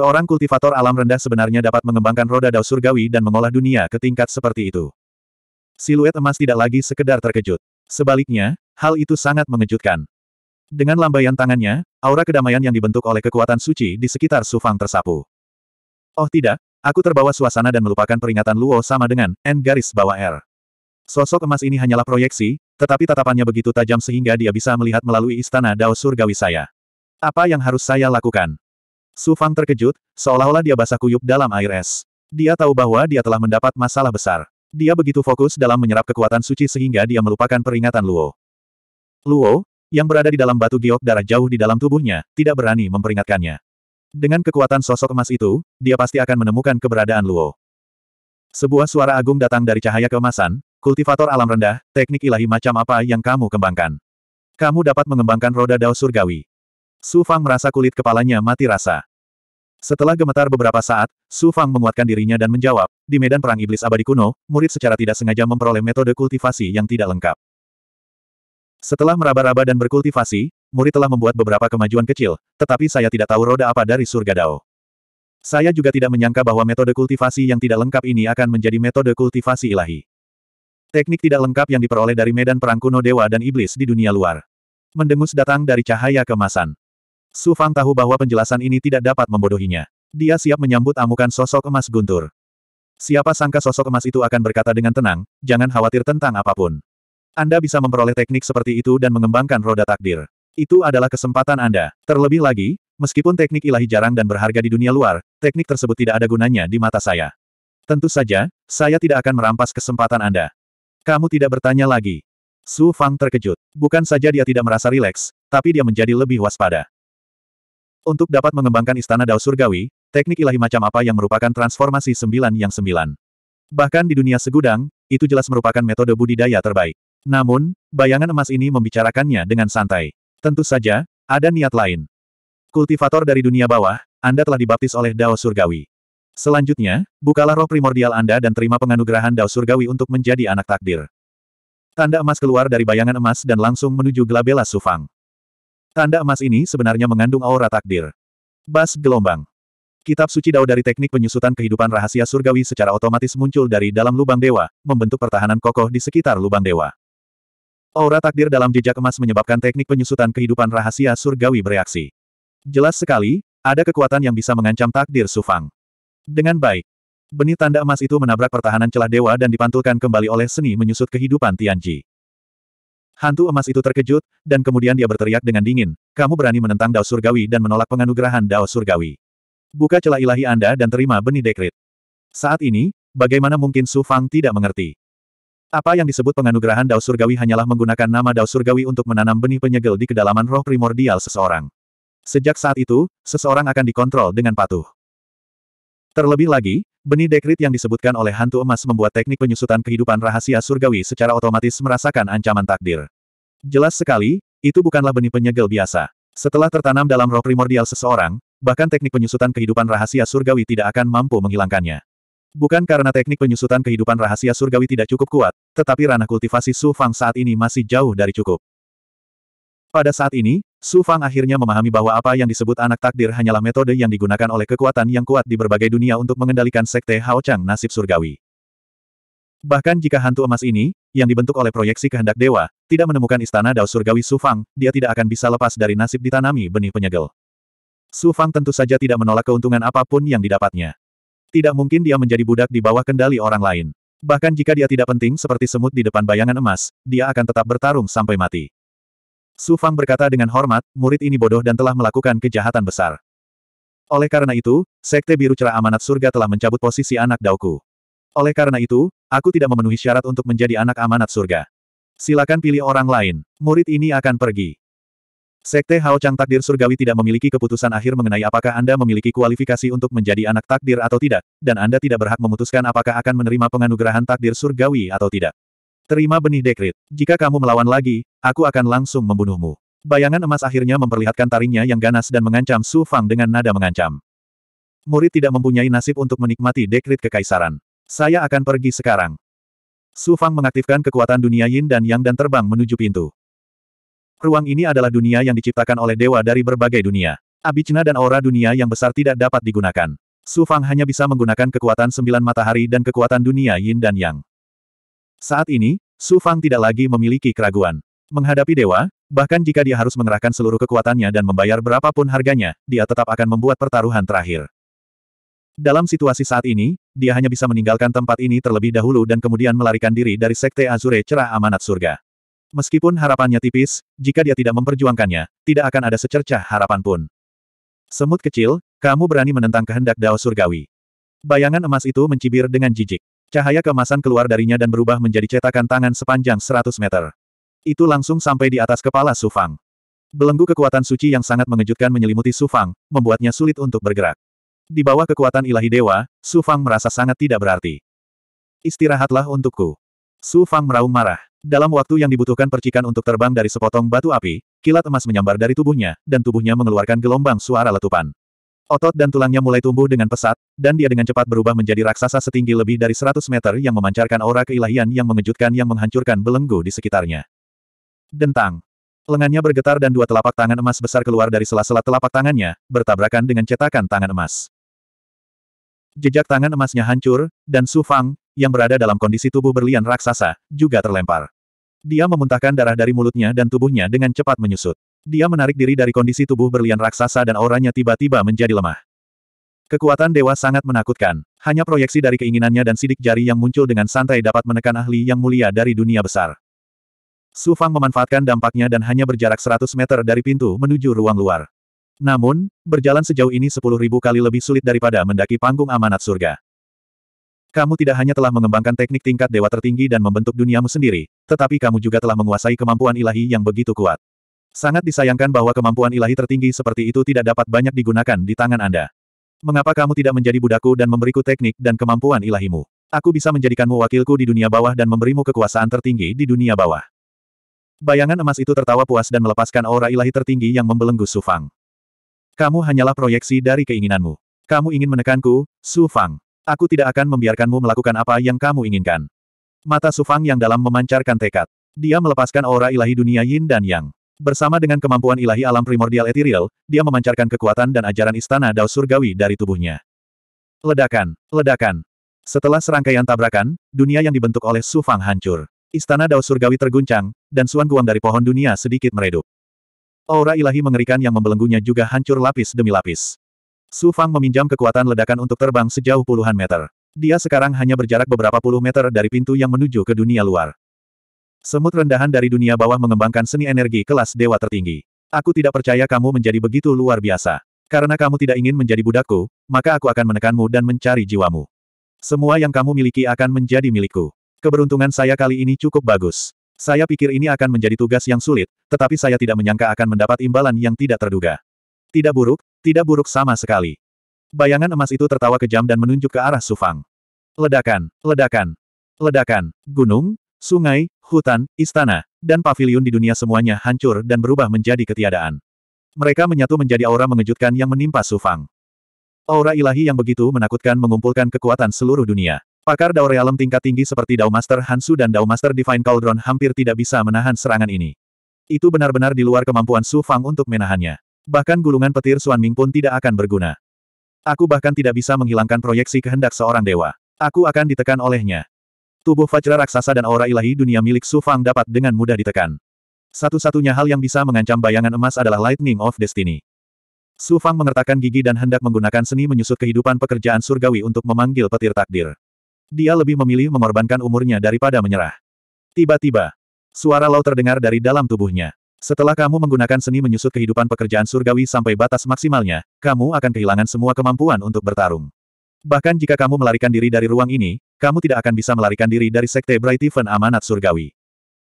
Seorang kultivator alam rendah sebenarnya dapat mengembangkan roda dao surgawi dan mengolah dunia ke tingkat seperti itu. Siluet emas tidak lagi sekedar terkejut. Sebaliknya, hal itu sangat mengejutkan. Dengan lambaian tangannya, aura kedamaian yang dibentuk oleh kekuatan suci di sekitar Sufang tersapu. Oh tidak, aku terbawa suasana dan melupakan peringatan Luo sama dengan N garis bawah R. Sosok emas ini hanyalah proyeksi, tetapi tatapannya begitu tajam sehingga dia bisa melihat melalui istana Dao Surgawi saya. Apa yang harus saya lakukan? Su Fang terkejut, seolah-olah dia basah kuyup dalam air es. Dia tahu bahwa dia telah mendapat masalah besar. Dia begitu fokus dalam menyerap kekuatan suci sehingga dia melupakan peringatan Luo. Luo, yang berada di dalam batu giok darah jauh di dalam tubuhnya, tidak berani memperingatkannya. Dengan kekuatan sosok emas itu, dia pasti akan menemukan keberadaan Luo. Sebuah suara agung datang dari cahaya keemasan, kultivator alam rendah, teknik ilahi macam apa yang kamu kembangkan. Kamu dapat mengembangkan roda dao surgawi. Su Fang merasa kulit kepalanya mati rasa. Setelah gemetar beberapa saat, Su Fang menguatkan dirinya dan menjawab, di medan perang iblis abadi kuno, murid secara tidak sengaja memperoleh metode kultivasi yang tidak lengkap. Setelah meraba-raba dan berkultivasi, murid telah membuat beberapa kemajuan kecil, tetapi saya tidak tahu roda apa dari surga Dao. Saya juga tidak menyangka bahwa metode kultivasi yang tidak lengkap ini akan menjadi metode kultivasi ilahi. Teknik tidak lengkap yang diperoleh dari medan perang kuno dewa dan iblis di dunia luar. Mendengus datang dari cahaya kemasan. Su Fang tahu bahwa penjelasan ini tidak dapat membodohinya. Dia siap menyambut amukan sosok emas guntur. Siapa sangka sosok emas itu akan berkata dengan tenang, jangan khawatir tentang apapun. Anda bisa memperoleh teknik seperti itu dan mengembangkan roda takdir. Itu adalah kesempatan Anda. Terlebih lagi, meskipun teknik ilahi jarang dan berharga di dunia luar, teknik tersebut tidak ada gunanya di mata saya. Tentu saja, saya tidak akan merampas kesempatan Anda. Kamu tidak bertanya lagi. Su Fang terkejut. Bukan saja dia tidak merasa rileks, tapi dia menjadi lebih waspada. Untuk dapat mengembangkan Istana Dao Surgawi, teknik ilahi macam apa yang merupakan transformasi sembilan yang sembilan. Bahkan di dunia segudang, itu jelas merupakan metode budidaya terbaik. Namun, bayangan emas ini membicarakannya dengan santai. Tentu saja, ada niat lain. Kultivator dari dunia bawah, Anda telah dibaptis oleh Dao Surgawi. Selanjutnya, bukalah roh primordial Anda dan terima penganugerahan Dao Surgawi untuk menjadi anak takdir. Tanda emas keluar dari bayangan emas dan langsung menuju Glabella Sufang. Tanda emas ini sebenarnya mengandung aura takdir. Bas gelombang. Kitab suci Dao dari teknik penyusutan kehidupan rahasia surgawi secara otomatis muncul dari dalam lubang dewa, membentuk pertahanan kokoh di sekitar lubang dewa. Aura takdir dalam jejak emas menyebabkan teknik penyusutan kehidupan rahasia surgawi bereaksi. Jelas sekali, ada kekuatan yang bisa mengancam takdir Sufang. Dengan baik, benih tanda emas itu menabrak pertahanan celah dewa dan dipantulkan kembali oleh seni menyusut kehidupan Tianji. Hantu emas itu terkejut, dan kemudian dia berteriak dengan dingin, kamu berani menentang Dao Surgawi dan menolak penganugerahan Dao Surgawi. Buka celah ilahi Anda dan terima benih dekrit. Saat ini, bagaimana mungkin Su Fang tidak mengerti? Apa yang disebut penganugerahan Dao Surgawi hanyalah menggunakan nama Dao Surgawi untuk menanam benih penyegel di kedalaman roh primordial seseorang. Sejak saat itu, seseorang akan dikontrol dengan patuh. Terlebih lagi, benih dekrit yang disebutkan oleh hantu emas membuat teknik penyusutan kehidupan rahasia surgawi secara otomatis merasakan ancaman takdir. Jelas sekali, itu bukanlah benih penyegel biasa. Setelah tertanam dalam roh primordial seseorang, bahkan teknik penyusutan kehidupan rahasia surgawi tidak akan mampu menghilangkannya. Bukan karena teknik penyusutan kehidupan rahasia surgawi tidak cukup kuat, tetapi ranah kultivasi Su Fang saat ini masih jauh dari cukup. Pada saat ini, Su Fang akhirnya memahami bahwa apa yang disebut anak takdir hanyalah metode yang digunakan oleh kekuatan yang kuat di berbagai dunia untuk mengendalikan sekte Hao Chang nasib surgawi. Bahkan jika hantu emas ini, yang dibentuk oleh proyeksi kehendak dewa, tidak menemukan istana Dao surgawi Su Fang, dia tidak akan bisa lepas dari nasib ditanami benih penyegel. Su Fang tentu saja tidak menolak keuntungan apapun yang didapatnya. Tidak mungkin dia menjadi budak di bawah kendali orang lain. Bahkan jika dia tidak penting seperti semut di depan bayangan emas, dia akan tetap bertarung sampai mati. Su Fang berkata dengan hormat, murid ini bodoh dan telah melakukan kejahatan besar. Oleh karena itu, Sekte Biru Cerah Amanat Surga telah mencabut posisi anak Dauku. Oleh karena itu, aku tidak memenuhi syarat untuk menjadi anak amanat surga. Silakan pilih orang lain, murid ini akan pergi. Sekte Hao Chang Takdir Surgawi tidak memiliki keputusan akhir mengenai apakah Anda memiliki kualifikasi untuk menjadi anak takdir atau tidak, dan Anda tidak berhak memutuskan apakah akan menerima penganugerahan takdir surgawi atau tidak. Terima benih dekrit. Jika kamu melawan lagi, aku akan langsung membunuhmu. Bayangan emas akhirnya memperlihatkan taringnya yang ganas dan mengancam Su Fang dengan nada mengancam. Murid tidak mempunyai nasib untuk menikmati dekrit kekaisaran. Saya akan pergi sekarang. Su Fang mengaktifkan kekuatan dunia yin dan yang dan terbang menuju pintu. Ruang ini adalah dunia yang diciptakan oleh dewa dari berbagai dunia. Abicna dan aura dunia yang besar tidak dapat digunakan. Su Fang hanya bisa menggunakan kekuatan sembilan matahari dan kekuatan dunia yin dan yang. Saat ini, Su Fang tidak lagi memiliki keraguan. Menghadapi dewa, bahkan jika dia harus mengerahkan seluruh kekuatannya dan membayar berapapun harganya, dia tetap akan membuat pertaruhan terakhir. Dalam situasi saat ini, dia hanya bisa meninggalkan tempat ini terlebih dahulu dan kemudian melarikan diri dari Sekte Azure Cerah Amanat Surga. Meskipun harapannya tipis, jika dia tidak memperjuangkannya, tidak akan ada secercah harapan pun. Semut kecil, kamu berani menentang kehendak Dao Surgawi. Bayangan emas itu mencibir dengan jijik. Cahaya kemasan keluar darinya dan berubah menjadi cetakan tangan sepanjang 100 meter. Itu langsung sampai di atas kepala Sufang. Belenggu kekuatan suci yang sangat mengejutkan menyelimuti Sufang, membuatnya sulit untuk bergerak. Di bawah kekuatan ilahi dewa, Sufang merasa sangat tidak berarti. Istirahatlah untukku. Sufang meraung marah. Dalam waktu yang dibutuhkan percikan untuk terbang dari sepotong batu api, kilat emas menyambar dari tubuhnya, dan tubuhnya mengeluarkan gelombang suara letupan. Otot dan tulangnya mulai tumbuh dengan pesat, dan dia dengan cepat berubah menjadi raksasa setinggi lebih dari 100 meter yang memancarkan aura keilahian yang mengejutkan yang menghancurkan belenggu di sekitarnya. Dentang. Lengannya bergetar dan dua telapak tangan emas besar keluar dari sela-sela telapak tangannya, bertabrakan dengan cetakan tangan emas. Jejak tangan emasnya hancur, dan Su Fang, yang berada dalam kondisi tubuh berlian raksasa, juga terlempar. Dia memuntahkan darah dari mulutnya dan tubuhnya dengan cepat menyusut. Dia menarik diri dari kondisi tubuh berlian raksasa dan auranya tiba-tiba menjadi lemah. Kekuatan dewa sangat menakutkan. Hanya proyeksi dari keinginannya dan sidik jari yang muncul dengan santai dapat menekan ahli yang mulia dari dunia besar. Su Fang memanfaatkan dampaknya dan hanya berjarak 100 meter dari pintu menuju ruang luar. Namun, berjalan sejauh ini sepuluh ribu kali lebih sulit daripada mendaki panggung amanat surga. Kamu tidak hanya telah mengembangkan teknik tingkat dewa tertinggi dan membentuk duniamu sendiri, tetapi kamu juga telah menguasai kemampuan ilahi yang begitu kuat. Sangat disayangkan bahwa kemampuan ilahi tertinggi seperti itu tidak dapat banyak digunakan di tangan Anda. Mengapa kamu tidak menjadi budaku dan memberiku teknik dan kemampuan ilahimu? Aku bisa menjadikanmu wakilku di dunia bawah dan memberimu kekuasaan tertinggi di dunia bawah. Bayangan emas itu tertawa puas dan melepaskan aura ilahi tertinggi yang membelenggu Su Fang. Kamu hanyalah proyeksi dari keinginanmu. Kamu ingin menekanku, Su Fang. Aku tidak akan membiarkanmu melakukan apa yang kamu inginkan. Mata Su Fang yang dalam memancarkan tekad. Dia melepaskan aura ilahi dunia yin dan yang. Bersama dengan kemampuan ilahi alam primordial etiril, dia memancarkan kekuatan dan ajaran istana Dao Surgawi dari tubuhnya. Ledakan, ledakan. Setelah serangkaian tabrakan, dunia yang dibentuk oleh Su Fang hancur. Istana Dao Surgawi terguncang, dan Suan Guang dari pohon dunia sedikit meredup. Aura ilahi mengerikan yang membelenggunya juga hancur lapis demi lapis. Su Fang meminjam kekuatan ledakan untuk terbang sejauh puluhan meter. Dia sekarang hanya berjarak beberapa puluh meter dari pintu yang menuju ke dunia luar. Semut rendahan dari dunia bawah mengembangkan seni energi kelas dewa tertinggi. Aku tidak percaya kamu menjadi begitu luar biasa. Karena kamu tidak ingin menjadi budakku, maka aku akan menekanmu dan mencari jiwamu. Semua yang kamu miliki akan menjadi milikku. Keberuntungan saya kali ini cukup bagus. Saya pikir ini akan menjadi tugas yang sulit, tetapi saya tidak menyangka akan mendapat imbalan yang tidak terduga. Tidak buruk, tidak buruk sama sekali. Bayangan emas itu tertawa kejam dan menunjuk ke arah Sufang. Ledakan, ledakan, ledakan, gunung, sungai, hutan, istana, dan pavilion di dunia semuanya hancur dan berubah menjadi ketiadaan. Mereka menyatu menjadi aura mengejutkan yang menimpa Sufang. Aura ilahi yang begitu menakutkan mengumpulkan kekuatan seluruh dunia. Pakar Dao Realm tingkat tinggi seperti Dao Master Hansu dan Dao Master Divine Cauldron hampir tidak bisa menahan serangan ini. Itu benar-benar di luar kemampuan Su Fang untuk menahannya. Bahkan gulungan petir Suan Ming pun tidak akan berguna. Aku bahkan tidak bisa menghilangkan proyeksi kehendak seorang dewa. Aku akan ditekan olehnya. Tubuh Fajra raksasa dan aura ilahi dunia milik Su Fang dapat dengan mudah ditekan. Satu-satunya hal yang bisa mengancam bayangan emas adalah Lightning of Destiny. Su Fang mengertakkan gigi dan hendak menggunakan seni menyusut kehidupan pekerjaan surgawi untuk memanggil petir takdir. Dia lebih memilih mengorbankan umurnya daripada menyerah. Tiba-tiba, suara laut terdengar dari dalam tubuhnya. Setelah kamu menggunakan seni menyusut kehidupan pekerjaan surgawi sampai batas maksimalnya, kamu akan kehilangan semua kemampuan untuk bertarung. Bahkan jika kamu melarikan diri dari ruang ini, kamu tidak akan bisa melarikan diri dari Sekte Bright Even Amanat Surgawi.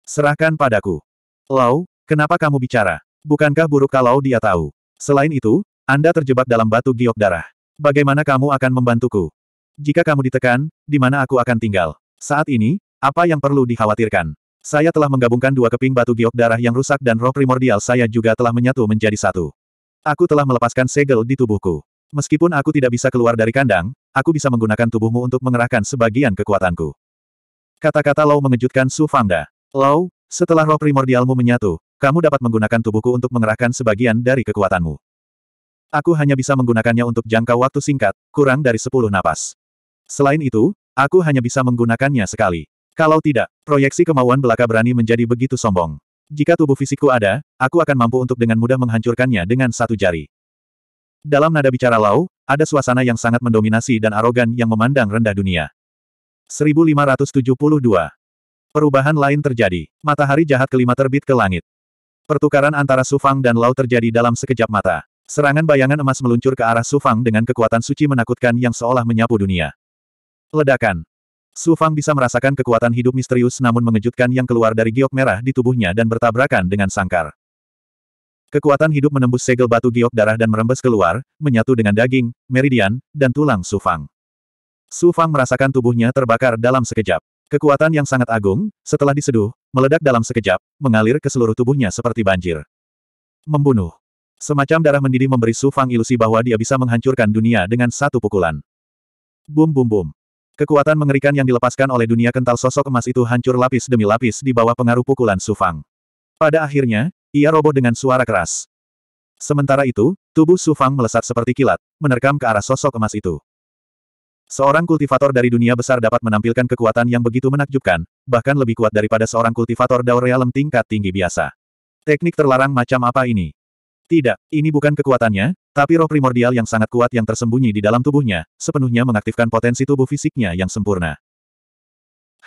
Serahkan padaku. Lau, kenapa kamu bicara? Bukankah buruk kalau dia tahu? Selain itu, Anda terjebak dalam batu giok darah. Bagaimana kamu akan membantuku? Jika kamu ditekan, di mana aku akan tinggal? Saat ini, apa yang perlu dikhawatirkan? Saya telah menggabungkan dua keping batu giok darah yang rusak dan roh primordial saya juga telah menyatu menjadi satu. Aku telah melepaskan segel di tubuhku. Meskipun aku tidak bisa keluar dari kandang, aku bisa menggunakan tubuhmu untuk mengerahkan sebagian kekuatanku. Kata-kata Lau mengejutkan Su Fangda. Lau, setelah roh primordialmu menyatu, kamu dapat menggunakan tubuhku untuk mengerahkan sebagian dari kekuatanmu. Aku hanya bisa menggunakannya untuk jangka waktu singkat, kurang dari 10 napas. Selain itu, aku hanya bisa menggunakannya sekali. Kalau tidak, proyeksi kemauan belaka berani menjadi begitu sombong. Jika tubuh fisikku ada, aku akan mampu untuk dengan mudah menghancurkannya dengan satu jari. Dalam nada bicara Lau, ada suasana yang sangat mendominasi dan arogan yang memandang rendah dunia. 1572. Perubahan lain terjadi. Matahari jahat kelima terbit ke langit. Pertukaran antara Sufang dan Lau terjadi dalam sekejap mata. Serangan bayangan emas meluncur ke arah Sufang dengan kekuatan suci menakutkan yang seolah menyapu dunia. Ledakan. Sufang bisa merasakan kekuatan hidup misterius namun mengejutkan yang keluar dari giok merah di tubuhnya dan bertabrakan dengan sangkar. Kekuatan hidup menembus segel batu giok darah dan merembes keluar, menyatu dengan daging, meridian, dan tulang Sufang. Sufang merasakan tubuhnya terbakar dalam sekejap. Kekuatan yang sangat agung, setelah diseduh, meledak dalam sekejap, mengalir ke seluruh tubuhnya seperti banjir. Membunuh. Semacam darah mendidih memberi Sufang ilusi bahwa dia bisa menghancurkan dunia dengan satu pukulan. Bum bum bum. Kekuatan mengerikan yang dilepaskan oleh dunia kental sosok emas itu hancur lapis demi lapis di bawah pengaruh pukulan Sufang. Pada akhirnya, ia roboh dengan suara keras. Sementara itu, tubuh Su Fang melesat seperti kilat, menerkam ke arah sosok emas itu. Seorang kultivator dari dunia besar dapat menampilkan kekuatan yang begitu menakjubkan, bahkan lebih kuat daripada seorang kultivator Dao Realm tingkat tinggi biasa. Teknik terlarang macam apa ini? Tidak, ini bukan kekuatannya, tapi roh primordial yang sangat kuat yang tersembunyi di dalam tubuhnya, sepenuhnya mengaktifkan potensi tubuh fisiknya yang sempurna.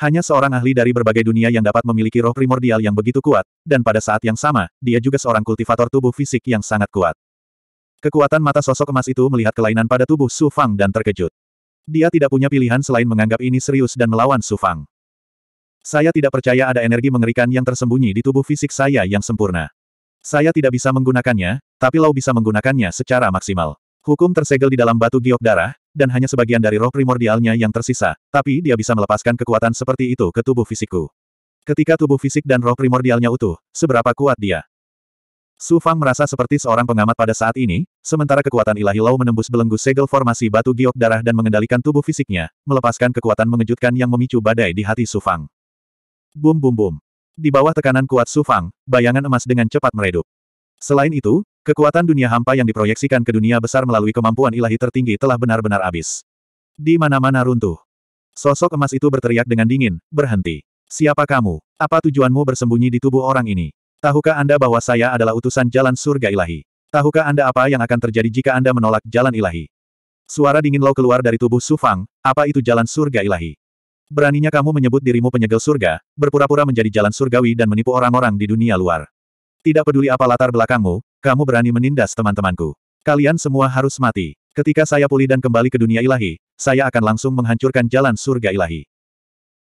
Hanya seorang ahli dari berbagai dunia yang dapat memiliki roh primordial yang begitu kuat, dan pada saat yang sama, dia juga seorang kultivator tubuh fisik yang sangat kuat. Kekuatan mata sosok emas itu melihat kelainan pada tubuh Su Fang dan terkejut. Dia tidak punya pilihan selain menganggap ini serius dan melawan Su Fang. Saya tidak percaya ada energi mengerikan yang tersembunyi di tubuh fisik saya yang sempurna. Saya tidak bisa menggunakannya, tapi Lau bisa menggunakannya secara maksimal. Hukum tersegel di dalam batu giok darah, dan hanya sebagian dari roh primordialnya yang tersisa, tapi dia bisa melepaskan kekuatan seperti itu ke tubuh fisikku. Ketika tubuh fisik dan roh primordialnya utuh, seberapa kuat dia? Su Fang merasa seperti seorang pengamat pada saat ini, sementara kekuatan ilahi Lau menembus belenggu segel formasi batu giok darah dan mengendalikan tubuh fisiknya, melepaskan kekuatan mengejutkan yang memicu badai di hati Su Fang. Bum bum bum. Di bawah tekanan kuat Su Fang, bayangan emas dengan cepat meredup. Selain itu, Kekuatan dunia hampa yang diproyeksikan ke dunia besar melalui kemampuan ilahi tertinggi telah benar-benar habis. Di mana-mana runtuh. Sosok emas itu berteriak dengan dingin, berhenti. Siapa kamu? Apa tujuanmu bersembunyi di tubuh orang ini? Tahukah Anda bahwa saya adalah utusan jalan surga ilahi? Tahukah Anda apa yang akan terjadi jika Anda menolak jalan ilahi? Suara dingin low keluar dari tubuh Sufang, apa itu jalan surga ilahi? Beraninya kamu menyebut dirimu penyegel surga, berpura-pura menjadi jalan surgawi dan menipu orang-orang di dunia luar. Tidak peduli apa latar belakangmu, kamu berani menindas teman-temanku. Kalian semua harus mati. Ketika saya pulih dan kembali ke dunia ilahi, saya akan langsung menghancurkan jalan surga ilahi.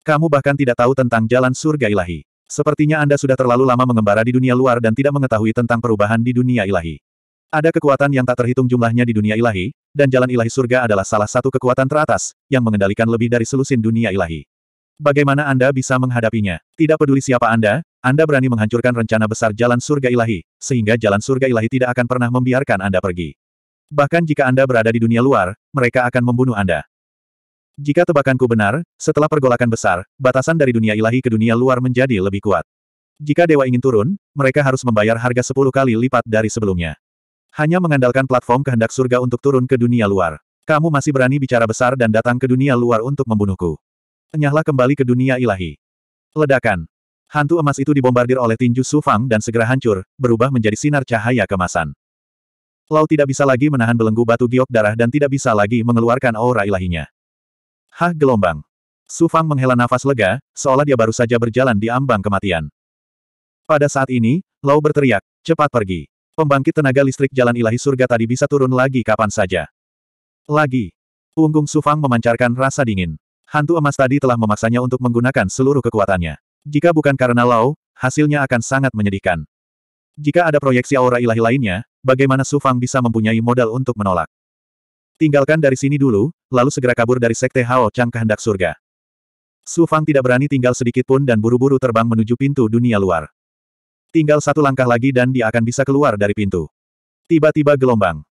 Kamu bahkan tidak tahu tentang jalan surga ilahi. Sepertinya Anda sudah terlalu lama mengembara di dunia luar dan tidak mengetahui tentang perubahan di dunia ilahi. Ada kekuatan yang tak terhitung jumlahnya di dunia ilahi, dan jalan ilahi surga adalah salah satu kekuatan teratas, yang mengendalikan lebih dari selusin dunia ilahi. Bagaimana Anda bisa menghadapinya? Tidak peduli siapa Anda, Anda berani menghancurkan rencana besar jalan surga ilahi, sehingga jalan surga ilahi tidak akan pernah membiarkan Anda pergi. Bahkan jika Anda berada di dunia luar, mereka akan membunuh Anda. Jika tebakanku benar, setelah pergolakan besar, batasan dari dunia ilahi ke dunia luar menjadi lebih kuat. Jika dewa ingin turun, mereka harus membayar harga 10 kali lipat dari sebelumnya. Hanya mengandalkan platform kehendak surga untuk turun ke dunia luar. Kamu masih berani bicara besar dan datang ke dunia luar untuk membunuhku. Enyahlah kembali ke dunia ilahi. Ledakan. Hantu emas itu dibombardir oleh tinju Sufang dan segera hancur, berubah menjadi sinar cahaya kemasan. Lau tidak bisa lagi menahan belenggu batu giok darah dan tidak bisa lagi mengeluarkan aura ilahinya. Hah gelombang. Sufang menghela nafas lega, seolah dia baru saja berjalan di ambang kematian. Pada saat ini, Lau berteriak, cepat pergi. Pembangkit tenaga listrik jalan ilahi surga tadi bisa turun lagi kapan saja. Lagi. Punggung Sufang memancarkan rasa dingin. Hantu emas tadi telah memaksanya untuk menggunakan seluruh kekuatannya. Jika bukan karena Lau, hasilnya akan sangat menyedihkan. Jika ada proyeksi aura ilahi lainnya, bagaimana Su Fang bisa mempunyai modal untuk menolak? Tinggalkan dari sini dulu, lalu segera kabur dari Sekte Hao Chang kehendak surga. Su Fang tidak berani tinggal sedikit pun dan buru-buru terbang menuju pintu dunia luar. Tinggal satu langkah lagi dan dia akan bisa keluar dari pintu. Tiba-tiba gelombang.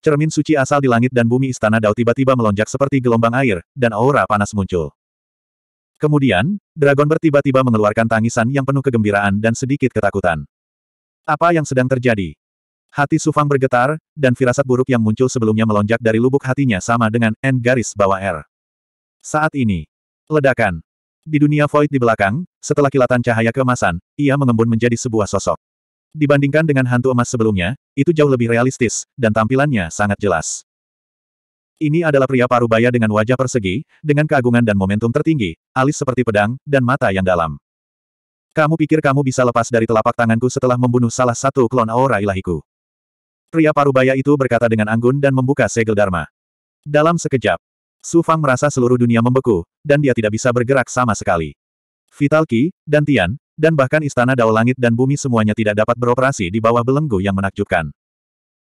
Cermin suci asal di langit dan bumi istana Dao tiba-tiba melonjak seperti gelombang air, dan aura panas muncul. Kemudian, dragon bertiba-tiba mengeluarkan tangisan yang penuh kegembiraan dan sedikit ketakutan. Apa yang sedang terjadi? Hati Sufang bergetar, dan firasat buruk yang muncul sebelumnya melonjak dari lubuk hatinya sama dengan N garis bawah R. Saat ini, ledakan. Di dunia void di belakang, setelah kilatan cahaya kemasan, ia mengembun menjadi sebuah sosok. Dibandingkan dengan hantu emas sebelumnya, itu jauh lebih realistis, dan tampilannya sangat jelas. Ini adalah pria parubaya dengan wajah persegi, dengan keagungan dan momentum tertinggi, alis seperti pedang, dan mata yang dalam. Kamu pikir kamu bisa lepas dari telapak tanganku setelah membunuh salah satu klon aura ilahiku? Pria parubaya itu berkata dengan anggun dan membuka segel Dharma. Dalam sekejap, Su Fang merasa seluruh dunia membeku, dan dia tidak bisa bergerak sama sekali. Vital Qi, dan Tian, dan bahkan istana dao langit dan bumi semuanya tidak dapat beroperasi di bawah belenggu yang menakjubkan.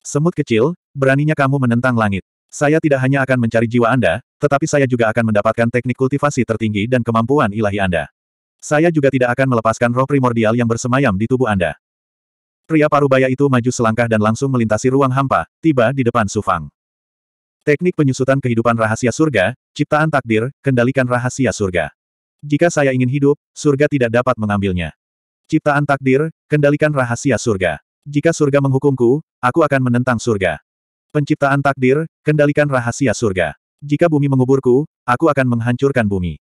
Semut kecil, beraninya kamu menentang langit. Saya tidak hanya akan mencari jiwa Anda, tetapi saya juga akan mendapatkan teknik kultivasi tertinggi dan kemampuan ilahi Anda. Saya juga tidak akan melepaskan roh primordial yang bersemayam di tubuh Anda. Pria parubaya itu maju selangkah dan langsung melintasi ruang hampa, tiba di depan Sufang. Teknik penyusutan kehidupan rahasia surga, ciptaan takdir, kendalikan rahasia surga. Jika saya ingin hidup, surga tidak dapat mengambilnya. Ciptaan takdir, kendalikan rahasia surga. Jika surga menghukumku, aku akan menentang surga. Penciptaan takdir, kendalikan rahasia surga. Jika bumi menguburku, aku akan menghancurkan bumi.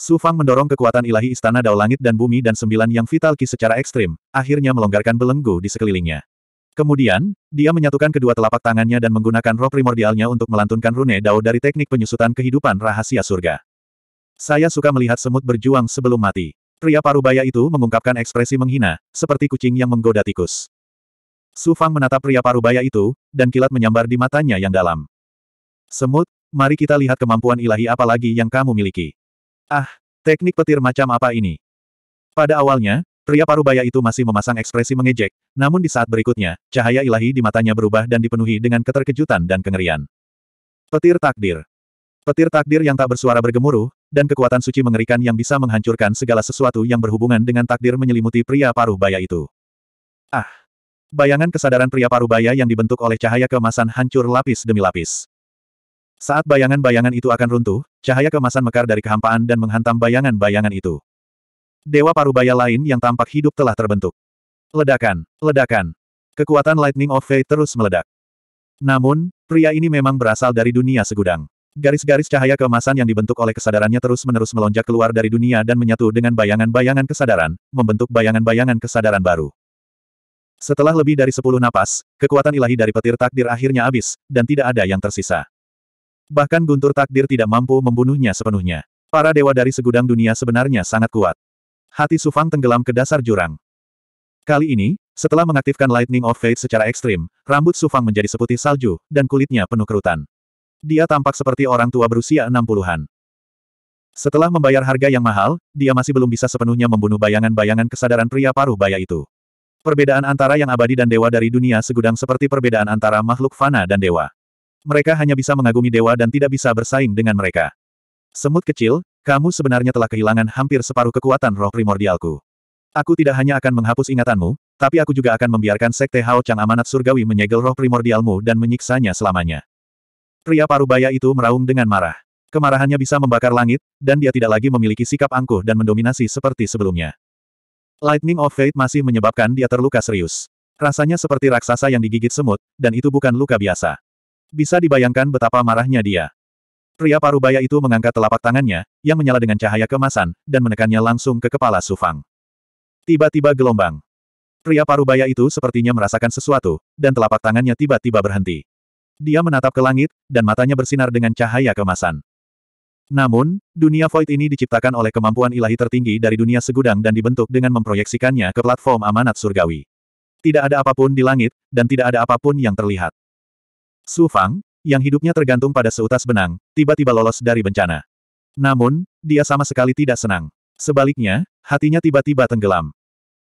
Su Fang mendorong kekuatan ilahi istana Dao Langit dan Bumi dan sembilan yang vital ki secara ekstrim, akhirnya melonggarkan belenggu di sekelilingnya. Kemudian, dia menyatukan kedua telapak tangannya dan menggunakan roh primordialnya untuk melantunkan rune Dao dari teknik penyusutan kehidupan rahasia surga. Saya suka melihat semut berjuang sebelum mati. Pria parubaya itu mengungkapkan ekspresi menghina, seperti kucing yang menggoda tikus. Su Fang menatap pria parubaya itu, dan kilat menyambar di matanya yang dalam. Semut, mari kita lihat kemampuan ilahi apa lagi yang kamu miliki. Ah, teknik petir macam apa ini? Pada awalnya, pria parubaya itu masih memasang ekspresi mengejek, namun di saat berikutnya, cahaya ilahi di matanya berubah dan dipenuhi dengan keterkejutan dan kengerian. Petir takdir. Petir takdir yang tak bersuara bergemuruh, dan kekuatan suci mengerikan yang bisa menghancurkan segala sesuatu yang berhubungan dengan takdir menyelimuti pria paruh baya itu. Ah! Bayangan kesadaran pria paruh baya yang dibentuk oleh cahaya kemasan hancur lapis demi lapis. Saat bayangan-bayangan itu akan runtuh, cahaya kemasan mekar dari kehampaan dan menghantam bayangan-bayangan itu. Dewa paruh baya lain yang tampak hidup telah terbentuk. Ledakan, ledakan. Kekuatan Lightning of Fate terus meledak. Namun, pria ini memang berasal dari dunia segudang. Garis-garis cahaya keemasan yang dibentuk oleh kesadarannya terus-menerus melonjak keluar dari dunia dan menyatu dengan bayangan-bayangan kesadaran, membentuk bayangan-bayangan kesadaran baru. Setelah lebih dari sepuluh napas, kekuatan ilahi dari petir takdir akhirnya habis, dan tidak ada yang tersisa. Bahkan guntur takdir tidak mampu membunuhnya sepenuhnya. Para dewa dari segudang dunia sebenarnya sangat kuat. Hati Sufang tenggelam ke dasar jurang. Kali ini, setelah mengaktifkan Lightning of Fate secara ekstrim, rambut Sufang menjadi seputih salju, dan kulitnya penuh kerutan. Dia tampak seperti orang tua berusia enam puluhan. Setelah membayar harga yang mahal, dia masih belum bisa sepenuhnya membunuh bayangan-bayangan kesadaran pria paruh baya itu. Perbedaan antara yang abadi dan dewa dari dunia segudang seperti perbedaan antara makhluk fana dan dewa. Mereka hanya bisa mengagumi dewa dan tidak bisa bersaing dengan mereka. Semut kecil, kamu sebenarnya telah kehilangan hampir separuh kekuatan roh primordialku. Aku tidak hanya akan menghapus ingatanmu, tapi aku juga akan membiarkan Sekte Hao Chang Amanat Surgawi menyegel roh primordialmu dan menyiksanya selamanya. Pria parubaya itu meraung dengan marah. Kemarahannya bisa membakar langit, dan dia tidak lagi memiliki sikap angkuh dan mendominasi seperti sebelumnya. Lightning of Fate masih menyebabkan dia terluka serius. Rasanya seperti raksasa yang digigit semut, dan itu bukan luka biasa. Bisa dibayangkan betapa marahnya dia. Pria parubaya itu mengangkat telapak tangannya, yang menyala dengan cahaya kemasan, dan menekannya langsung ke kepala Sufang. Tiba-tiba gelombang. Pria parubaya itu sepertinya merasakan sesuatu, dan telapak tangannya tiba-tiba berhenti. Dia menatap ke langit, dan matanya bersinar dengan cahaya kemasan. Namun, dunia void ini diciptakan oleh kemampuan ilahi tertinggi dari dunia segudang dan dibentuk dengan memproyeksikannya ke platform amanat surgawi. Tidak ada apapun di langit, dan tidak ada apapun yang terlihat. Su Fang, yang hidupnya tergantung pada seutas benang, tiba-tiba lolos dari bencana. Namun, dia sama sekali tidak senang. Sebaliknya, hatinya tiba-tiba tenggelam.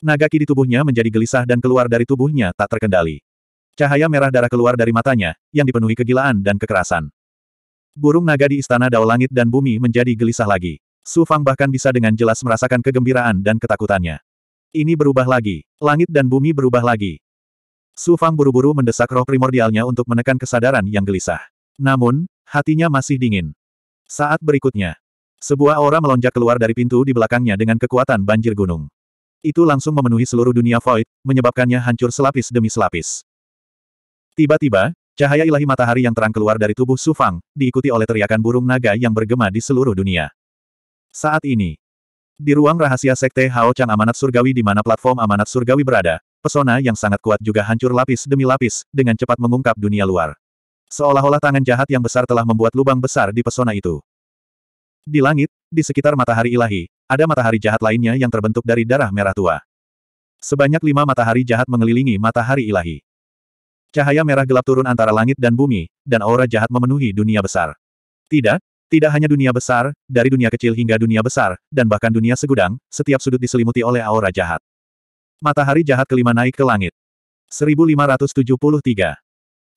Naga ki di tubuhnya menjadi gelisah dan keluar dari tubuhnya tak terkendali. Cahaya merah darah keluar dari matanya, yang dipenuhi kegilaan dan kekerasan. Burung naga di istana dao langit dan bumi menjadi gelisah lagi. Su Fang bahkan bisa dengan jelas merasakan kegembiraan dan ketakutannya. Ini berubah lagi. Langit dan bumi berubah lagi. Su Fang buru-buru mendesak roh primordialnya untuk menekan kesadaran yang gelisah. Namun, hatinya masih dingin. Saat berikutnya, sebuah aura melonjak keluar dari pintu di belakangnya dengan kekuatan banjir gunung. Itu langsung memenuhi seluruh dunia void, menyebabkannya hancur selapis demi selapis. Tiba-tiba, cahaya ilahi matahari yang terang keluar dari tubuh Sufang, diikuti oleh teriakan burung naga yang bergema di seluruh dunia. Saat ini, di ruang rahasia Sekte Hao Chang Amanat Surgawi di mana platform Amanat Surgawi berada, pesona yang sangat kuat juga hancur lapis demi lapis, dengan cepat mengungkap dunia luar. Seolah-olah tangan jahat yang besar telah membuat lubang besar di pesona itu. Di langit, di sekitar matahari ilahi, ada matahari jahat lainnya yang terbentuk dari darah merah tua. Sebanyak lima matahari jahat mengelilingi matahari ilahi. Cahaya merah gelap turun antara langit dan bumi, dan aura jahat memenuhi dunia besar. Tidak, tidak hanya dunia besar, dari dunia kecil hingga dunia besar, dan bahkan dunia segudang, setiap sudut diselimuti oleh aura jahat. Matahari jahat kelima naik ke langit. 1573.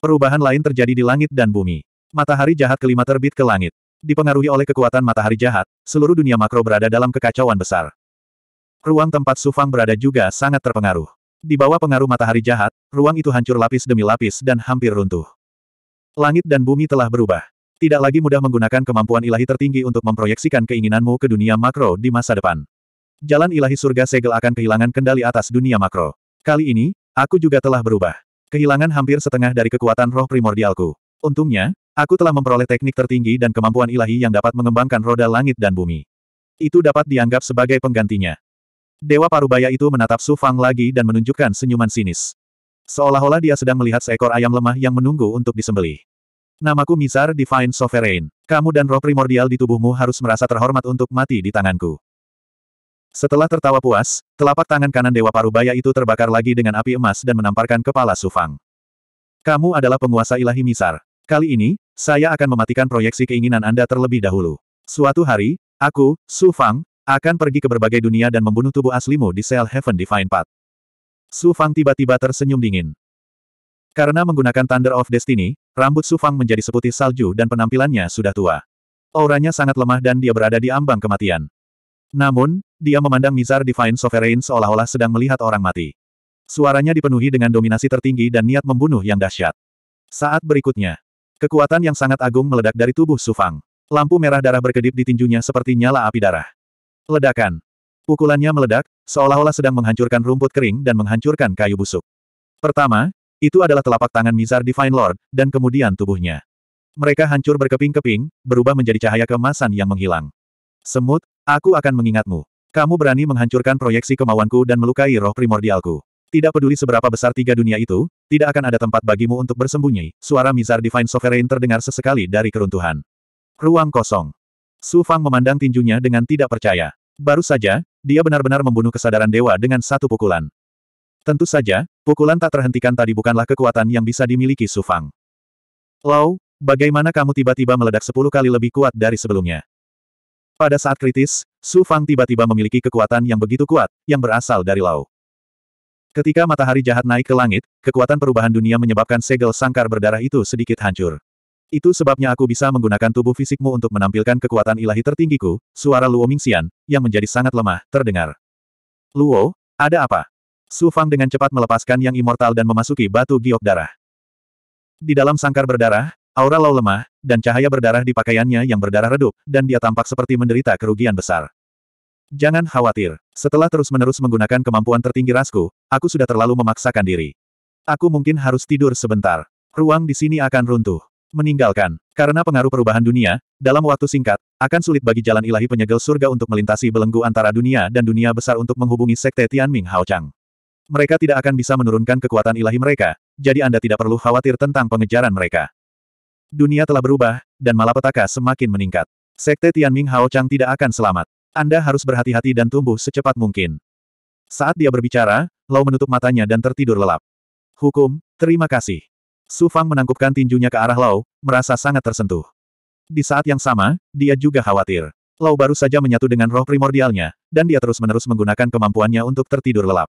Perubahan lain terjadi di langit dan bumi. Matahari jahat kelima terbit ke langit. Dipengaruhi oleh kekuatan matahari jahat, seluruh dunia makro berada dalam kekacauan besar. Ruang tempat Sufang berada juga sangat terpengaruh. Di bawah pengaruh matahari jahat, Ruang itu hancur lapis demi lapis dan hampir runtuh. Langit dan bumi telah berubah. Tidak lagi mudah menggunakan kemampuan ilahi tertinggi untuk memproyeksikan keinginanmu ke dunia makro di masa depan. Jalan ilahi surga segel akan kehilangan kendali atas dunia makro. Kali ini, aku juga telah berubah. Kehilangan hampir setengah dari kekuatan roh primordialku. Untungnya, aku telah memperoleh teknik tertinggi dan kemampuan ilahi yang dapat mengembangkan roda langit dan bumi. Itu dapat dianggap sebagai penggantinya. Dewa Parubaya itu menatap sufang lagi dan menunjukkan senyuman sinis. Seolah-olah dia sedang melihat seekor ayam lemah yang menunggu untuk disembelih. Namaku Mizar Divine Sovereign. Kamu dan roh primordial di tubuhmu harus merasa terhormat untuk mati di tanganku. Setelah tertawa puas, telapak tangan kanan Dewa Parubaya itu terbakar lagi dengan api emas dan menamparkan kepala Sufang. Kamu adalah penguasa ilahi Mizar. Kali ini, saya akan mematikan proyeksi keinginan Anda terlebih dahulu. Suatu hari, aku, Sufang, akan pergi ke berbagai dunia dan membunuh tubuh aslimu di Sel Heaven Divine Path. Su Fang tiba-tiba tersenyum dingin. Karena menggunakan Thunder of Destiny, rambut Su Fang menjadi seputih salju dan penampilannya sudah tua. Auranya sangat lemah dan dia berada di ambang kematian. Namun, dia memandang Mizar Divine Sovereign seolah-olah sedang melihat orang mati. Suaranya dipenuhi dengan dominasi tertinggi dan niat membunuh yang dahsyat. Saat berikutnya, kekuatan yang sangat agung meledak dari tubuh Sufang. Lampu merah darah berkedip di tinjunya seperti nyala api darah. Ledakan. Pukulannya meledak, seolah-olah sedang menghancurkan rumput kering dan menghancurkan kayu busuk. Pertama, itu adalah telapak tangan Mizar Divine Lord, dan kemudian tubuhnya. Mereka hancur berkeping-keping, berubah menjadi cahaya kemasan yang menghilang. Semut, aku akan mengingatmu. Kamu berani menghancurkan proyeksi kemauanku dan melukai roh primordialku. Tidak peduli seberapa besar tiga dunia itu, tidak akan ada tempat bagimu untuk bersembunyi. Suara Mizar Divine Sovereign terdengar sesekali dari keruntuhan. Ruang kosong. Su Fang memandang tinjunya dengan tidak percaya. Baru saja, dia benar-benar membunuh kesadaran dewa dengan satu pukulan. Tentu saja, pukulan tak terhentikan tadi bukanlah kekuatan yang bisa dimiliki Sufang. Lau, bagaimana kamu tiba-tiba meledak sepuluh kali lebih kuat dari sebelumnya? Pada saat kritis, Sufang tiba-tiba memiliki kekuatan yang begitu kuat, yang berasal dari Lau. Ketika matahari jahat naik ke langit, kekuatan perubahan dunia menyebabkan segel sangkar berdarah itu sedikit hancur. Itu sebabnya aku bisa menggunakan tubuh fisikmu untuk menampilkan kekuatan ilahi tertinggiku, suara Luo Mingxian, yang menjadi sangat lemah, terdengar. Luo, ada apa? Su Fang dengan cepat melepaskan yang immortal dan memasuki batu giok darah. Di dalam sangkar berdarah, aura Lau lemah, dan cahaya berdarah di pakaiannya yang berdarah redup, dan dia tampak seperti menderita kerugian besar. Jangan khawatir. Setelah terus-menerus menggunakan kemampuan tertinggi rasku, aku sudah terlalu memaksakan diri. Aku mungkin harus tidur sebentar. Ruang di sini akan runtuh meninggalkan. Karena pengaruh perubahan dunia, dalam waktu singkat, akan sulit bagi jalan ilahi penyegel surga untuk melintasi belenggu antara dunia dan dunia besar untuk menghubungi sekte Tianming Haochang. Mereka tidak akan bisa menurunkan kekuatan ilahi mereka, jadi Anda tidak perlu khawatir tentang pengejaran mereka. Dunia telah berubah, dan malapetaka semakin meningkat. Sekte Tianming Haochang tidak akan selamat. Anda harus berhati-hati dan tumbuh secepat mungkin. Saat dia berbicara, Lau menutup matanya dan tertidur lelap. Hukum, terima kasih. Su Fang menangkupkan tinjunya ke arah Lau, merasa sangat tersentuh. Di saat yang sama, dia juga khawatir. Lau baru saja menyatu dengan roh primordialnya, dan dia terus-menerus menggunakan kemampuannya untuk tertidur lelap.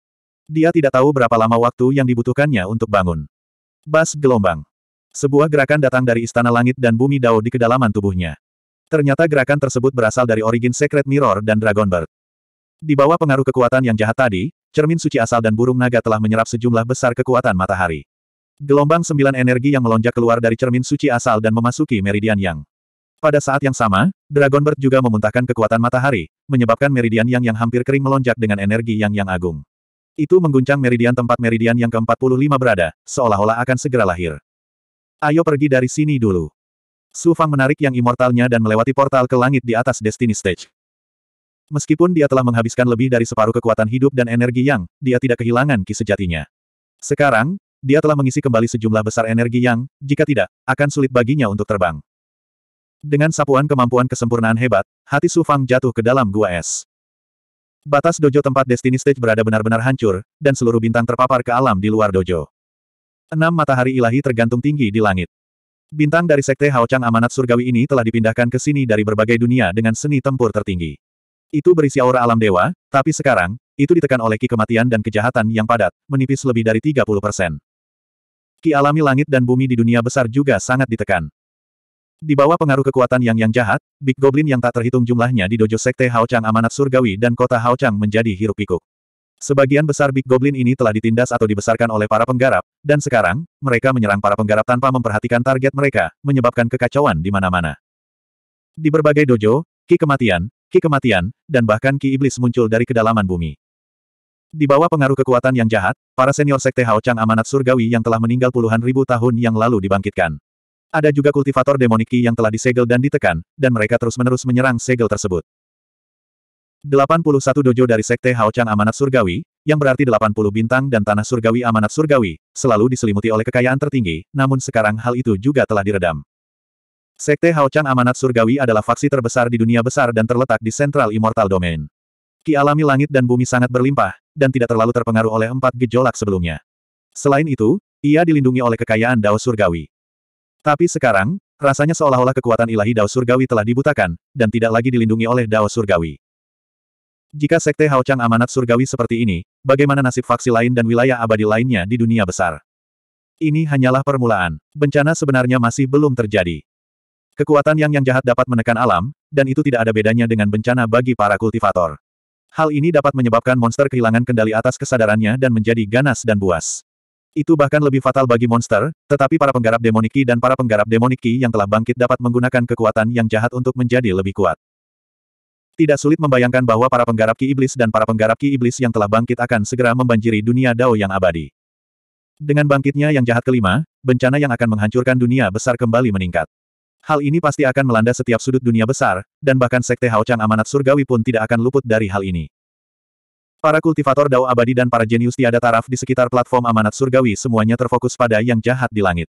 Dia tidak tahu berapa lama waktu yang dibutuhkannya untuk bangun. Bas gelombang. Sebuah gerakan datang dari istana langit dan bumi Dao di kedalaman tubuhnya. Ternyata gerakan tersebut berasal dari origin Secret Mirror dan Dragon Bird. Di bawah pengaruh kekuatan yang jahat tadi, cermin suci asal dan burung naga telah menyerap sejumlah besar kekuatan matahari. Gelombang sembilan energi yang melonjak keluar dari cermin suci asal dan memasuki meridian yang. Pada saat yang sama, Dragon Bird juga memuntahkan kekuatan matahari, menyebabkan meridian yang yang hampir kering melonjak dengan energi yang yang agung. Itu mengguncang meridian tempat meridian yang ke-45 berada, seolah-olah akan segera lahir. Ayo pergi dari sini dulu. Su Fang menarik yang immortalnya dan melewati portal ke langit di atas Destiny Stage. Meskipun dia telah menghabiskan lebih dari separuh kekuatan hidup dan energi yang, dia tidak kehilangan ki sejatinya. Sekarang, dia telah mengisi kembali sejumlah besar energi yang, jika tidak, akan sulit baginya untuk terbang. Dengan sapuan kemampuan kesempurnaan hebat, hati Su Fang jatuh ke dalam gua es. Batas dojo tempat Destiny Stage berada benar-benar hancur, dan seluruh bintang terpapar ke alam di luar dojo. Enam matahari ilahi tergantung tinggi di langit. Bintang dari Sekte Hao Chang Amanat Surgawi ini telah dipindahkan ke sini dari berbagai dunia dengan seni tempur tertinggi. Itu berisi aura alam dewa, tapi sekarang, itu ditekan oleh ki kematian dan kejahatan yang padat, menipis lebih dari 30 persen. Hierarki alami langit dan bumi di dunia besar juga sangat ditekan. Di bawah pengaruh kekuatan yang yang jahat, Big Goblin yang tak terhitung jumlahnya di dojo sekte Haochang amanat surgawi dan kota Haochang menjadi hiruk-pikuk. Sebagian besar Big Goblin ini telah ditindas atau dibesarkan oleh para penggarap, dan sekarang, mereka menyerang para penggarap tanpa memperhatikan target mereka, menyebabkan kekacauan di mana-mana. Di berbagai dojo, Ki Kematian, Ki Kematian, dan bahkan Ki Iblis muncul dari kedalaman bumi. Di bawah pengaruh kekuatan yang jahat, para senior sekte Hao Chang amanat surgawi yang telah meninggal puluhan ribu tahun yang lalu dibangkitkan. Ada juga kultivator demoniki yang telah disegel dan ditekan, dan mereka terus-menerus menyerang segel tersebut. 81 dojo dari sekte Hao Chang amanat surgawi, yang berarti 80 bintang dan tanah surgawi amanat surgawi, selalu diselimuti oleh kekayaan tertinggi, namun sekarang hal itu juga telah diredam. Sekte Hao Chang amanat surgawi adalah faksi terbesar di dunia besar dan terletak di Central Immortal Domain. Ki alami langit dan bumi sangat berlimpah, dan tidak terlalu terpengaruh oleh empat gejolak sebelumnya. Selain itu, ia dilindungi oleh kekayaan Dao Surgawi. Tapi sekarang, rasanya seolah-olah kekuatan ilahi Dao Surgawi telah dibutakan, dan tidak lagi dilindungi oleh Dao Surgawi. Jika Sekte Haochang amanat surgawi seperti ini, bagaimana nasib faksi lain dan wilayah abadi lainnya di dunia besar? Ini hanyalah permulaan. Bencana sebenarnya masih belum terjadi. Kekuatan yang yang jahat dapat menekan alam, dan itu tidak ada bedanya dengan bencana bagi para kultivator. Hal ini dapat menyebabkan monster kehilangan kendali atas kesadarannya dan menjadi ganas dan buas. Itu bahkan lebih fatal bagi monster, tetapi para penggarap demoniki dan para penggarap demoniki yang telah bangkit dapat menggunakan kekuatan yang jahat untuk menjadi lebih kuat. Tidak sulit membayangkan bahwa para penggarap ki iblis dan para penggarap ki iblis yang telah bangkit akan segera membanjiri dunia Dao yang abadi. Dengan bangkitnya yang jahat kelima, bencana yang akan menghancurkan dunia besar kembali meningkat. Hal ini pasti akan melanda setiap sudut dunia besar, dan bahkan Sekte Haochang Amanat Surgawi pun tidak akan luput dari hal ini. Para kultivator dao abadi dan para jenius tiada taraf di sekitar platform Amanat Surgawi semuanya terfokus pada yang jahat di langit.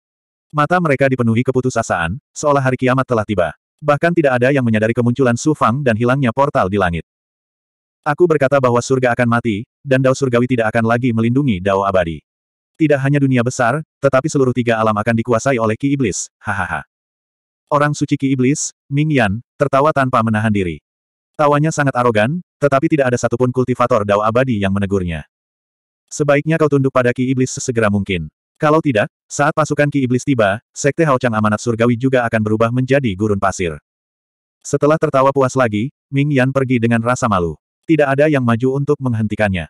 Mata mereka dipenuhi keputusasaan, seolah hari kiamat telah tiba. Bahkan tidak ada yang menyadari kemunculan Su Fang dan hilangnya portal di langit. Aku berkata bahwa surga akan mati, dan dao surgawi tidak akan lagi melindungi dao abadi. Tidak hanya dunia besar, tetapi seluruh tiga alam akan dikuasai oleh Ki Iblis, hahaha orang suci Ki Iblis, Ming Yan, tertawa tanpa menahan diri. Tawanya sangat arogan, tetapi tidak ada satupun kultivator Dao abadi yang menegurnya. Sebaiknya kau tunduk pada Ki Iblis sesegera mungkin. Kalau tidak, saat pasukan Ki Iblis tiba, Sekte Chang Amanat Surgawi juga akan berubah menjadi gurun pasir. Setelah tertawa puas lagi, Ming Yan pergi dengan rasa malu. Tidak ada yang maju untuk menghentikannya.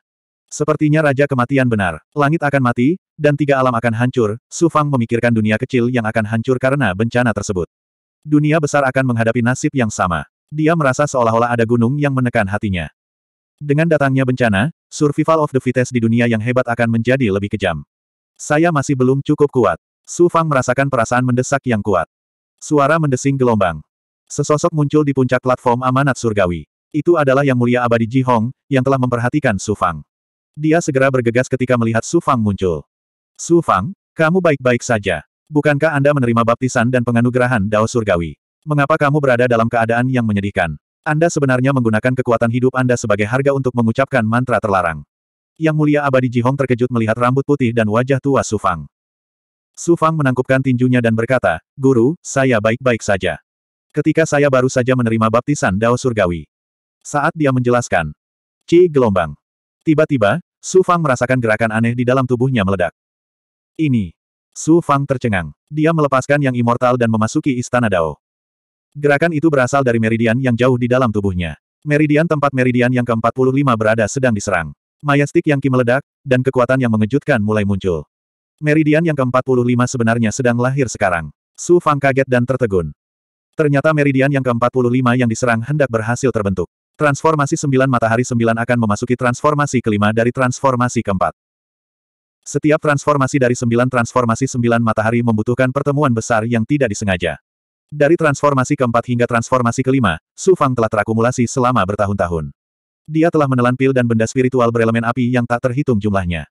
Sepertinya Raja Kematian benar. Langit akan mati, dan tiga alam akan hancur. Su Fang memikirkan dunia kecil yang akan hancur karena bencana tersebut. Dunia besar akan menghadapi nasib yang sama. Dia merasa seolah-olah ada gunung yang menekan hatinya. Dengan datangnya bencana, survival of the fittest di dunia yang hebat akan menjadi lebih kejam. Saya masih belum cukup kuat. Su Fang merasakan perasaan mendesak yang kuat. Suara mendesing gelombang. Sesosok muncul di puncak platform amanat surgawi. Itu adalah Yang Mulia Abadi Ji Hong, yang telah memperhatikan Su Fang. Dia segera bergegas ketika melihat Su Fang muncul. Su Fang, kamu baik-baik saja. Bukankah Anda menerima baptisan dan penganugerahan dao surgawi? Mengapa kamu berada dalam keadaan yang menyedihkan? Anda sebenarnya menggunakan kekuatan hidup Anda sebagai harga untuk mengucapkan mantra terlarang. Yang mulia abadi Jihong terkejut melihat rambut putih dan wajah tua Sufang. Sufang menangkupkan tinjunya dan berkata, Guru, saya baik-baik saja. Ketika saya baru saja menerima baptisan Dao Surgawi. Saat dia menjelaskan, Ci gelombang. Tiba-tiba, Sufang merasakan gerakan aneh di dalam tubuhnya meledak. Ini, Su Fang tercengang. Dia melepaskan yang immortal dan memasuki istana Dao. Gerakan itu berasal dari meridian yang jauh di dalam tubuhnya. Meridian tempat meridian yang ke-45 berada sedang diserang. Mayastik yang ki meledak, dan kekuatan yang mengejutkan mulai muncul. Meridian yang ke-45 sebenarnya sedang lahir sekarang. Su Fang kaget dan tertegun. Ternyata meridian yang ke-45 yang diserang hendak berhasil terbentuk. Transformasi sembilan matahari sembilan akan memasuki transformasi kelima dari transformasi keempat. Setiap transformasi dari sembilan transformasi sembilan matahari membutuhkan pertemuan besar yang tidak disengaja. Dari transformasi keempat hingga transformasi kelima, Su Fang telah terakumulasi selama bertahun-tahun. Dia telah menelan pil dan benda spiritual berelemen api yang tak terhitung jumlahnya.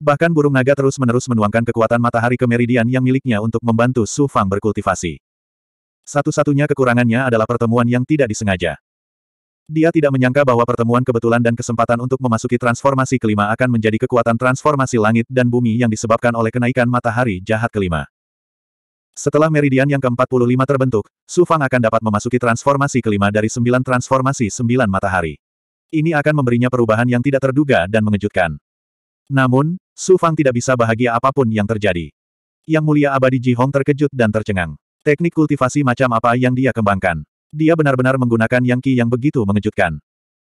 Bahkan burung naga terus-menerus menuangkan kekuatan matahari ke meridian yang miliknya untuk membantu Su Fang berkultivasi. Satu-satunya kekurangannya adalah pertemuan yang tidak disengaja. Dia tidak menyangka bahwa pertemuan kebetulan dan kesempatan untuk memasuki transformasi kelima akan menjadi kekuatan transformasi langit dan bumi yang disebabkan oleh kenaikan matahari jahat kelima. Setelah meridian yang ke-45 terbentuk, Su Fang akan dapat memasuki transformasi kelima dari sembilan transformasi sembilan matahari. Ini akan memberinya perubahan yang tidak terduga dan mengejutkan. Namun, Su Fang tidak bisa bahagia apapun yang terjadi. Yang mulia abadi Ji Hong terkejut dan tercengang. Teknik kultivasi macam apa yang dia kembangkan? Dia benar-benar menggunakan yang Qi yang begitu mengejutkan.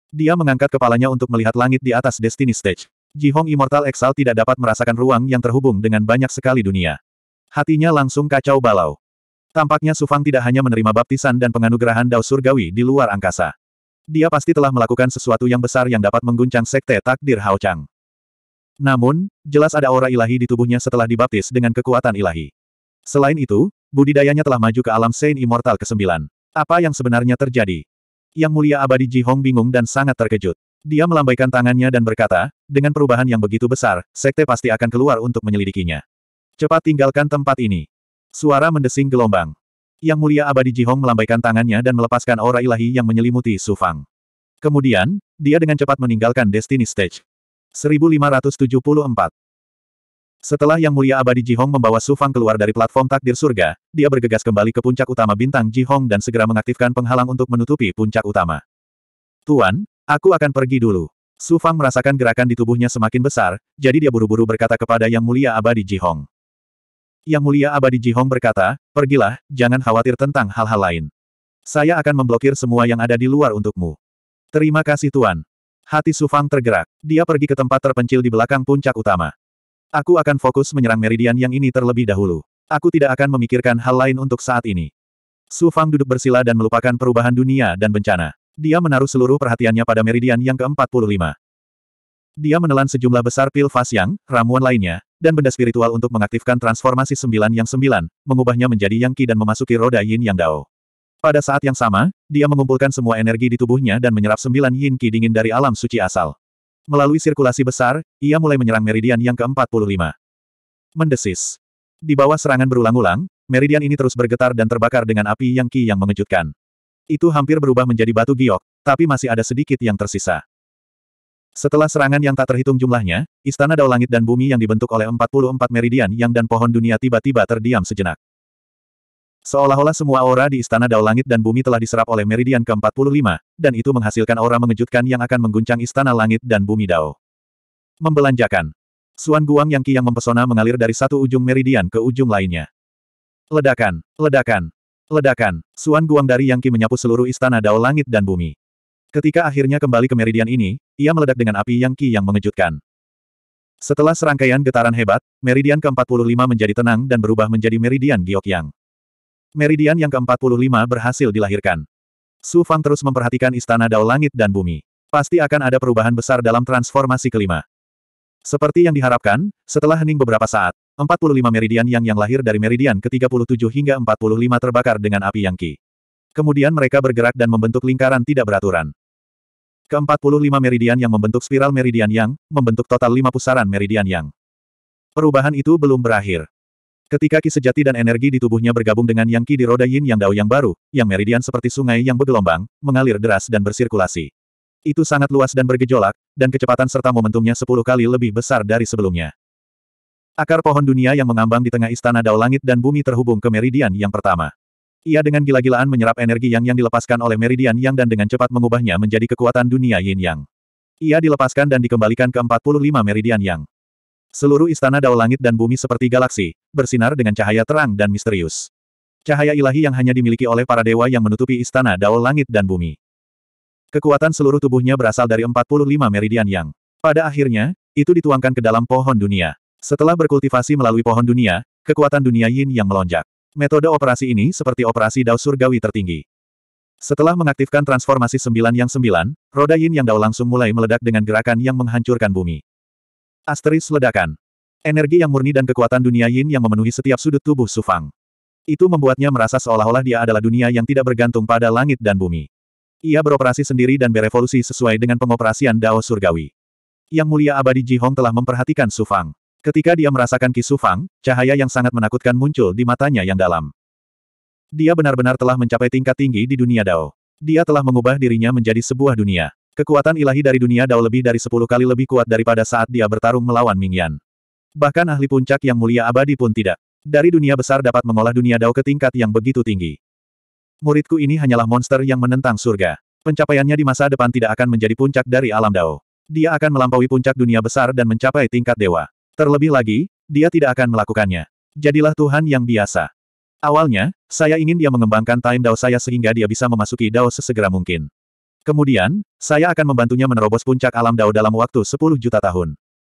Dia mengangkat kepalanya untuk melihat langit di atas Destiny Stage. Jihong Immortal Exal tidak dapat merasakan ruang yang terhubung dengan banyak sekali dunia. Hatinya langsung kacau balau. Tampaknya Sufang tidak hanya menerima baptisan dan penganugerahan dao surgawi di luar angkasa. Dia pasti telah melakukan sesuatu yang besar yang dapat mengguncang sekte takdir Hao Chang. Namun, jelas ada aura ilahi di tubuhnya setelah dibaptis dengan kekuatan ilahi. Selain itu, budidayanya telah maju ke alam Saint Immortal ke-9. Apa yang sebenarnya terjadi? Yang Mulia Abadi Ji Hong bingung dan sangat terkejut. Dia melambaikan tangannya dan berkata, dengan perubahan yang begitu besar, sekte pasti akan keluar untuk menyelidikinya. Cepat tinggalkan tempat ini. Suara mendesing gelombang. Yang Mulia Abadi Ji Hong melambaikan tangannya dan melepaskan aura ilahi yang menyelimuti Su Fang. Kemudian, dia dengan cepat meninggalkan Destiny Stage. 1574 setelah Yang Mulia Abadi Ji Hong membawa Su Fang keluar dari platform takdir surga, dia bergegas kembali ke puncak utama bintang Ji Hong dan segera mengaktifkan penghalang untuk menutupi puncak utama. Tuan, aku akan pergi dulu. Su Fang merasakan gerakan di tubuhnya semakin besar, jadi dia buru-buru berkata kepada Yang Mulia Abadi Ji Hong. Yang Mulia Abadi Ji Hong berkata, pergilah, jangan khawatir tentang hal-hal lain. Saya akan memblokir semua yang ada di luar untukmu. Terima kasih Tuan. Hati Su Fang tergerak. Dia pergi ke tempat terpencil di belakang puncak utama. Aku akan fokus menyerang meridian yang ini terlebih dahulu. Aku tidak akan memikirkan hal lain untuk saat ini. Su Fang duduk bersila dan melupakan perubahan dunia dan bencana. Dia menaruh seluruh perhatiannya pada meridian yang ke-45. Dia menelan sejumlah besar pil fas yang, ramuan lainnya, dan benda spiritual untuk mengaktifkan transformasi sembilan yang sembilan, mengubahnya menjadi yang ki dan memasuki roda yin yang dao. Pada saat yang sama, dia mengumpulkan semua energi di tubuhnya dan menyerap sembilan yin ki dingin dari alam suci asal. Melalui sirkulasi besar, ia mulai menyerang meridian yang ke-45. Mendesis. Di bawah serangan berulang-ulang, meridian ini terus bergetar dan terbakar dengan api yang ki yang mengejutkan. Itu hampir berubah menjadi batu giok, tapi masih ada sedikit yang tersisa. Setelah serangan yang tak terhitung jumlahnya, istana daulangit dan bumi yang dibentuk oleh 44 meridian yang dan pohon dunia tiba-tiba terdiam sejenak. Seolah-olah semua aura di Istana Dao Langit dan Bumi telah diserap oleh Meridian ke-45, dan itu menghasilkan aura mengejutkan yang akan mengguncang Istana Langit dan Bumi Dao. Membelanjakan. Suan Guang yang ki yang mempesona mengalir dari satu ujung Meridian ke ujung lainnya. Ledakan, ledakan, ledakan. Suan Guang dari yang ki menyapu seluruh Istana Dao Langit dan Bumi. Ketika akhirnya kembali ke Meridian ini, ia meledak dengan api yang ki yang mengejutkan. Setelah serangkaian getaran hebat, meridian ke-45 menjadi tenang dan berubah menjadi meridian Giokyang. Meridian yang ke-45 berhasil dilahirkan. Su Fang terus memperhatikan istana Dao Langit dan Bumi. Pasti akan ada perubahan besar dalam transformasi kelima. Seperti yang diharapkan, setelah hening beberapa saat, 45 meridian yang yang lahir dari meridian ke-37 hingga 45 terbakar dengan api yang ki. Kemudian mereka bergerak dan membentuk lingkaran tidak beraturan. Ke-45 meridian yang membentuk spiral meridian yang, membentuk total 5 pusaran meridian yang. Perubahan itu belum berakhir. Ketika ki sejati dan energi di tubuhnya bergabung dengan yang ki di roda yin yang dao yang baru, yang meridian seperti sungai yang bergelombang, mengalir deras dan bersirkulasi. Itu sangat luas dan bergejolak, dan kecepatan serta momentumnya sepuluh kali lebih besar dari sebelumnya. Akar pohon dunia yang mengambang di tengah istana dao langit dan bumi terhubung ke meridian yang pertama. Ia dengan gila-gilaan menyerap energi yang yang dilepaskan oleh meridian yang dan dengan cepat mengubahnya menjadi kekuatan dunia yin yang. Ia dilepaskan dan dikembalikan ke 45 meridian yang. Seluruh istana dao langit dan bumi seperti galaksi, bersinar dengan cahaya terang dan misterius. Cahaya ilahi yang hanya dimiliki oleh para dewa yang menutupi istana dao langit dan bumi. Kekuatan seluruh tubuhnya berasal dari 45 meridian yang. Pada akhirnya, itu dituangkan ke dalam pohon dunia. Setelah berkultivasi melalui pohon dunia, kekuatan dunia yin yang melonjak. Metode operasi ini seperti operasi dao surgawi tertinggi. Setelah mengaktifkan transformasi sembilan yang sembilan, roda yin yang dao langsung mulai meledak dengan gerakan yang menghancurkan bumi. Asteris ledakan. Energi yang murni dan kekuatan dunia yin yang memenuhi setiap sudut tubuh Sufang. Itu membuatnya merasa seolah-olah dia adalah dunia yang tidak bergantung pada langit dan bumi. Ia beroperasi sendiri dan berevolusi sesuai dengan pengoperasian Dao Surgawi. Yang Mulia Abadi Ji Hong telah memperhatikan Sufang. Ketika dia merasakan Ki Sufang, cahaya yang sangat menakutkan muncul di matanya yang dalam. Dia benar-benar telah mencapai tingkat tinggi di dunia Dao. Dia telah mengubah dirinya menjadi sebuah dunia. Kekuatan ilahi dari dunia Dao lebih dari sepuluh kali lebih kuat daripada saat dia bertarung melawan Ming Yan. Bahkan ahli puncak yang mulia abadi pun tidak. Dari dunia besar dapat mengolah dunia Dao ke tingkat yang begitu tinggi. Muridku ini hanyalah monster yang menentang surga. Pencapaiannya di masa depan tidak akan menjadi puncak dari alam Dao. Dia akan melampaui puncak dunia besar dan mencapai tingkat dewa. Terlebih lagi, dia tidak akan melakukannya. Jadilah Tuhan yang biasa. Awalnya, saya ingin dia mengembangkan time Dao saya sehingga dia bisa memasuki Dao sesegera mungkin. Kemudian, saya akan membantunya menerobos puncak alam Dao dalam waktu 10 juta tahun.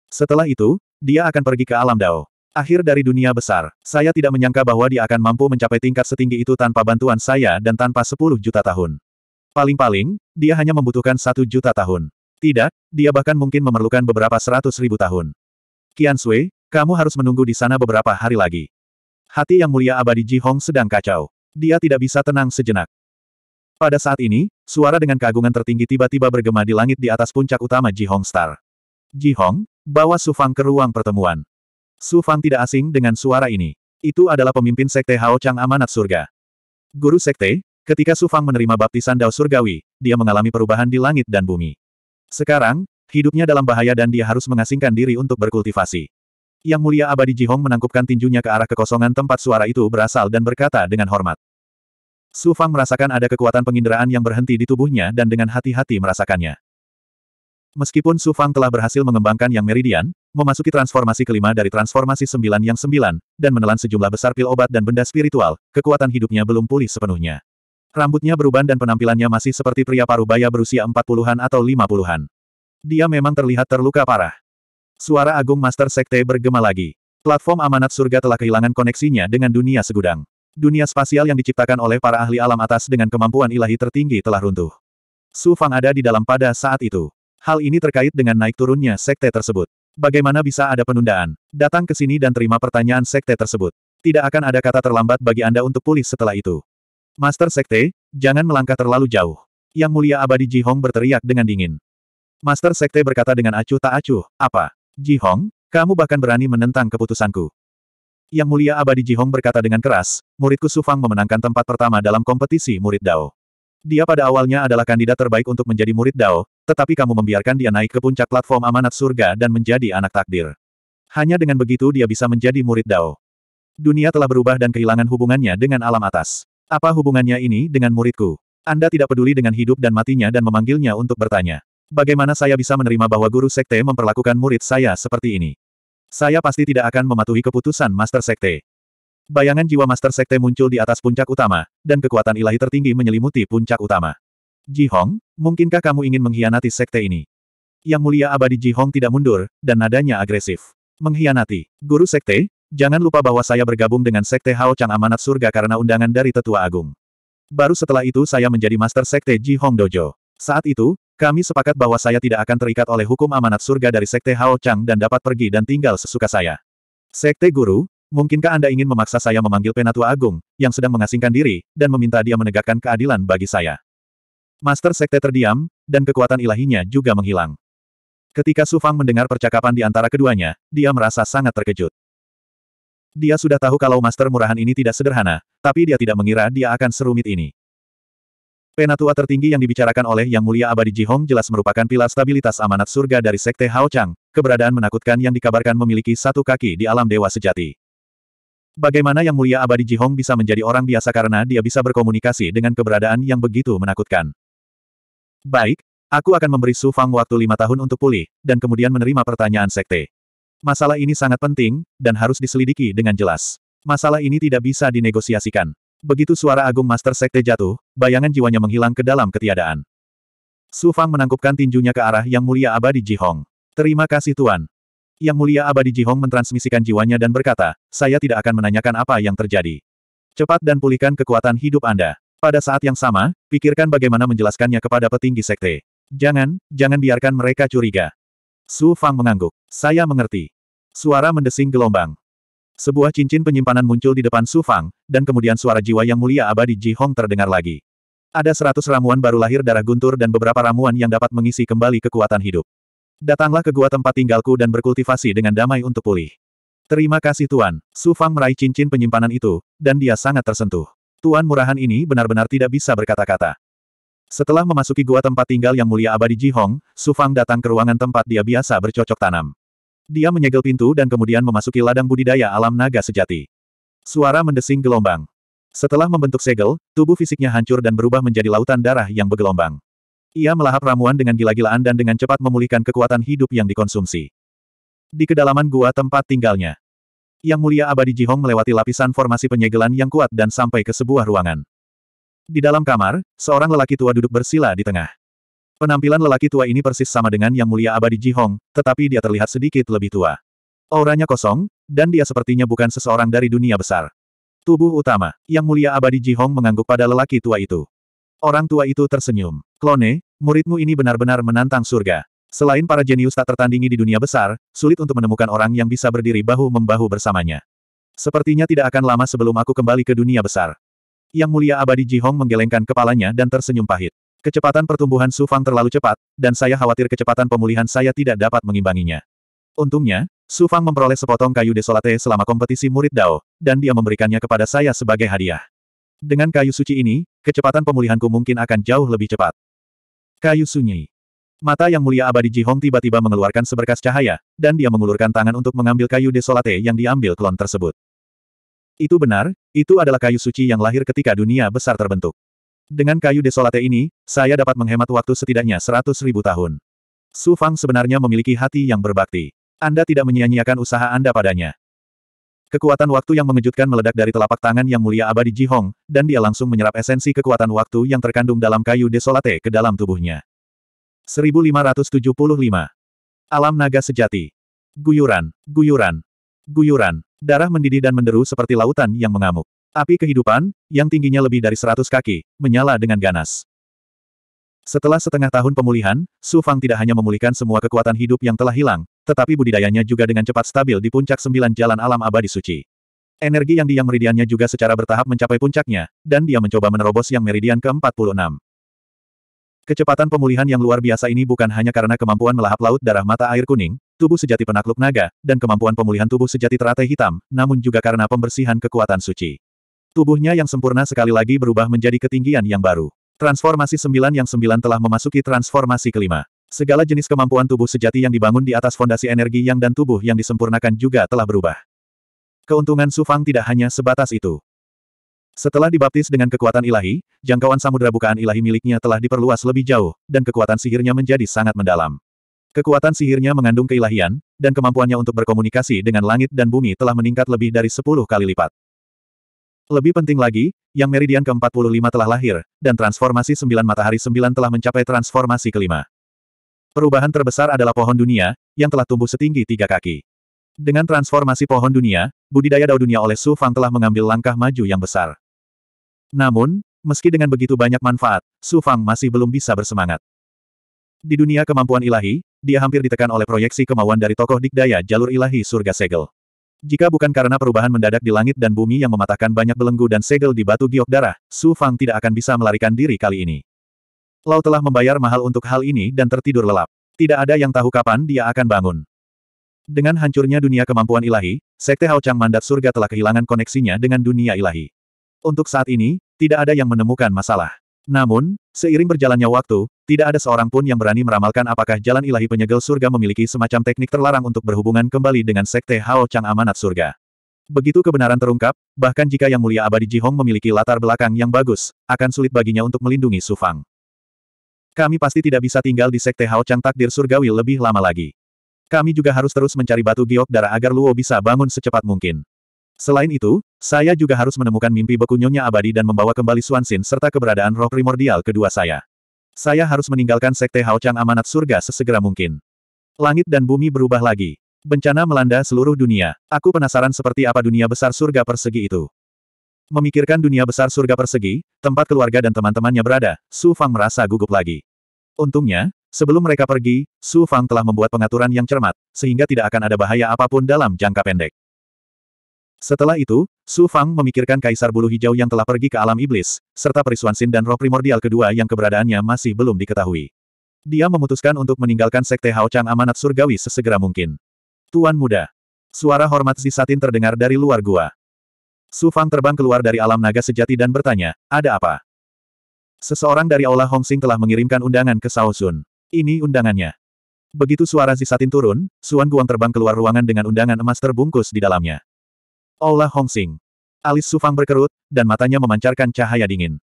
Setelah itu, dia akan pergi ke alam Dao. Akhir dari dunia besar, saya tidak menyangka bahwa dia akan mampu mencapai tingkat setinggi itu tanpa bantuan saya dan tanpa 10 juta tahun. Paling-paling, dia hanya membutuhkan satu juta tahun. Tidak, dia bahkan mungkin memerlukan beberapa seratus ribu tahun. Qian Sui, kamu harus menunggu di sana beberapa hari lagi. Hati yang mulia abadi Ji Hong sedang kacau. Dia tidak bisa tenang sejenak. Pada saat ini, suara dengan keagungan tertinggi tiba-tiba bergema di langit di atas puncak utama Ji Hong Star. Ji Hong, bawa Su Fang ke ruang pertemuan. Su Fang tidak asing dengan suara ini. Itu adalah pemimpin Sekte Hao Chang Amanat Surga. Guru Sekte, ketika Su Fang menerima baptisan Dao Surgawi, dia mengalami perubahan di langit dan bumi. Sekarang, hidupnya dalam bahaya dan dia harus mengasingkan diri untuk berkultivasi. Yang Mulia Abadi Ji Hong menangkupkan tinjunya ke arah kekosongan tempat suara itu berasal dan berkata dengan hormat. Su Fang merasakan ada kekuatan penginderaan yang berhenti di tubuhnya dan dengan hati-hati merasakannya. Meskipun Su Fang telah berhasil mengembangkan yang meridian, memasuki transformasi kelima dari transformasi sembilan yang sembilan, dan menelan sejumlah besar pil obat dan benda spiritual, kekuatan hidupnya belum pulih sepenuhnya. Rambutnya beruban dan penampilannya masih seperti pria parubaya berusia empat puluhan atau lima puluhan. Dia memang terlihat terluka parah. Suara Agung Master Sekte bergema lagi. Platform amanat surga telah kehilangan koneksinya dengan dunia segudang. Dunia spasial yang diciptakan oleh para ahli alam atas dengan kemampuan ilahi tertinggi telah runtuh. Su Fang ada di dalam pada saat itu. Hal ini terkait dengan naik turunnya sekte tersebut. Bagaimana bisa ada penundaan? Datang ke sini dan terima pertanyaan sekte tersebut. Tidak akan ada kata terlambat bagi Anda untuk pulih setelah itu. Master Sekte, jangan melangkah terlalu jauh. Yang Mulia Abadi Ji Hong berteriak dengan dingin. Master Sekte berkata dengan acuh tak acuh, apa? Ji Hong, kamu bahkan berani menentang keputusanku. Yang mulia abadi Jihong berkata dengan keras, muridku Sufang memenangkan tempat pertama dalam kompetisi murid Dao. Dia pada awalnya adalah kandidat terbaik untuk menjadi murid Dao, tetapi kamu membiarkan dia naik ke puncak platform amanat surga dan menjadi anak takdir. Hanya dengan begitu dia bisa menjadi murid Dao. Dunia telah berubah dan kehilangan hubungannya dengan alam atas. Apa hubungannya ini dengan muridku? Anda tidak peduli dengan hidup dan matinya dan memanggilnya untuk bertanya. Bagaimana saya bisa menerima bahwa guru sekte memperlakukan murid saya seperti ini? Saya pasti tidak akan mematuhi keputusan Master Sekte. Bayangan jiwa Master Sekte muncul di atas puncak utama, dan kekuatan ilahi tertinggi menyelimuti puncak utama. Ji Hong, mungkinkah kamu ingin mengkhianati sekte ini? Yang mulia abadi Ji Hong tidak mundur, dan nadanya agresif. Mengkhianati. Guru sekte, jangan lupa bahwa saya bergabung dengan sekte Hao Chang Amanat Surga karena undangan dari Tetua Agung. Baru setelah itu saya menjadi master sekte Ji Hong Dojo. Saat itu, kami sepakat bahwa saya tidak akan terikat oleh hukum amanat surga dari Sekte Hao Chang dan dapat pergi dan tinggal sesuka saya. Sekte Guru, mungkinkah Anda ingin memaksa saya memanggil Penatua Agung, yang sedang mengasingkan diri, dan meminta dia menegakkan keadilan bagi saya? Master Sekte terdiam, dan kekuatan ilahinya juga menghilang. Ketika Su Fang mendengar percakapan di antara keduanya, dia merasa sangat terkejut. Dia sudah tahu kalau master murahan ini tidak sederhana, tapi dia tidak mengira dia akan serumit ini. Penatua tertinggi yang dibicarakan oleh Yang Mulia Abadi Jihong jelas merupakan pilar stabilitas amanat surga dari Sekte Hao Chang, keberadaan menakutkan yang dikabarkan memiliki satu kaki di alam dewa sejati. Bagaimana Yang Mulia Abadi Jihong bisa menjadi orang biasa karena dia bisa berkomunikasi dengan keberadaan yang begitu menakutkan. Baik, aku akan memberi Su Fang waktu lima tahun untuk pulih, dan kemudian menerima pertanyaan Sekte. Masalah ini sangat penting, dan harus diselidiki dengan jelas. Masalah ini tidak bisa dinegosiasikan. Begitu suara agung Master Sekte jatuh, bayangan jiwanya menghilang ke dalam ketiadaan. Su Fang menangkupkan tinjunya ke arah Yang Mulia Abadi Ji Hong. Terima kasih Tuan. Yang Mulia Abadi Ji Hong mentransmisikan jiwanya dan berkata, saya tidak akan menanyakan apa yang terjadi. Cepat dan pulihkan kekuatan hidup Anda. Pada saat yang sama, pikirkan bagaimana menjelaskannya kepada petinggi sekte. Jangan, jangan biarkan mereka curiga. Su Fang mengangguk. Saya mengerti. Suara mendesing gelombang. Sebuah cincin penyimpanan muncul di depan Su Fang, dan kemudian suara jiwa yang mulia abadi Ji Hong terdengar lagi. Ada seratus ramuan baru lahir darah guntur dan beberapa ramuan yang dapat mengisi kembali kekuatan hidup. Datanglah ke gua tempat tinggalku dan berkultivasi dengan damai untuk pulih. Terima kasih Tuan. Su Fang meraih cincin penyimpanan itu, dan dia sangat tersentuh. Tuan murahan ini benar-benar tidak bisa berkata-kata. Setelah memasuki gua tempat tinggal yang mulia abadi Ji Hong, Su Fang datang ke ruangan tempat dia biasa bercocok tanam. Dia menyegel pintu dan kemudian memasuki ladang budidaya alam naga sejati. Suara mendesing gelombang. Setelah membentuk segel, tubuh fisiknya hancur dan berubah menjadi lautan darah yang bergelombang. Ia melahap ramuan dengan gila-gilaan dan dengan cepat memulihkan kekuatan hidup yang dikonsumsi. Di kedalaman gua tempat tinggalnya. Yang Mulia Abadi Jihong melewati lapisan formasi penyegelan yang kuat dan sampai ke sebuah ruangan. Di dalam kamar, seorang lelaki tua duduk bersila di tengah. Penampilan lelaki tua ini persis sama dengan Yang Mulia Abadi Ji Hong, tetapi dia terlihat sedikit lebih tua. Auranya kosong, dan dia sepertinya bukan seseorang dari dunia besar. Tubuh utama, Yang Mulia Abadi Ji Hong mengangguk pada lelaki tua itu. Orang tua itu tersenyum. Klone, muridmu ini benar-benar menantang surga. Selain para jenius tak tertandingi di dunia besar, sulit untuk menemukan orang yang bisa berdiri bahu-membahu bersamanya. Sepertinya tidak akan lama sebelum aku kembali ke dunia besar. Yang Mulia Abadi Ji Hong menggelengkan kepalanya dan tersenyum pahit. Kecepatan pertumbuhan Su Fang terlalu cepat, dan saya khawatir kecepatan pemulihan saya tidak dapat mengimbanginya. Untungnya, Su Fang memperoleh sepotong kayu desolate selama kompetisi murid Dao, dan dia memberikannya kepada saya sebagai hadiah. Dengan kayu suci ini, kecepatan pemulihanku mungkin akan jauh lebih cepat. Kayu sunyi. Mata yang mulia abadi Ji Hong tiba-tiba mengeluarkan seberkas cahaya, dan dia mengulurkan tangan untuk mengambil kayu desolate yang diambil klon tersebut. Itu benar, itu adalah kayu suci yang lahir ketika dunia besar terbentuk. Dengan kayu desolate ini, saya dapat menghemat waktu setidaknya seratus ribu tahun. Su Fang sebenarnya memiliki hati yang berbakti. Anda tidak menyia-nyiakan usaha Anda padanya. Kekuatan waktu yang mengejutkan meledak dari telapak tangan yang mulia abadi Ji Hong, dan dia langsung menyerap esensi kekuatan waktu yang terkandung dalam kayu desolate ke dalam tubuhnya. 1575. Alam naga sejati. Guyuran, guyuran, guyuran. Darah mendidih dan menderu seperti lautan yang mengamuk. Api kehidupan, yang tingginya lebih dari seratus kaki, menyala dengan ganas. Setelah setengah tahun pemulihan, Su Fang tidak hanya memulihkan semua kekuatan hidup yang telah hilang, tetapi budidayanya juga dengan cepat stabil di puncak sembilan jalan alam abadi suci. Energi yang di meridiannya juga secara bertahap mencapai puncaknya, dan dia mencoba menerobos yang meridian ke-46. Kecepatan pemulihan yang luar biasa ini bukan hanya karena kemampuan melahap laut darah mata air kuning, tubuh sejati penakluk naga, dan kemampuan pemulihan tubuh sejati teratai hitam, namun juga karena pembersihan kekuatan suci. Tubuhnya yang sempurna sekali lagi berubah menjadi ketinggian yang baru. Transformasi sembilan yang sembilan telah memasuki transformasi kelima. Segala jenis kemampuan tubuh sejati yang dibangun di atas fondasi energi yang dan tubuh yang disempurnakan juga telah berubah. Keuntungan Sufang tidak hanya sebatas itu. Setelah dibaptis dengan kekuatan ilahi, jangkauan samudera bukaan ilahi miliknya telah diperluas lebih jauh, dan kekuatan sihirnya menjadi sangat mendalam. Kekuatan sihirnya mengandung keilahian, dan kemampuannya untuk berkomunikasi dengan langit dan bumi telah meningkat lebih dari 10 kali lipat. Lebih penting lagi, yang meridian ke-45 telah lahir, dan transformasi sembilan matahari sembilan telah mencapai transformasi kelima. Perubahan terbesar adalah pohon dunia, yang telah tumbuh setinggi tiga kaki. Dengan transformasi pohon dunia, budidaya dao dunia oleh Su Fang telah mengambil langkah maju yang besar. Namun, meski dengan begitu banyak manfaat, Su Fang masih belum bisa bersemangat. Di dunia kemampuan ilahi, dia hampir ditekan oleh proyeksi kemauan dari tokoh dikdaya jalur ilahi surga segel. Jika bukan karena perubahan mendadak di langit dan bumi yang mematahkan banyak belenggu dan segel di batu giok darah, Su Fang tidak akan bisa melarikan diri kali ini. Lau telah membayar mahal untuk hal ini dan tertidur lelap. Tidak ada yang tahu kapan dia akan bangun. Dengan hancurnya dunia kemampuan ilahi, Sekte Hao Chang Mandat Surga telah kehilangan koneksinya dengan dunia ilahi. Untuk saat ini, tidak ada yang menemukan masalah. Namun, seiring berjalannya waktu, tidak ada seorang pun yang berani meramalkan apakah jalan ilahi penyegel surga memiliki semacam teknik terlarang untuk berhubungan kembali dengan sekte Hao Chang Amanat Surga. Begitu kebenaran terungkap, bahkan jika Yang Mulia Abadi Ji Hong memiliki latar belakang yang bagus, akan sulit baginya untuk melindungi Sufang. Kami pasti tidak bisa tinggal di sekte Hao Chang takdir surgawi lebih lama lagi. Kami juga harus terus mencari batu giok darah agar Luo bisa bangun secepat mungkin. Selain itu, saya juga harus menemukan mimpi beku Nyonya abadi dan membawa kembali Suansin serta keberadaan roh primordial kedua saya. Saya harus meninggalkan Sekte Haochang Amanat Surga sesegera mungkin. Langit dan bumi berubah lagi. Bencana melanda seluruh dunia. Aku penasaran seperti apa dunia besar surga persegi itu. Memikirkan dunia besar surga persegi, tempat keluarga dan teman-temannya berada, Su Fang merasa gugup lagi. Untungnya, sebelum mereka pergi, Su Fang telah membuat pengaturan yang cermat, sehingga tidak akan ada bahaya apapun dalam jangka pendek. Setelah itu, Su Fang memikirkan Kaisar Bulu Hijau yang telah pergi ke alam iblis, serta perisuan Sin dan roh primordial kedua yang keberadaannya masih belum diketahui. Dia memutuskan untuk meninggalkan Sekte Hao Chang amanat surgawi sesegera mungkin. Tuan muda. Suara hormat si terdengar dari luar gua. Su Fang terbang keluar dari alam naga sejati dan bertanya, ada apa? Seseorang dari Aula Sing telah mengirimkan undangan ke Sao Sun. Ini undangannya. Begitu suara Zisatin turun, Suan Guang terbang keluar ruangan dengan undangan emas terbungkus di dalamnya. Hong Sing. Alis Sufang berkerut, dan matanya memancarkan cahaya dingin.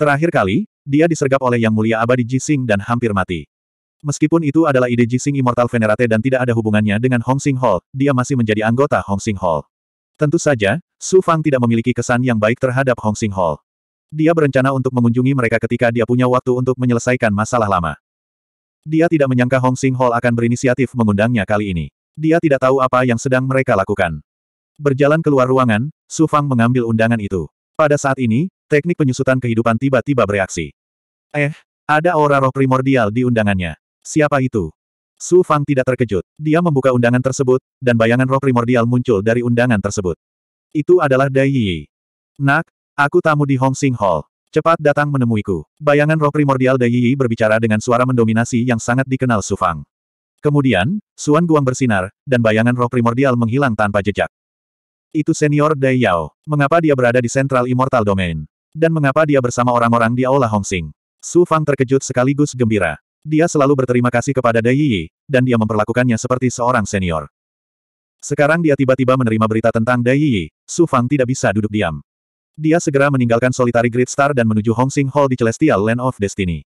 Terakhir kali, dia disergap oleh Yang Mulia Abadi Jising dan hampir mati. Meskipun itu adalah ide Jising Immortal Venerate dan tidak ada hubungannya dengan Hong Sing Hall, dia masih menjadi anggota Hong Sing Hall. Tentu saja, Su Fang tidak memiliki kesan yang baik terhadap Hong Sing Hall. Dia berencana untuk mengunjungi mereka ketika dia punya waktu untuk menyelesaikan masalah lama. Dia tidak menyangka Hong Sing Hall akan berinisiatif mengundangnya kali ini. Dia tidak tahu apa yang sedang mereka lakukan. Berjalan keluar ruangan, Su Fang mengambil undangan itu. Pada saat ini, teknik penyusutan kehidupan tiba-tiba bereaksi. Eh, ada aura roh primordial di undangannya. Siapa itu? Su Fang tidak terkejut. Dia membuka undangan tersebut, dan bayangan roh primordial muncul dari undangan tersebut. Itu adalah Dai Yi. Nak, aku tamu di Hong Sing Hall. Cepat datang menemuiku. Bayangan roh primordial Dai Yi berbicara dengan suara mendominasi yang sangat dikenal Su Fang. Kemudian, Suan Guang bersinar, dan bayangan roh primordial menghilang tanpa jejak. Itu senior Dai Yao. Mengapa dia berada di Central Immortal Domain? Dan mengapa dia bersama orang-orang di Aula Hongxing? Su Fang terkejut sekaligus gembira. Dia selalu berterima kasih kepada Dai Yi, dan dia memperlakukannya seperti seorang senior. Sekarang dia tiba-tiba menerima berita tentang Dai Yi, Su Fang tidak bisa duduk diam. Dia segera meninggalkan Solitary Great Star dan menuju Hongxing Hall di Celestial Land of Destiny.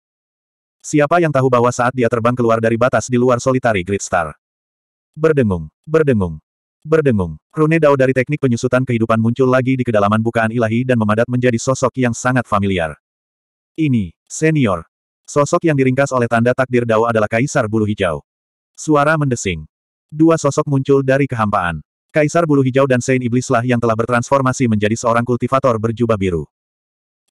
Siapa yang tahu bahwa saat dia terbang keluar dari batas di luar Solitary Great Star? Berdengung, berdengung, Berdengung, rune dao dari teknik penyusutan kehidupan muncul lagi di kedalaman bukaan ilahi dan memadat menjadi sosok yang sangat familiar. Ini, senior. Sosok yang diringkas oleh tanda takdir dao adalah Kaisar Bulu Hijau. Suara mendesing. Dua sosok muncul dari kehampaan. Kaisar Bulu Hijau dan Saint Iblislah yang telah bertransformasi menjadi seorang kultivator berjubah biru.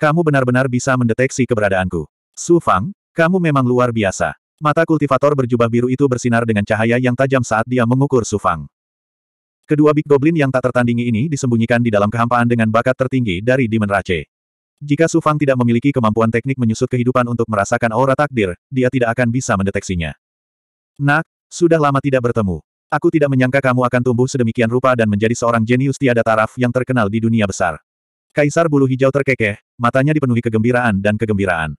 Kamu benar-benar bisa mendeteksi keberadaanku. Su Fang, kamu memang luar biasa. Mata kultivator berjubah biru itu bersinar dengan cahaya yang tajam saat dia mengukur Su Fang. Kedua Big Goblin yang tak tertandingi ini disembunyikan di dalam kehampaan dengan bakat tertinggi dari Demon Rache. Jika Su Fang tidak memiliki kemampuan teknik menyusut kehidupan untuk merasakan aura takdir, dia tidak akan bisa mendeteksinya. Nak, sudah lama tidak bertemu. Aku tidak menyangka kamu akan tumbuh sedemikian rupa dan menjadi seorang jenius tiada taraf yang terkenal di dunia besar. Kaisar bulu hijau terkekeh, matanya dipenuhi kegembiraan dan kegembiraan.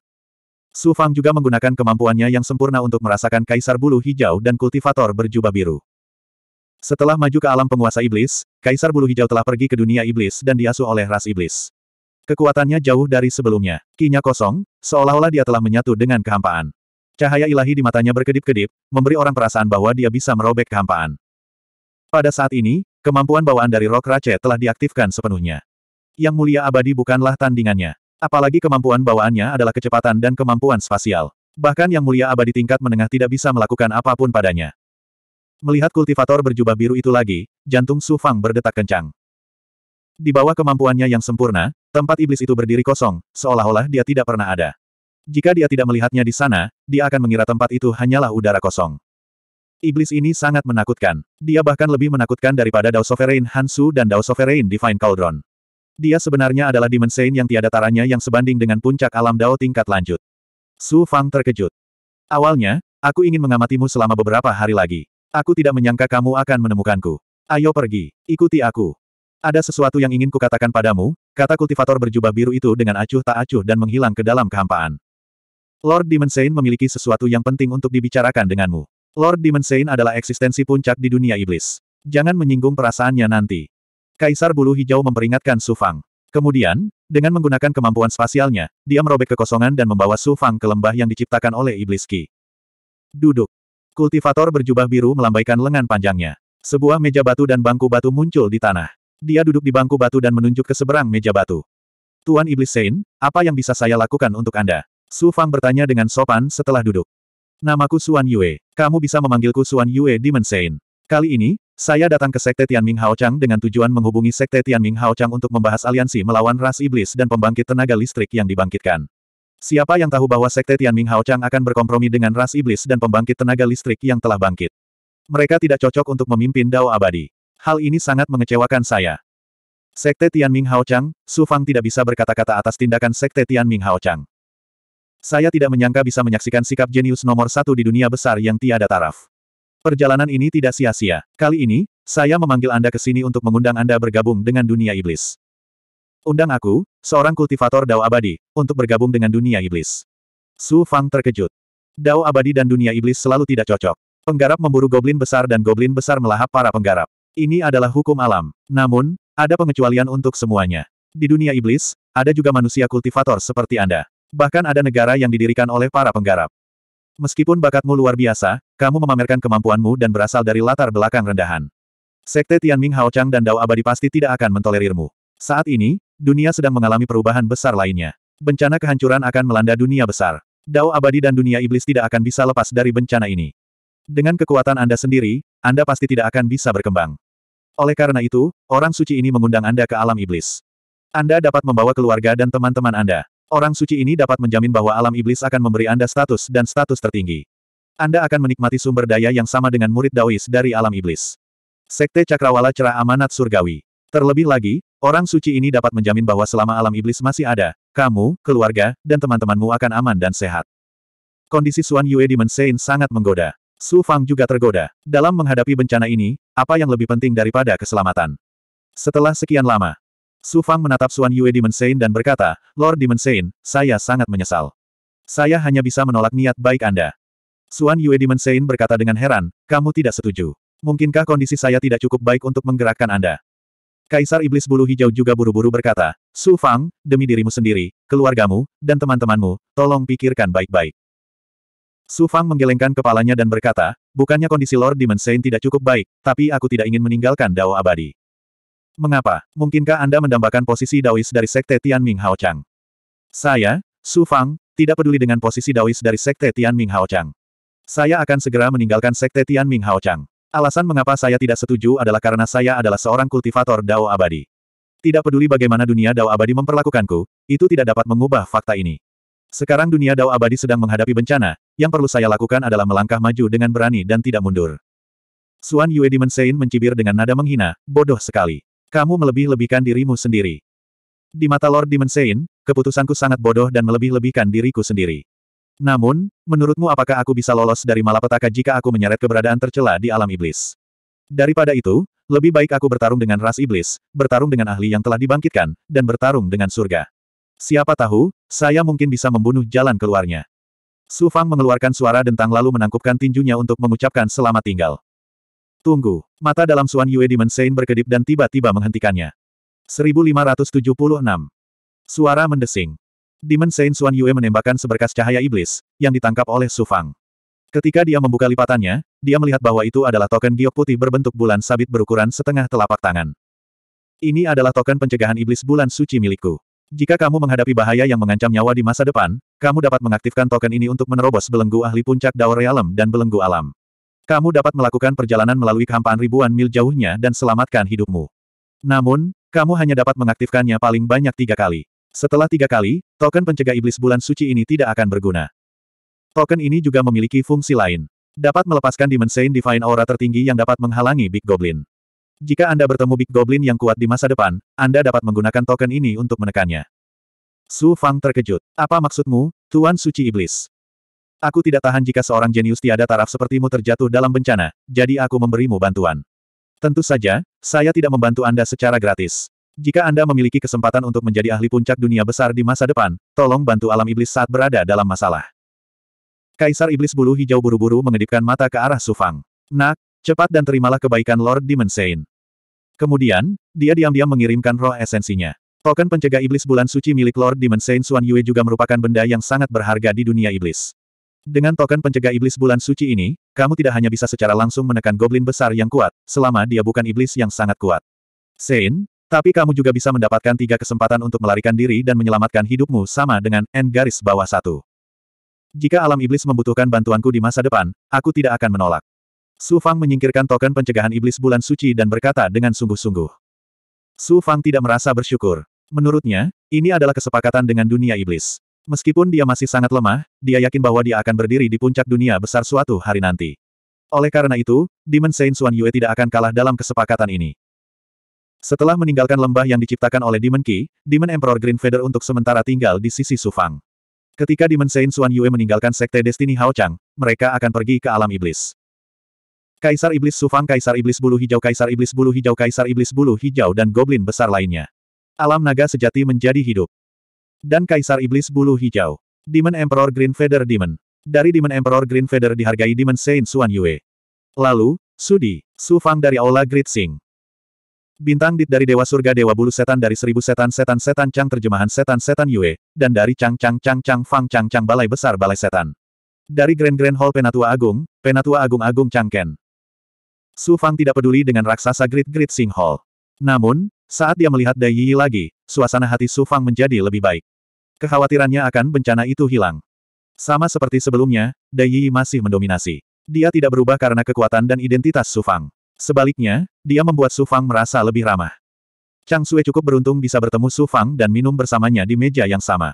Su Fang juga menggunakan kemampuannya yang sempurna untuk merasakan kaisar bulu hijau dan kultivator berjubah biru. Setelah maju ke alam penguasa iblis, Kaisar Bulu Hijau telah pergi ke dunia iblis dan diasuh oleh ras iblis. Kekuatannya jauh dari sebelumnya. Kinya kosong, seolah-olah dia telah menyatu dengan kehampaan. Cahaya ilahi di matanya berkedip-kedip, memberi orang perasaan bahwa dia bisa merobek kehampaan. Pada saat ini, kemampuan bawaan dari Rock Rache telah diaktifkan sepenuhnya. Yang mulia abadi bukanlah tandingannya. Apalagi kemampuan bawaannya adalah kecepatan dan kemampuan spasial. Bahkan yang mulia abadi tingkat menengah tidak bisa melakukan apapun padanya. Melihat kultivator berjubah biru itu lagi, jantung Su Fang berdetak kencang. Di bawah kemampuannya yang sempurna, tempat iblis itu berdiri kosong, seolah-olah dia tidak pernah ada. Jika dia tidak melihatnya di sana, dia akan mengira tempat itu hanyalah udara kosong. Iblis ini sangat menakutkan. Dia bahkan lebih menakutkan daripada Dao Sovereign Hansu dan Dao Sovereign Divine Cauldron. Dia sebenarnya adalah Saint yang tiada taranya yang sebanding dengan puncak alam Dao tingkat lanjut. Su Fang terkejut. Awalnya, aku ingin mengamatimu selama beberapa hari lagi. Aku tidak menyangka kamu akan menemukanku. Ayo pergi, ikuti aku. Ada sesuatu yang ingin kukatakan padamu, kata kultivator berjubah biru itu dengan acuh tak acuh dan menghilang ke dalam kehampaan. Lord Demon Dimensain memiliki sesuatu yang penting untuk dibicarakan denganmu. Lord Demon Dimensain adalah eksistensi puncak di dunia iblis. Jangan menyinggung perasaannya nanti. Kaisar Bulu Hijau memperingatkan Su Fang. Kemudian, dengan menggunakan kemampuan spasialnya, dia merobek kekosongan dan membawa Su Fang ke lembah yang diciptakan oleh Iblis Ki. Duduk. Kultivator berjubah biru melambaikan lengan panjangnya. Sebuah meja batu dan bangku batu muncul di tanah. Dia duduk di bangku batu dan menunjuk ke seberang meja batu. Tuan Iblis Sein, apa yang bisa saya lakukan untuk Anda? Su Fang bertanya dengan sopan setelah duduk. Namaku Suan Yue. Kamu bisa memanggilku Suan Yue Demon Sein. Kali ini, saya datang ke Sekte Tianming Haochang dengan tujuan menghubungi Sekte Tianming Haochang untuk membahas aliansi melawan ras iblis dan pembangkit tenaga listrik yang dibangkitkan. Siapa yang tahu bahwa Sekte Tianming Chang akan berkompromi dengan ras iblis dan pembangkit tenaga listrik yang telah bangkit? Mereka tidak cocok untuk memimpin Dao Abadi. Hal ini sangat mengecewakan saya. Sekte Tianming Haochang, Su Fang tidak bisa berkata-kata atas tindakan Sekte Tianming Chang. Saya tidak menyangka bisa menyaksikan sikap jenius nomor satu di dunia besar yang tiada taraf. Perjalanan ini tidak sia-sia. Kali ini, saya memanggil Anda ke sini untuk mengundang Anda bergabung dengan dunia iblis. Undang aku, seorang kultivator Dao Abadi, untuk bergabung dengan dunia iblis. Su Fang terkejut. Dao Abadi dan dunia iblis selalu tidak cocok. Penggarap memburu goblin besar dan goblin besar melahap para penggarap. Ini adalah hukum alam. Namun, ada pengecualian untuk semuanya. Di dunia iblis, ada juga manusia kultivator seperti Anda. Bahkan ada negara yang didirikan oleh para penggarap. Meskipun bakatmu luar biasa, kamu memamerkan kemampuanmu dan berasal dari latar belakang rendahan. Sekte Tianming Hao Chang dan Dao Abadi pasti tidak akan mentolerirmu. Saat ini, Dunia sedang mengalami perubahan besar lainnya. Bencana kehancuran akan melanda dunia besar. Dao abadi dan dunia iblis tidak akan bisa lepas dari bencana ini. Dengan kekuatan Anda sendiri, Anda pasti tidak akan bisa berkembang. Oleh karena itu, orang suci ini mengundang Anda ke alam iblis. Anda dapat membawa keluarga dan teman-teman Anda. Orang suci ini dapat menjamin bahwa alam iblis akan memberi Anda status dan status tertinggi. Anda akan menikmati sumber daya yang sama dengan murid Daois dari alam iblis. Sekte Cakrawala Cerah Amanat Surgawi. Terlebih lagi, Orang suci ini dapat menjamin bahwa selama alam iblis masih ada, kamu, keluarga, dan teman-temanmu akan aman dan sehat. Kondisi Suan Yue di Mensein sangat menggoda. Su Fang juga tergoda. Dalam menghadapi bencana ini, apa yang lebih penting daripada keselamatan? Setelah sekian lama, Su Fang menatap Suan Yue di Mensein dan berkata, Lord di Mensein, saya sangat menyesal. Saya hanya bisa menolak niat baik Anda. Suan Yue di Mensein berkata dengan heran, kamu tidak setuju. Mungkinkah kondisi saya tidak cukup baik untuk menggerakkan Anda? Kaisar Iblis Bulu Hijau juga buru-buru berkata, Su Fang, demi dirimu sendiri, keluargamu, dan teman-temanmu, tolong pikirkan baik-baik. Su Fang menggelengkan kepalanya dan berkata, bukannya kondisi Lord Demon Saint tidak cukup baik, tapi aku tidak ingin meninggalkan Dao Abadi. Mengapa? Mungkinkah Anda mendambakan posisi Daois dari Sekte Tianming Hao Chang? Saya, Su Fang, tidak peduli dengan posisi Daois dari Sekte Tianming Hao Chang. Saya akan segera meninggalkan Sekte Tianming Hao Chang. Alasan mengapa saya tidak setuju adalah karena saya adalah seorang kultivator Dao abadi. Tidak peduli bagaimana dunia Dao abadi memperlakukanku, itu tidak dapat mengubah fakta ini. Sekarang dunia Dao abadi sedang menghadapi bencana, yang perlu saya lakukan adalah melangkah maju dengan berani dan tidak mundur. Suan Yue Dimensein mencibir dengan nada menghina, bodoh sekali. Kamu melebih-lebihkan dirimu sendiri. Di mata Lord Dimensein, keputusanku sangat bodoh dan melebih-lebihkan diriku sendiri. Namun, menurutmu apakah aku bisa lolos dari malapetaka jika aku menyeret keberadaan tercela di alam iblis? Daripada itu, lebih baik aku bertarung dengan ras iblis, bertarung dengan ahli yang telah dibangkitkan, dan bertarung dengan surga. Siapa tahu, saya mungkin bisa membunuh jalan keluarnya. Su Fang mengeluarkan suara dentang lalu menangkupkan tinjunya untuk mengucapkan selamat tinggal. Tunggu, mata dalam Suan Yue Demon Sein berkedip dan tiba-tiba menghentikannya. 1576. Suara mendesing. Demon Saint Xuan Yue menembakkan seberkas cahaya iblis, yang ditangkap oleh Su Fang. Ketika dia membuka lipatannya, dia melihat bahwa itu adalah token giok putih berbentuk bulan sabit berukuran setengah telapak tangan. Ini adalah token pencegahan iblis bulan suci milikku. Jika kamu menghadapi bahaya yang mengancam nyawa di masa depan, kamu dapat mengaktifkan token ini untuk menerobos belenggu ahli puncak Daur Realm dan belenggu alam. Kamu dapat melakukan perjalanan melalui kehampaan ribuan mil jauhnya dan selamatkan hidupmu. Namun, kamu hanya dapat mengaktifkannya paling banyak tiga kali. Setelah tiga kali, token pencegah iblis bulan suci ini tidak akan berguna. Token ini juga memiliki fungsi lain. Dapat melepaskan Dimensain Divine Aura tertinggi yang dapat menghalangi Big Goblin. Jika Anda bertemu Big Goblin yang kuat di masa depan, Anda dapat menggunakan token ini untuk menekannya. Su Fang terkejut. Apa maksudmu, Tuan Suci Iblis? Aku tidak tahan jika seorang jenius tiada taraf sepertimu terjatuh dalam bencana, jadi aku memberimu bantuan. Tentu saja, saya tidak membantu Anda secara gratis. Jika Anda memiliki kesempatan untuk menjadi ahli puncak dunia besar di masa depan, tolong bantu alam iblis saat berada dalam masalah. Kaisar Iblis Bulu Hijau buru-buru mengedipkan mata ke arah Sufang. Nak, cepat dan terimalah kebaikan Lord Dimensein. Kemudian, dia diam-diam mengirimkan roh esensinya. Token pencegah iblis bulan suci milik Lord Dimensein Suan Yue juga merupakan benda yang sangat berharga di dunia iblis. Dengan token pencegah iblis bulan suci ini, kamu tidak hanya bisa secara langsung menekan goblin besar yang kuat, selama dia bukan iblis yang sangat kuat. Sein, tapi kamu juga bisa mendapatkan tiga kesempatan untuk melarikan diri dan menyelamatkan hidupmu sama dengan N garis bawah satu. Jika alam iblis membutuhkan bantuanku di masa depan, aku tidak akan menolak. Su Fang menyingkirkan token pencegahan iblis bulan suci dan berkata dengan sungguh-sungguh. Su Fang tidak merasa bersyukur. Menurutnya, ini adalah kesepakatan dengan dunia iblis. Meskipun dia masih sangat lemah, dia yakin bahwa dia akan berdiri di puncak dunia besar suatu hari nanti. Oleh karena itu, Demon Saint Xuan Yue tidak akan kalah dalam kesepakatan ini. Setelah meninggalkan lembah yang diciptakan oleh Demon Ki, Demon Emperor Green Feather untuk sementara tinggal di sisi Sufang. Ketika Demon Saint Xuan Yue meninggalkan Sekte Destiny Chang, mereka akan pergi ke alam iblis. Kaisar Iblis Sufang Kaisar Iblis Bulu Hijau Kaisar Iblis Bulu Hijau Kaisar Iblis Bulu Hijau dan Goblin Besar lainnya. Alam naga sejati menjadi hidup. Dan Kaisar Iblis Bulu Hijau. Demon Emperor Green Feather Demon. Dari Demon Emperor Green Feather dihargai Demon Saint Xuan Yue. Lalu, Sudi, Sufang dari Aula Great Sing. Bintang Dit dari Dewa Surga Dewa Bulu Setan dari Seribu Setan Setan Setan Cang Terjemahan Setan Setan Yue, dan dari Cang Cang Cang Cang Fang Cang Cang Balai Besar Balai Setan. Dari Grand Grand Hall Penatua Agung, Penatua Agung Agung Cangken. Su Fang tidak peduli dengan raksasa Great Great Sing Hall. Namun, saat dia melihat Dai Yi lagi, suasana hati Su Fang menjadi lebih baik. Kekhawatirannya akan bencana itu hilang. Sama seperti sebelumnya, Dai Yi masih mendominasi. Dia tidak berubah karena kekuatan dan identitas Su Fang. Sebaliknya, dia membuat Su Fang merasa lebih ramah. Chang Sui cukup beruntung bisa bertemu Su Fang dan minum bersamanya di meja yang sama.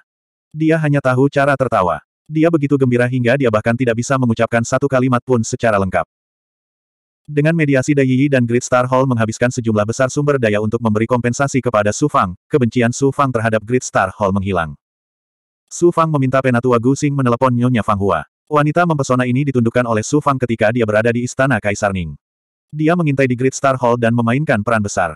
Dia hanya tahu cara tertawa. Dia begitu gembira hingga dia bahkan tidak bisa mengucapkan satu kalimat pun secara lengkap. Dengan mediasi Dai dan Great Star Hall menghabiskan sejumlah besar sumber daya untuk memberi kompensasi kepada Su Fang, kebencian Su Fang terhadap Great Star Hall menghilang. Su Fang meminta penatua Xing menelepon Nyonya Fang Hua. Wanita mempesona ini ditundukkan oleh Su Fang ketika dia berada di istana Kaisar Ning. Dia mengintai di Great Star Hall dan memainkan peran besar.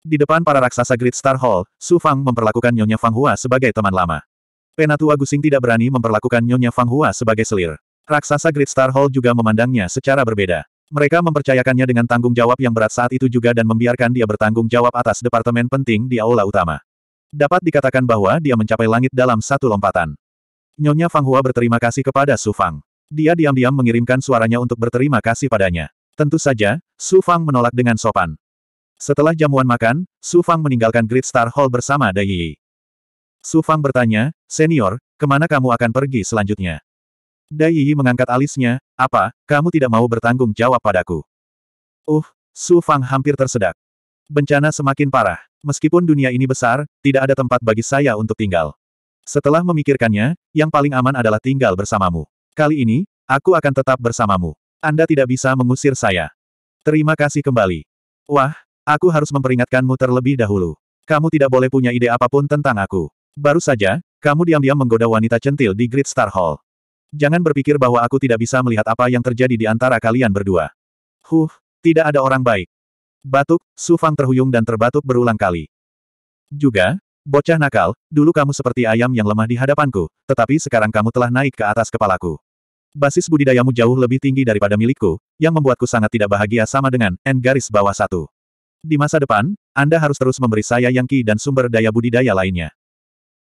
Di depan para raksasa Great Star Hall, Su Fang memperlakukan Nyonya Fang Hua sebagai teman lama. Penatua Gusing tidak berani memperlakukan Nyonya Fang Hua sebagai selir. Raksasa Great Star Hall juga memandangnya secara berbeda. Mereka mempercayakannya dengan tanggung jawab yang berat saat itu juga dan membiarkan dia bertanggung jawab atas departemen penting di aula utama. Dapat dikatakan bahwa dia mencapai langit dalam satu lompatan. Nyonya Fang Hua berterima kasih kepada Su Fang. Dia diam-diam mengirimkan suaranya untuk berterima kasih padanya. Tentu saja, Su Fang menolak dengan sopan. Setelah jamuan makan, Su Fang meninggalkan Great Star Hall bersama Dai Yi. Su Fang bertanya, Senior, kemana kamu akan pergi selanjutnya? Dai Yi mengangkat alisnya, apa, kamu tidak mau bertanggung jawab padaku? Uh, Su Fang hampir tersedak. Bencana semakin parah. Meskipun dunia ini besar, tidak ada tempat bagi saya untuk tinggal. Setelah memikirkannya, yang paling aman adalah tinggal bersamamu. Kali ini, aku akan tetap bersamamu. Anda tidak bisa mengusir saya. Terima kasih kembali. Wah, aku harus memperingatkanmu terlebih dahulu. Kamu tidak boleh punya ide apapun tentang aku. Baru saja, kamu diam-diam menggoda wanita centil di Great Star Hall. Jangan berpikir bahwa aku tidak bisa melihat apa yang terjadi di antara kalian berdua. Huh, tidak ada orang baik. Batuk, Su Sufang terhuyung dan terbatuk berulang kali. Juga, bocah nakal, dulu kamu seperti ayam yang lemah di hadapanku, tetapi sekarang kamu telah naik ke atas kepalaku. Basis budidayamu jauh lebih tinggi daripada milikku, yang membuatku sangat tidak bahagia sama dengan N garis bawah satu. Di masa depan, Anda harus terus memberi saya yang ki dan sumber daya budidaya lainnya.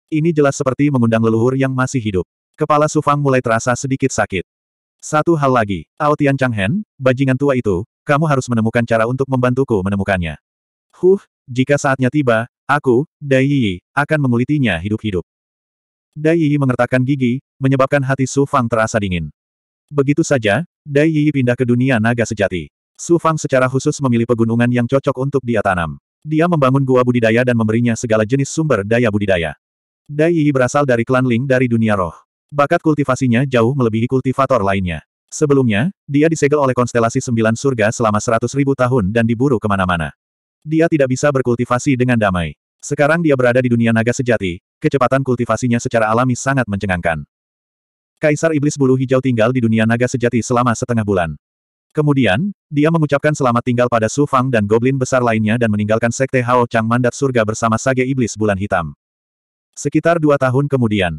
Ini jelas seperti mengundang leluhur yang masih hidup. Kepala Sufang mulai terasa sedikit sakit. Satu hal lagi, Ao Tian Changhen, bajingan tua itu, kamu harus menemukan cara untuk membantuku menemukannya. Huh, jika saatnya tiba, aku, Dai Yi, akan mengulitinya hidup-hidup. Dai Yi mengertakkan gigi, menyebabkan hati Su Fang terasa dingin. Begitu saja, Dai Yi pindah ke dunia naga sejati. Su Fang secara khusus memilih pegunungan yang cocok untuk dia tanam. Dia membangun gua budidaya dan memberinya segala jenis sumber daya budidaya. Dai Yi berasal dari klan Ling dari dunia roh. Bakat kultivasinya jauh melebihi kultivator lainnya. Sebelumnya, dia disegel oleh konstelasi sembilan surga selama seratus ribu tahun dan diburu kemana-mana. Dia tidak bisa berkultivasi dengan damai. Sekarang dia berada di dunia naga sejati, kecepatan kultivasinya secara alami sangat mencengangkan. Kaisar Iblis Bulu Hijau tinggal di dunia naga sejati selama setengah bulan. Kemudian, dia mengucapkan selamat tinggal pada Su Fang dan goblin besar lainnya dan meninggalkan Sekte Hao Chang Mandat Surga bersama Sage Iblis Bulan Hitam. Sekitar dua tahun kemudian,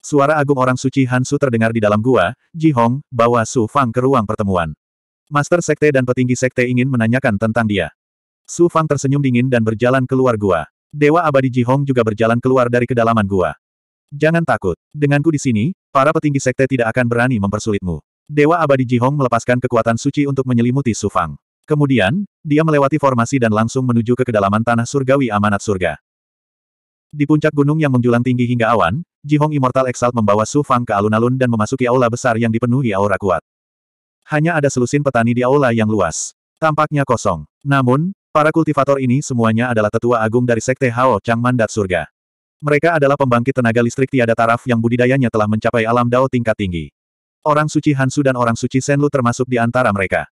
suara agung orang suci Hansu terdengar di dalam gua, Ji Hong, bawa Su Fang ke ruang pertemuan. Master Sekte dan petinggi Sekte ingin menanyakan tentang dia. Su Fang tersenyum dingin dan berjalan keluar gua. Dewa abadi Ji Hong juga berjalan keluar dari kedalaman gua. Jangan takut, denganku di sini, Para petinggi sekte tidak akan berani mempersulitmu. Dewa Abadi Jihong melepaskan kekuatan suci untuk menyelimuti Sufang. Kemudian, dia melewati formasi dan langsung menuju ke kedalaman tanah surgawi amanat surga. Di puncak gunung yang menjulang tinggi hingga awan, Jihong Immortal Exalt membawa Sufang ke alun-alun dan memasuki aula besar yang dipenuhi aura kuat. Hanya ada selusin petani di aula yang luas. Tampaknya kosong. Namun, para kultivator ini semuanya adalah tetua agung dari Sekte Hao Chang Mandat Surga. Mereka adalah pembangkit tenaga listrik tiada taraf yang budidayanya telah mencapai alam dao tingkat tinggi. Orang suci Hansu dan orang suci Senlu termasuk di antara mereka.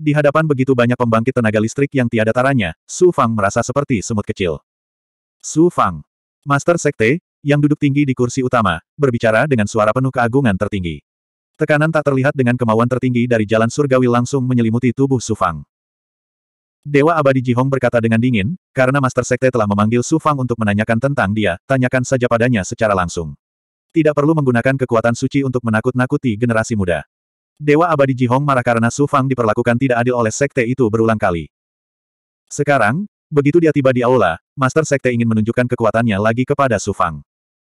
Di hadapan begitu banyak pembangkit tenaga listrik yang tiada taranya, Su Fang merasa seperti semut kecil. Su Fang, Master Sekte, yang duduk tinggi di kursi utama, berbicara dengan suara penuh keagungan tertinggi. Tekanan tak terlihat dengan kemauan tertinggi dari jalan surgawi langsung menyelimuti tubuh Su Fang. Dewa Abadi Jihong berkata dengan dingin, karena Master Sekte telah memanggil Su Fang untuk menanyakan tentang dia, tanyakan saja padanya secara langsung. Tidak perlu menggunakan kekuatan suci untuk menakut-nakuti generasi muda. Dewa Abadi Jihong marah karena Su Fang diperlakukan tidak adil oleh sekte itu berulang kali. Sekarang, begitu dia tiba di aula, Master Sekte ingin menunjukkan kekuatannya lagi kepada Su Fang.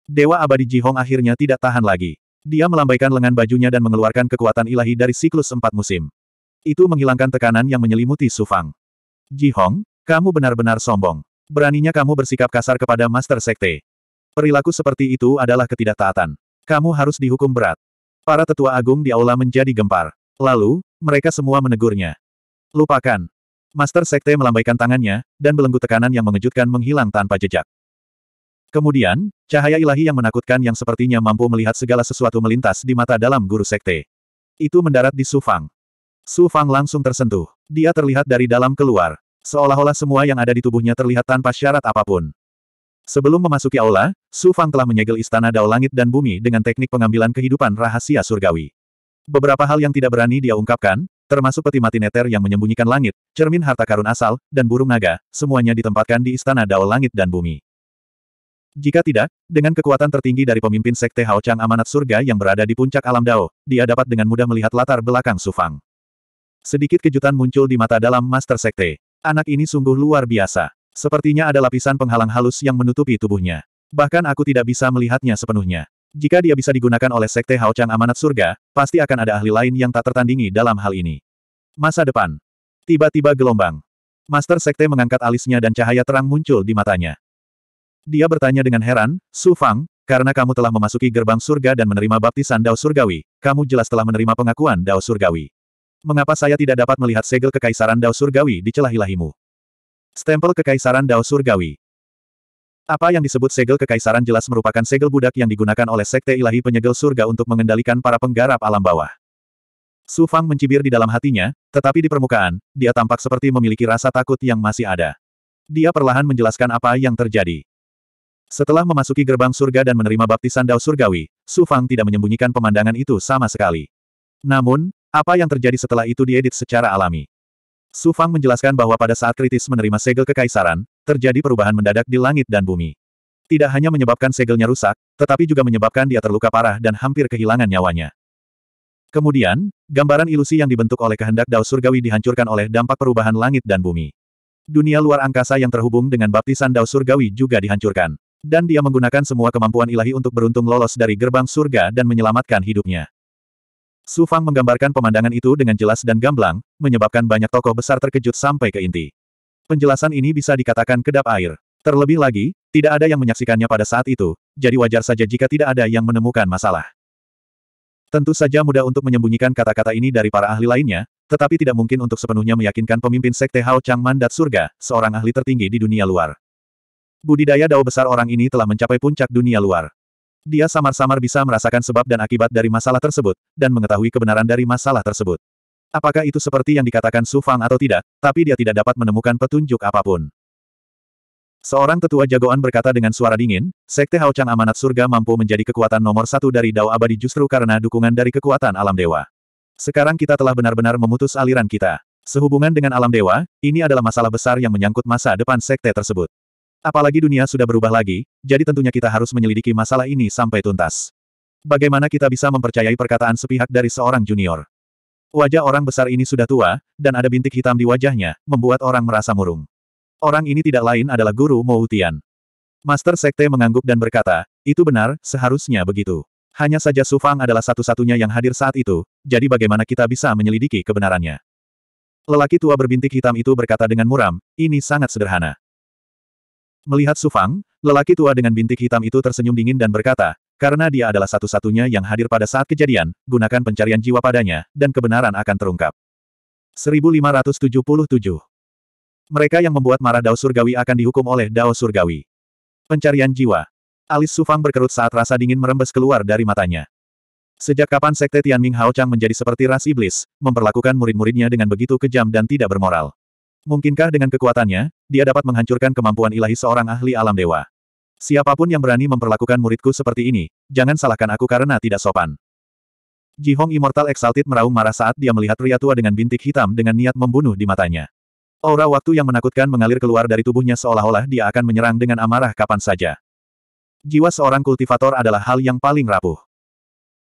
Dewa Abadi Jihong akhirnya tidak tahan lagi. Dia melambaikan lengan bajunya dan mengeluarkan kekuatan ilahi dari siklus empat musim. Itu menghilangkan tekanan yang menyelimuti Su Fang. Ji Hong, kamu benar-benar sombong. Beraninya kamu bersikap kasar kepada Master Sekte. Perilaku seperti itu adalah ketidaktaatan. Kamu harus dihukum berat. Para tetua agung di aula menjadi gempar. Lalu, mereka semua menegurnya. Lupakan. Master Sekte melambaikan tangannya, dan belenggu tekanan yang mengejutkan menghilang tanpa jejak. Kemudian, cahaya ilahi yang menakutkan yang sepertinya mampu melihat segala sesuatu melintas di mata dalam guru sekte. Itu mendarat di Sufang. Su Fang langsung tersentuh. Dia terlihat dari dalam keluar. Seolah-olah semua yang ada di tubuhnya terlihat tanpa syarat apapun. Sebelum memasuki aula, Su Fang telah menyegel istana Dao Langit dan Bumi dengan teknik pengambilan kehidupan rahasia surgawi. Beberapa hal yang tidak berani dia ungkapkan, termasuk peti mati neter yang menyembunyikan langit, cermin harta karun asal, dan burung naga, semuanya ditempatkan di istana Dao Langit dan Bumi. Jika tidak, dengan kekuatan tertinggi dari pemimpin Sekte Hao Chang Amanat Surga yang berada di puncak alam Dao, dia dapat dengan mudah melihat latar belakang Su Fang. Sedikit kejutan muncul di mata dalam Master Sekte. Anak ini sungguh luar biasa. Sepertinya ada lapisan penghalang halus yang menutupi tubuhnya. Bahkan aku tidak bisa melihatnya sepenuhnya. Jika dia bisa digunakan oleh Sekte Haochang Amanat Surga, pasti akan ada ahli lain yang tak tertandingi dalam hal ini. Masa depan. Tiba-tiba gelombang. Master Sekte mengangkat alisnya dan cahaya terang muncul di matanya. Dia bertanya dengan heran, Su Fang, karena kamu telah memasuki gerbang surga dan menerima baptisan Dao Surgawi, kamu jelas telah menerima pengakuan Dao Surgawi mengapa saya tidak dapat melihat segel kekaisaran Dao Surgawi di celah-ilahimu? Stempel kekaisaran Dao Surgawi. Apa yang disebut segel kekaisaran jelas merupakan segel budak yang digunakan oleh sekte ilahi penyegel surga untuk mengendalikan para penggarap alam bawah. Su Fang mencibir di dalam hatinya, tetapi di permukaan, dia tampak seperti memiliki rasa takut yang masih ada. Dia perlahan menjelaskan apa yang terjadi. Setelah memasuki gerbang surga dan menerima baptisan Dao Surgawi, Su Fang tidak menyembunyikan pemandangan itu sama sekali. Namun, apa yang terjadi setelah itu diedit secara alami. Su Fang menjelaskan bahwa pada saat kritis menerima segel kekaisaran, terjadi perubahan mendadak di langit dan bumi. Tidak hanya menyebabkan segelnya rusak, tetapi juga menyebabkan dia terluka parah dan hampir kehilangan nyawanya. Kemudian, gambaran ilusi yang dibentuk oleh kehendak Dao Surgawi dihancurkan oleh dampak perubahan langit dan bumi. Dunia luar angkasa yang terhubung dengan baptisan Dao Surgawi juga dihancurkan. Dan dia menggunakan semua kemampuan ilahi untuk beruntung lolos dari gerbang surga dan menyelamatkan hidupnya. Su Fang menggambarkan pemandangan itu dengan jelas dan gamblang, menyebabkan banyak tokoh besar terkejut sampai ke inti. Penjelasan ini bisa dikatakan kedap air. Terlebih lagi, tidak ada yang menyaksikannya pada saat itu, jadi wajar saja jika tidak ada yang menemukan masalah. Tentu saja mudah untuk menyembunyikan kata-kata ini dari para ahli lainnya, tetapi tidak mungkin untuk sepenuhnya meyakinkan pemimpin Sekte Hao Chang Mandat Surga, seorang ahli tertinggi di dunia luar. Budidaya dao besar orang ini telah mencapai puncak dunia luar. Dia samar-samar bisa merasakan sebab dan akibat dari masalah tersebut, dan mengetahui kebenaran dari masalah tersebut. Apakah itu seperti yang dikatakan Su Fang atau tidak, tapi dia tidak dapat menemukan petunjuk apapun. Seorang tetua jagoan berkata dengan suara dingin, Sekte Haochang Amanat Surga mampu menjadi kekuatan nomor satu dari Dao Abadi justru karena dukungan dari kekuatan alam dewa. Sekarang kita telah benar-benar memutus aliran kita. Sehubungan dengan alam dewa, ini adalah masalah besar yang menyangkut masa depan sekte tersebut. Apalagi dunia sudah berubah lagi, jadi tentunya kita harus menyelidiki masalah ini sampai tuntas. Bagaimana kita bisa mempercayai perkataan sepihak dari seorang junior? Wajah orang besar ini sudah tua, dan ada bintik hitam di wajahnya, membuat orang merasa murung. Orang ini tidak lain adalah guru Moutian. Master Sekte mengangguk dan berkata, itu benar, seharusnya begitu. Hanya saja Sufang adalah satu-satunya yang hadir saat itu, jadi bagaimana kita bisa menyelidiki kebenarannya? Lelaki tua berbintik hitam itu berkata dengan muram, ini sangat sederhana. Melihat Sufang, lelaki tua dengan bintik hitam itu tersenyum dingin dan berkata, karena dia adalah satu-satunya yang hadir pada saat kejadian, gunakan pencarian jiwa padanya, dan kebenaran akan terungkap. 1577 Mereka yang membuat marah Dao Surgawi akan dihukum oleh Dao Surgawi. Pencarian jiwa. Alis Sufang berkerut saat rasa dingin merembes keluar dari matanya. Sejak kapan Sekte Tianming Hao Chang menjadi seperti ras iblis, memperlakukan murid-muridnya dengan begitu kejam dan tidak bermoral? Mungkinkah dengan kekuatannya, dia dapat menghancurkan kemampuan ilahi seorang ahli alam dewa? Siapapun yang berani memperlakukan muridku seperti ini, jangan salahkan aku karena tidak sopan. Ji Hong Immortal Exalted meraung marah saat dia melihat pria tua dengan bintik hitam dengan niat membunuh di matanya. Aura waktu yang menakutkan mengalir keluar dari tubuhnya seolah-olah dia akan menyerang dengan amarah kapan saja. Jiwa seorang kultivator adalah hal yang paling rapuh.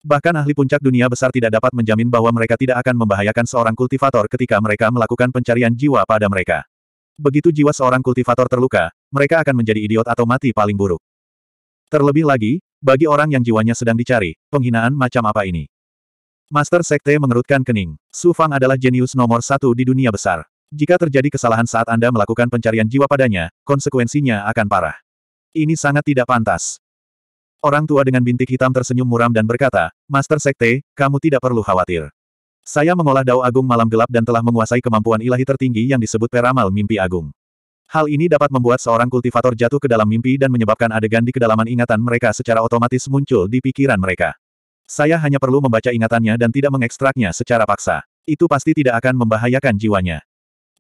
Bahkan ahli puncak dunia besar tidak dapat menjamin bahwa mereka tidak akan membahayakan seorang kultivator ketika mereka melakukan pencarian jiwa pada mereka. Begitu jiwa seorang kultivator terluka, mereka akan menjadi idiot atau mati paling buruk. Terlebih lagi, bagi orang yang jiwanya sedang dicari, penghinaan macam apa ini? Master Sekte mengerutkan kening. Su Fang adalah jenius nomor satu di dunia besar. Jika terjadi kesalahan saat Anda melakukan pencarian jiwa padanya, konsekuensinya akan parah. Ini sangat tidak pantas. Orang tua dengan bintik hitam tersenyum muram dan berkata, Master Sekte, kamu tidak perlu khawatir. Saya mengolah dao agung malam gelap dan telah menguasai kemampuan ilahi tertinggi yang disebut peramal mimpi agung. Hal ini dapat membuat seorang kultivator jatuh ke dalam mimpi dan menyebabkan adegan di kedalaman ingatan mereka secara otomatis muncul di pikiran mereka. Saya hanya perlu membaca ingatannya dan tidak mengekstraknya secara paksa. Itu pasti tidak akan membahayakan jiwanya.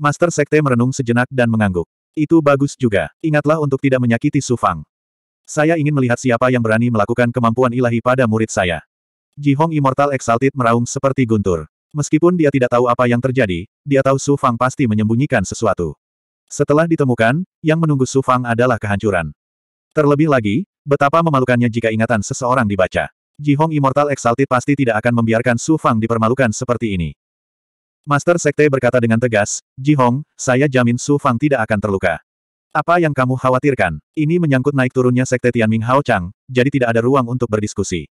Master Sekte merenung sejenak dan mengangguk. Itu bagus juga. Ingatlah untuk tidak menyakiti Sufang. Saya ingin melihat siapa yang berani melakukan kemampuan ilahi pada murid saya. Ji Hong Immortal Exalted meraung seperti guntur. Meskipun dia tidak tahu apa yang terjadi, dia tahu Su Fang pasti menyembunyikan sesuatu. Setelah ditemukan, yang menunggu Su Fang adalah kehancuran. Terlebih lagi, betapa memalukannya jika ingatan seseorang dibaca. Ji Hong Immortal Exalted pasti tidak akan membiarkan Su Fang dipermalukan seperti ini. Master Sekte berkata dengan tegas, Ji Hong, saya jamin Su Fang tidak akan terluka. Apa yang kamu khawatirkan? Ini menyangkut naik turunnya Sekte Tianming Hao Chang, jadi tidak ada ruang untuk berdiskusi.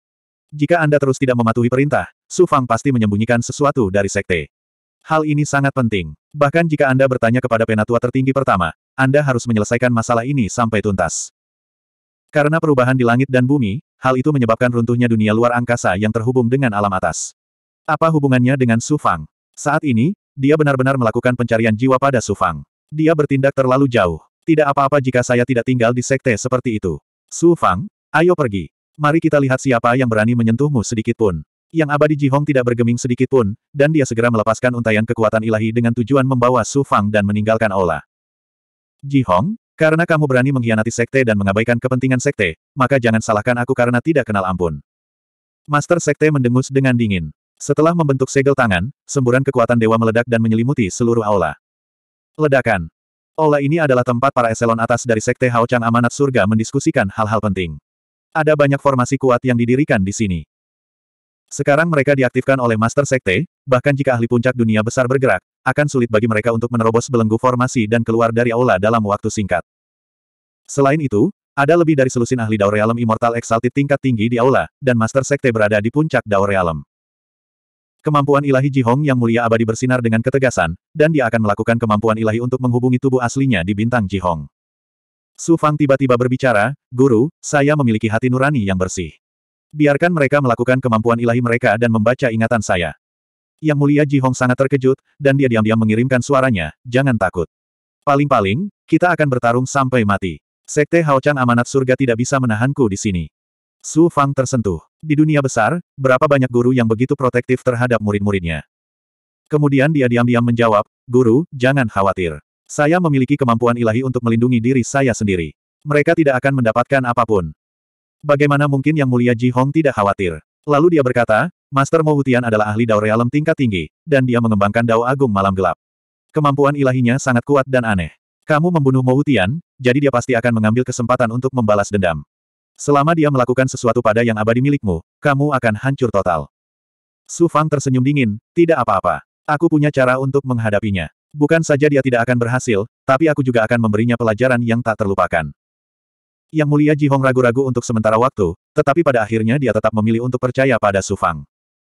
Jika Anda terus tidak mematuhi perintah, Su Fang pasti menyembunyikan sesuatu dari Sekte. Hal ini sangat penting. Bahkan jika Anda bertanya kepada penatua tertinggi pertama, Anda harus menyelesaikan masalah ini sampai tuntas. Karena perubahan di langit dan bumi, hal itu menyebabkan runtuhnya dunia luar angkasa yang terhubung dengan alam atas. Apa hubungannya dengan Su Fang? Saat ini, dia benar-benar melakukan pencarian jiwa pada Su Fang. Dia bertindak terlalu jauh. Tidak apa-apa jika saya tidak tinggal di sekte seperti itu. Su Fang, ayo pergi. Mari kita lihat siapa yang berani menyentuhmu sedikit pun. Yang abadi Ji Hong tidak bergeming sedikit pun, dan dia segera melepaskan untaian kekuatan ilahi dengan tujuan membawa Su Fang dan meninggalkan Ola. Hong, karena kamu berani mengkhianati sekte dan mengabaikan kepentingan sekte, maka jangan salahkan aku karena tidak kenal ampun. Master sekte mendengus dengan dingin. Setelah membentuk segel tangan, semburan kekuatan dewa meledak dan menyelimuti seluruh aula. Ledakan. Aula ini adalah tempat para eselon atas dari Sekte Hao Chang Amanat Surga mendiskusikan hal-hal penting. Ada banyak formasi kuat yang didirikan di sini. Sekarang mereka diaktifkan oleh Master Sekte, bahkan jika ahli puncak dunia besar bergerak, akan sulit bagi mereka untuk menerobos belenggu formasi dan keluar dari aula dalam waktu singkat. Selain itu, ada lebih dari selusin ahli Daur Realm Immortal Exalted tingkat tinggi di aula, dan Master Sekte berada di puncak Daur Realm. Kemampuan ilahi Ji Hong yang mulia abadi bersinar dengan ketegasan, dan dia akan melakukan kemampuan ilahi untuk menghubungi tubuh aslinya di bintang Jihong. Su Fang tiba-tiba berbicara, Guru, saya memiliki hati nurani yang bersih. Biarkan mereka melakukan kemampuan ilahi mereka dan membaca ingatan saya. Yang mulia Ji Hong sangat terkejut, dan dia diam-diam mengirimkan suaranya, jangan takut. Paling-paling, kita akan bertarung sampai mati. Sekte Hao Chang amanat surga tidak bisa menahanku di sini. Su Fang tersentuh. Di dunia besar, berapa banyak guru yang begitu protektif terhadap murid-muridnya? Kemudian dia diam-diam menjawab, Guru, jangan khawatir. Saya memiliki kemampuan ilahi untuk melindungi diri saya sendiri. Mereka tidak akan mendapatkan apapun. Bagaimana mungkin Yang Mulia Ji Hong tidak khawatir? Lalu dia berkata, Master Mo Hutian adalah ahli Dao Realm tingkat tinggi, dan dia mengembangkan Dao Agung Malam Gelap. Kemampuan ilahinya sangat kuat dan aneh. Kamu membunuh Mo Hutian, jadi dia pasti akan mengambil kesempatan untuk membalas dendam. Selama dia melakukan sesuatu pada yang abadi milikmu, kamu akan hancur total. Su Fang tersenyum dingin, tidak apa-apa. Aku punya cara untuk menghadapinya. Bukan saja dia tidak akan berhasil, tapi aku juga akan memberinya pelajaran yang tak terlupakan. Yang mulia Ji Hong ragu-ragu untuk sementara waktu, tetapi pada akhirnya dia tetap memilih untuk percaya pada Su Fang.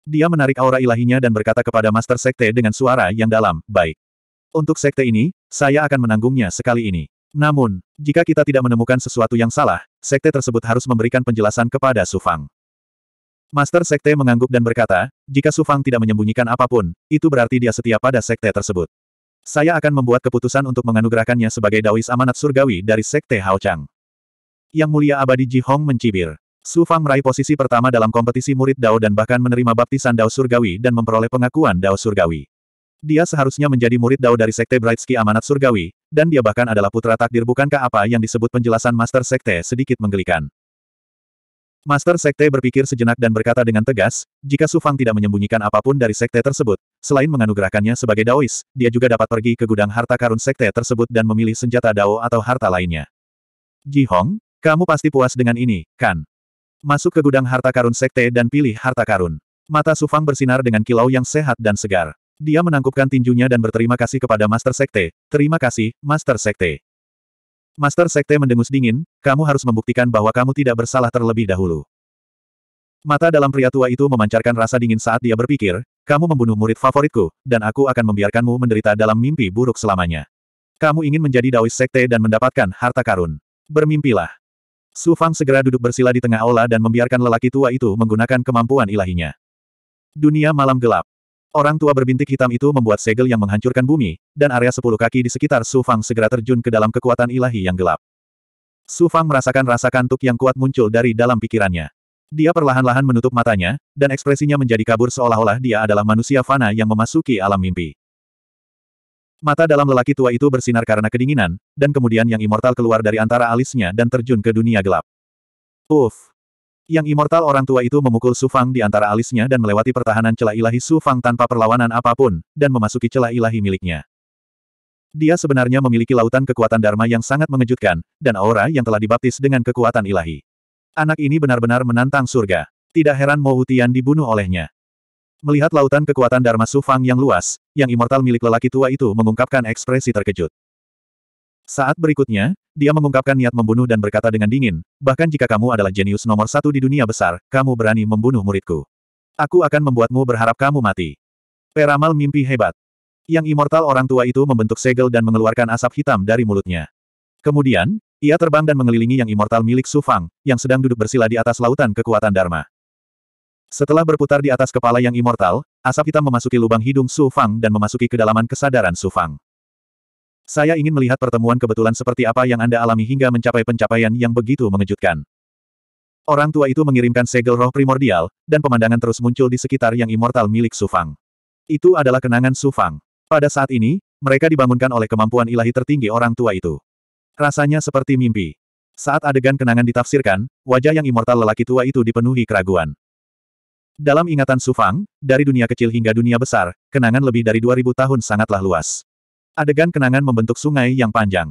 Dia menarik aura ilahinya dan berkata kepada Master Sekte dengan suara yang dalam, baik. Untuk Sekte ini, saya akan menanggungnya sekali ini. Namun, jika kita tidak menemukan sesuatu yang salah, sekte tersebut harus memberikan penjelasan kepada Sufang. Master sekte mengangguk dan berkata, jika Sufang tidak menyembunyikan apapun, itu berarti dia setia pada sekte tersebut. Saya akan membuat keputusan untuk menganugerahkannya sebagai Daois amanat surgawi dari sekte Haochang. Yang mulia abadi Ji Hong mencibir. Su Fang meraih posisi pertama dalam kompetisi murid Dao dan bahkan menerima baptisan Dao surgawi dan memperoleh pengakuan Dao surgawi. Dia seharusnya menjadi murid Dao dari Sekte Brightsky Amanat Surgawi, dan dia bahkan adalah putra takdir bukankah apa yang disebut penjelasan Master Sekte sedikit menggelikan. Master Sekte berpikir sejenak dan berkata dengan tegas, jika Su Fang tidak menyembunyikan apapun dari Sekte tersebut, selain menganugerahkannya sebagai Daois, dia juga dapat pergi ke gudang harta karun Sekte tersebut dan memilih senjata Dao atau harta lainnya. Ji Hong, kamu pasti puas dengan ini, kan? Masuk ke gudang harta karun Sekte dan pilih harta karun. Mata Su Fang bersinar dengan kilau yang sehat dan segar. Dia menangkupkan tinjunya dan berterima kasih kepada Master Sekte. Terima kasih, Master Sekte. Master Sekte mendengus dingin, kamu harus membuktikan bahwa kamu tidak bersalah terlebih dahulu. Mata dalam pria tua itu memancarkan rasa dingin saat dia berpikir, kamu membunuh murid favoritku, dan aku akan membiarkanmu menderita dalam mimpi buruk selamanya. Kamu ingin menjadi Daois Sekte dan mendapatkan harta karun. Bermimpilah. Su Fang segera duduk bersila di tengah aula dan membiarkan lelaki tua itu menggunakan kemampuan ilahinya. Dunia malam gelap. Orang tua berbintik hitam itu membuat segel yang menghancurkan bumi, dan area sepuluh kaki di sekitar Su Fang segera terjun ke dalam kekuatan ilahi yang gelap. Su Fang merasakan rasa kantuk yang kuat muncul dari dalam pikirannya. Dia perlahan-lahan menutup matanya, dan ekspresinya menjadi kabur seolah-olah dia adalah manusia fana yang memasuki alam mimpi. Mata dalam lelaki tua itu bersinar karena kedinginan, dan kemudian yang immortal keluar dari antara alisnya dan terjun ke dunia gelap. Uff, yang immortal orang tua itu memukul Su Fang di antara alisnya dan melewati pertahanan celah ilahi Su Fang tanpa perlawanan apapun, dan memasuki celah ilahi miliknya. Dia sebenarnya memiliki lautan kekuatan Dharma yang sangat mengejutkan, dan aura yang telah dibaptis dengan kekuatan ilahi. Anak ini benar-benar menantang surga. Tidak heran Mo Hutian dibunuh olehnya. Melihat lautan kekuatan Dharma Su Fang yang luas, yang immortal milik lelaki tua itu mengungkapkan ekspresi terkejut. Saat berikutnya, dia mengungkapkan niat membunuh dan berkata dengan dingin, bahkan jika kamu adalah jenius nomor satu di dunia besar, kamu berani membunuh muridku. Aku akan membuatmu berharap kamu mati. Peramal mimpi hebat. Yang immortal orang tua itu membentuk segel dan mengeluarkan asap hitam dari mulutnya. Kemudian, ia terbang dan mengelilingi yang immortal milik Su Fang, yang sedang duduk bersila di atas lautan kekuatan Dharma. Setelah berputar di atas kepala yang immortal, asap hitam memasuki lubang hidung Su Fang dan memasuki kedalaman kesadaran Su Fang. Saya ingin melihat pertemuan kebetulan seperti apa yang Anda alami hingga mencapai pencapaian yang begitu mengejutkan. Orang tua itu mengirimkan segel roh primordial, dan pemandangan terus muncul di sekitar yang immortal milik Sufang. Itu adalah kenangan Sufang. Pada saat ini, mereka dibangunkan oleh kemampuan ilahi tertinggi orang tua itu. Rasanya seperti mimpi. Saat adegan kenangan ditafsirkan, wajah yang immortal lelaki tua itu dipenuhi keraguan. Dalam ingatan Sufang, dari dunia kecil hingga dunia besar, kenangan lebih dari 2000 tahun sangatlah luas. Adegan kenangan membentuk sungai yang panjang.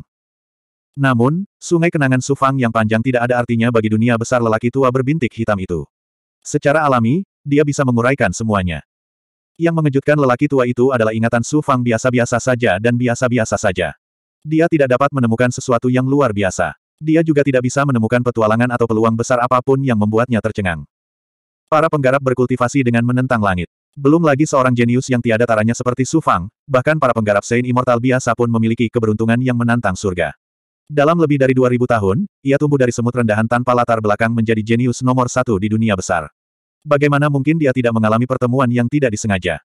Namun, sungai kenangan Sufang yang panjang tidak ada artinya bagi dunia besar lelaki tua berbintik hitam itu. Secara alami, dia bisa menguraikan semuanya. Yang mengejutkan lelaki tua itu adalah ingatan Sufang biasa-biasa saja dan biasa-biasa saja. Dia tidak dapat menemukan sesuatu yang luar biasa. Dia juga tidak bisa menemukan petualangan atau peluang besar apapun yang membuatnya tercengang. Para penggarap berkultivasi dengan menentang langit. Belum lagi seorang jenius yang tiada taranya seperti Su Fang, bahkan para penggarap Saint Immortal biasa pun memiliki keberuntungan yang menantang surga. Dalam lebih dari 2000 tahun, ia tumbuh dari semut rendahan tanpa latar belakang menjadi jenius nomor satu di dunia besar. Bagaimana mungkin dia tidak mengalami pertemuan yang tidak disengaja?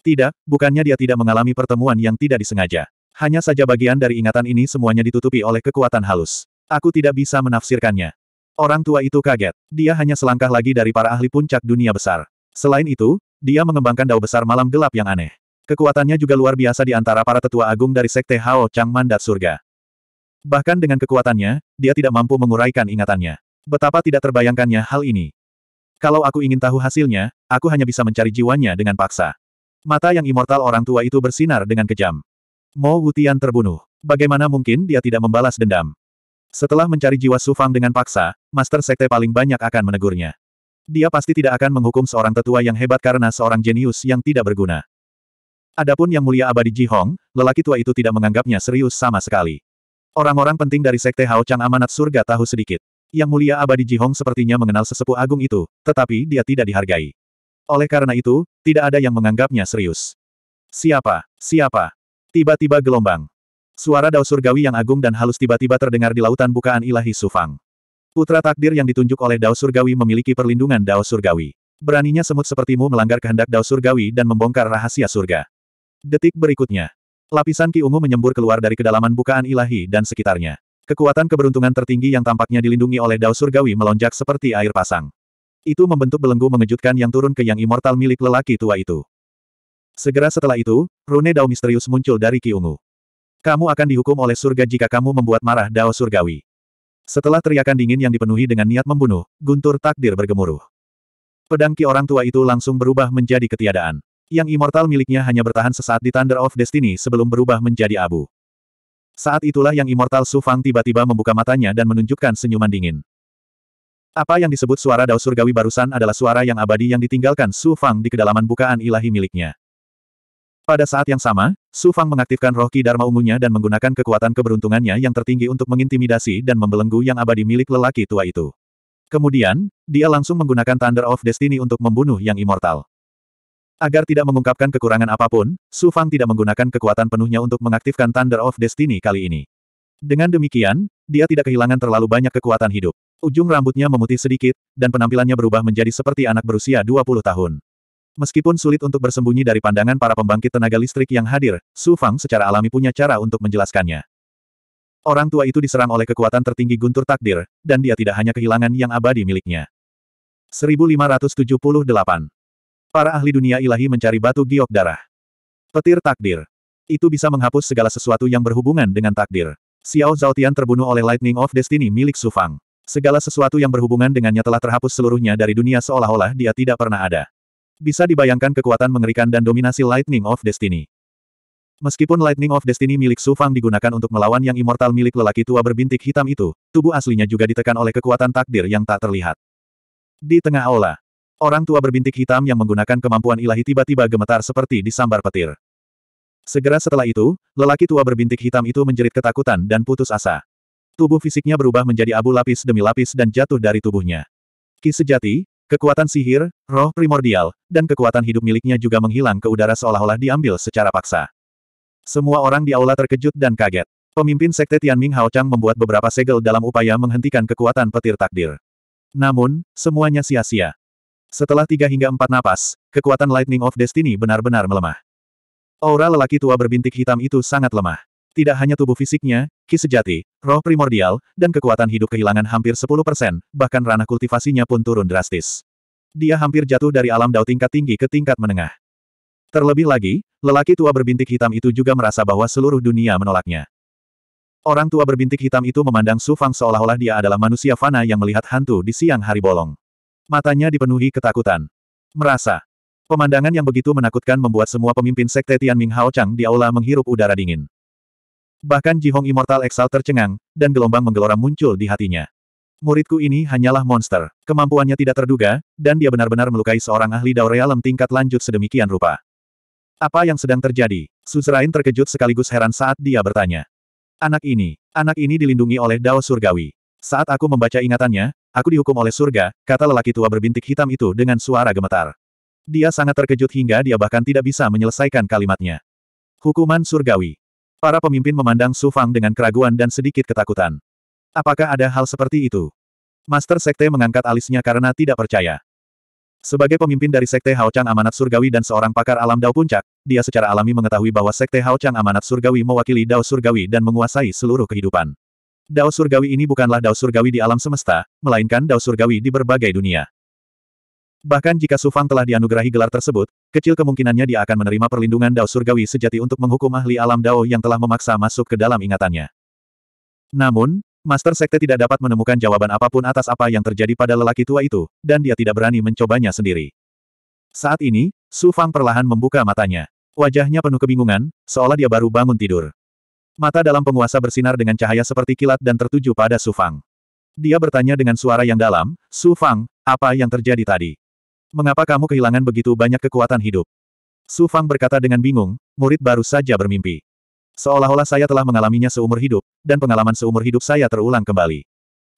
Tidak, bukannya dia tidak mengalami pertemuan yang tidak disengaja. Hanya saja bagian dari ingatan ini semuanya ditutupi oleh kekuatan halus. Aku tidak bisa menafsirkannya. Orang tua itu kaget. Dia hanya selangkah lagi dari para ahli puncak dunia besar. Selain itu, dia mengembangkan dao besar malam gelap yang aneh. Kekuatannya juga luar biasa di antara para tetua agung dari Sekte Hao Chang Mandat Surga. Bahkan dengan kekuatannya, dia tidak mampu menguraikan ingatannya. Betapa tidak terbayangkannya hal ini. Kalau aku ingin tahu hasilnya, aku hanya bisa mencari jiwanya dengan paksa. Mata yang immortal orang tua itu bersinar dengan kejam. Mo Wutian terbunuh. Bagaimana mungkin dia tidak membalas dendam? Setelah mencari jiwa Sufang dengan paksa, Master Sekte paling banyak akan menegurnya. Dia pasti tidak akan menghukum seorang tetua yang hebat karena seorang jenius yang tidak berguna. Adapun Yang Mulia Abadi Ji Hong, lelaki tua itu tidak menganggapnya serius sama sekali. Orang-orang penting dari Sekte Hao Chang Amanat Surga tahu sedikit. Yang Mulia Abadi Ji Hong sepertinya mengenal sesepuh agung itu, tetapi dia tidak dihargai. Oleh karena itu, tidak ada yang menganggapnya serius. Siapa? Siapa? Tiba-tiba gelombang. Suara dao surgawi yang agung dan halus tiba-tiba terdengar di lautan bukaan ilahi Sufang. Putra takdir yang ditunjuk oleh Dao Surgawi memiliki perlindungan Dao Surgawi. Beraninya semut sepertimu melanggar kehendak Dao Surgawi dan membongkar rahasia surga. Detik berikutnya. Lapisan Ki Ungu menyembur keluar dari kedalaman bukaan ilahi dan sekitarnya. Kekuatan keberuntungan tertinggi yang tampaknya dilindungi oleh Dao Surgawi melonjak seperti air pasang. Itu membentuk belenggu mengejutkan yang turun ke yang immortal milik lelaki tua itu. Segera setelah itu, rune Dao misterius muncul dari Ki Ungu. Kamu akan dihukum oleh surga jika kamu membuat marah Dao Surgawi. Setelah teriakan dingin yang dipenuhi dengan niat membunuh, guntur takdir bergemuruh. Pedang ki orang tua itu langsung berubah menjadi ketiadaan. Yang immortal miliknya hanya bertahan sesaat di Thunder of Destiny sebelum berubah menjadi abu. Saat itulah yang immortal Su Fang tiba-tiba membuka matanya dan menunjukkan senyuman dingin. Apa yang disebut suara dao surgawi barusan adalah suara yang abadi yang ditinggalkan Su Fang di kedalaman bukaan ilahi miliknya. Pada saat yang sama, Su Fang mengaktifkan roh ki Dharma ungunya dan menggunakan kekuatan keberuntungannya yang tertinggi untuk mengintimidasi dan membelenggu yang abadi milik lelaki tua itu. Kemudian, dia langsung menggunakan Thunder of Destiny untuk membunuh yang immortal. Agar tidak mengungkapkan kekurangan apapun, Su Fang tidak menggunakan kekuatan penuhnya untuk mengaktifkan Thunder of Destiny kali ini. Dengan demikian, dia tidak kehilangan terlalu banyak kekuatan hidup. Ujung rambutnya memutih sedikit, dan penampilannya berubah menjadi seperti anak berusia 20 tahun. Meskipun sulit untuk bersembunyi dari pandangan para pembangkit tenaga listrik yang hadir, Su Fang secara alami punya cara untuk menjelaskannya. Orang tua itu diserang oleh kekuatan tertinggi guntur takdir, dan dia tidak hanya kehilangan yang abadi miliknya. 1578. Para ahli dunia ilahi mencari batu giok darah. Petir takdir. Itu bisa menghapus segala sesuatu yang berhubungan dengan takdir. Xiao Zhaotian terbunuh oleh Lightning of Destiny milik Su Fang. Segala sesuatu yang berhubungan dengannya telah terhapus seluruhnya dari dunia seolah-olah dia tidak pernah ada. Bisa dibayangkan kekuatan mengerikan dan dominasi Lightning of Destiny. Meskipun Lightning of Destiny milik Su Fang digunakan untuk melawan yang immortal milik lelaki tua berbintik hitam itu, tubuh aslinya juga ditekan oleh kekuatan takdir yang tak terlihat. Di tengah aula, orang tua berbintik hitam yang menggunakan kemampuan ilahi tiba-tiba gemetar seperti disambar petir. Segera setelah itu, lelaki tua berbintik hitam itu menjerit ketakutan dan putus asa. Tubuh fisiknya berubah menjadi abu lapis demi lapis dan jatuh dari tubuhnya. Ki sejati, Kekuatan sihir, roh primordial, dan kekuatan hidup miliknya juga menghilang ke udara seolah-olah diambil secara paksa. Semua orang di aula terkejut dan kaget. Pemimpin Sekte Tianming Chang membuat beberapa segel dalam upaya menghentikan kekuatan petir takdir. Namun, semuanya sia-sia. Setelah tiga hingga empat napas, kekuatan Lightning of Destiny benar-benar melemah. Aura lelaki tua berbintik hitam itu sangat lemah. Tidak hanya tubuh fisiknya, ki sejati, roh primordial, dan kekuatan hidup kehilangan hampir 10%, bahkan ranah kultivasinya pun turun drastis. Dia hampir jatuh dari alam dao tingkat tinggi ke tingkat menengah. Terlebih lagi, lelaki tua berbintik hitam itu juga merasa bahwa seluruh dunia menolaknya. Orang tua berbintik hitam itu memandang Su Fang seolah-olah dia adalah manusia fana yang melihat hantu di siang hari bolong. Matanya dipenuhi ketakutan. Merasa. Pemandangan yang begitu menakutkan membuat semua pemimpin sekte Tian Ming Hao Chang di aula menghirup udara dingin. Bahkan Jihong Immortal Exalt tercengang, dan gelombang menggelora muncul di hatinya. Muridku ini hanyalah monster. Kemampuannya tidak terduga, dan dia benar-benar melukai seorang ahli Dao Realm tingkat lanjut sedemikian rupa. Apa yang sedang terjadi? Suzerain terkejut sekaligus heran saat dia bertanya. Anak ini, anak ini dilindungi oleh Dao Surgawi. Saat aku membaca ingatannya, aku dihukum oleh surga, kata lelaki tua berbintik hitam itu dengan suara gemetar. Dia sangat terkejut hingga dia bahkan tidak bisa menyelesaikan kalimatnya. Hukuman surgawi, Para pemimpin memandang Su Fang dengan keraguan dan sedikit ketakutan. Apakah ada hal seperti itu? Master Sekte mengangkat alisnya karena tidak percaya. Sebagai pemimpin dari Sekte Hao Chang Amanat Surgawi dan seorang pakar alam Dao Puncak, dia secara alami mengetahui bahwa Sekte Hao Chang Amanat Surgawi mewakili Dao Surgawi dan menguasai seluruh kehidupan. Dao Surgawi ini bukanlah Dao Surgawi di alam semesta, melainkan Dao Surgawi di berbagai dunia. Bahkan jika Sufang telah dianugerahi gelar tersebut, kecil kemungkinannya dia akan menerima perlindungan Dao Surgawi sejati untuk menghukum ahli alam Dao yang telah memaksa masuk ke dalam ingatannya. Namun, Master Sekte tidak dapat menemukan jawaban apapun atas apa yang terjadi pada lelaki tua itu, dan dia tidak berani mencobanya sendiri. Saat ini, Su Fang perlahan membuka matanya. Wajahnya penuh kebingungan, seolah dia baru bangun tidur. Mata dalam penguasa bersinar dengan cahaya seperti kilat dan tertuju pada Su Fang. Dia bertanya dengan suara yang dalam, Su Fang, apa yang terjadi tadi? Mengapa kamu kehilangan begitu banyak kekuatan hidup? Su Fang berkata dengan bingung, murid baru saja bermimpi. Seolah-olah saya telah mengalaminya seumur hidup, dan pengalaman seumur hidup saya terulang kembali.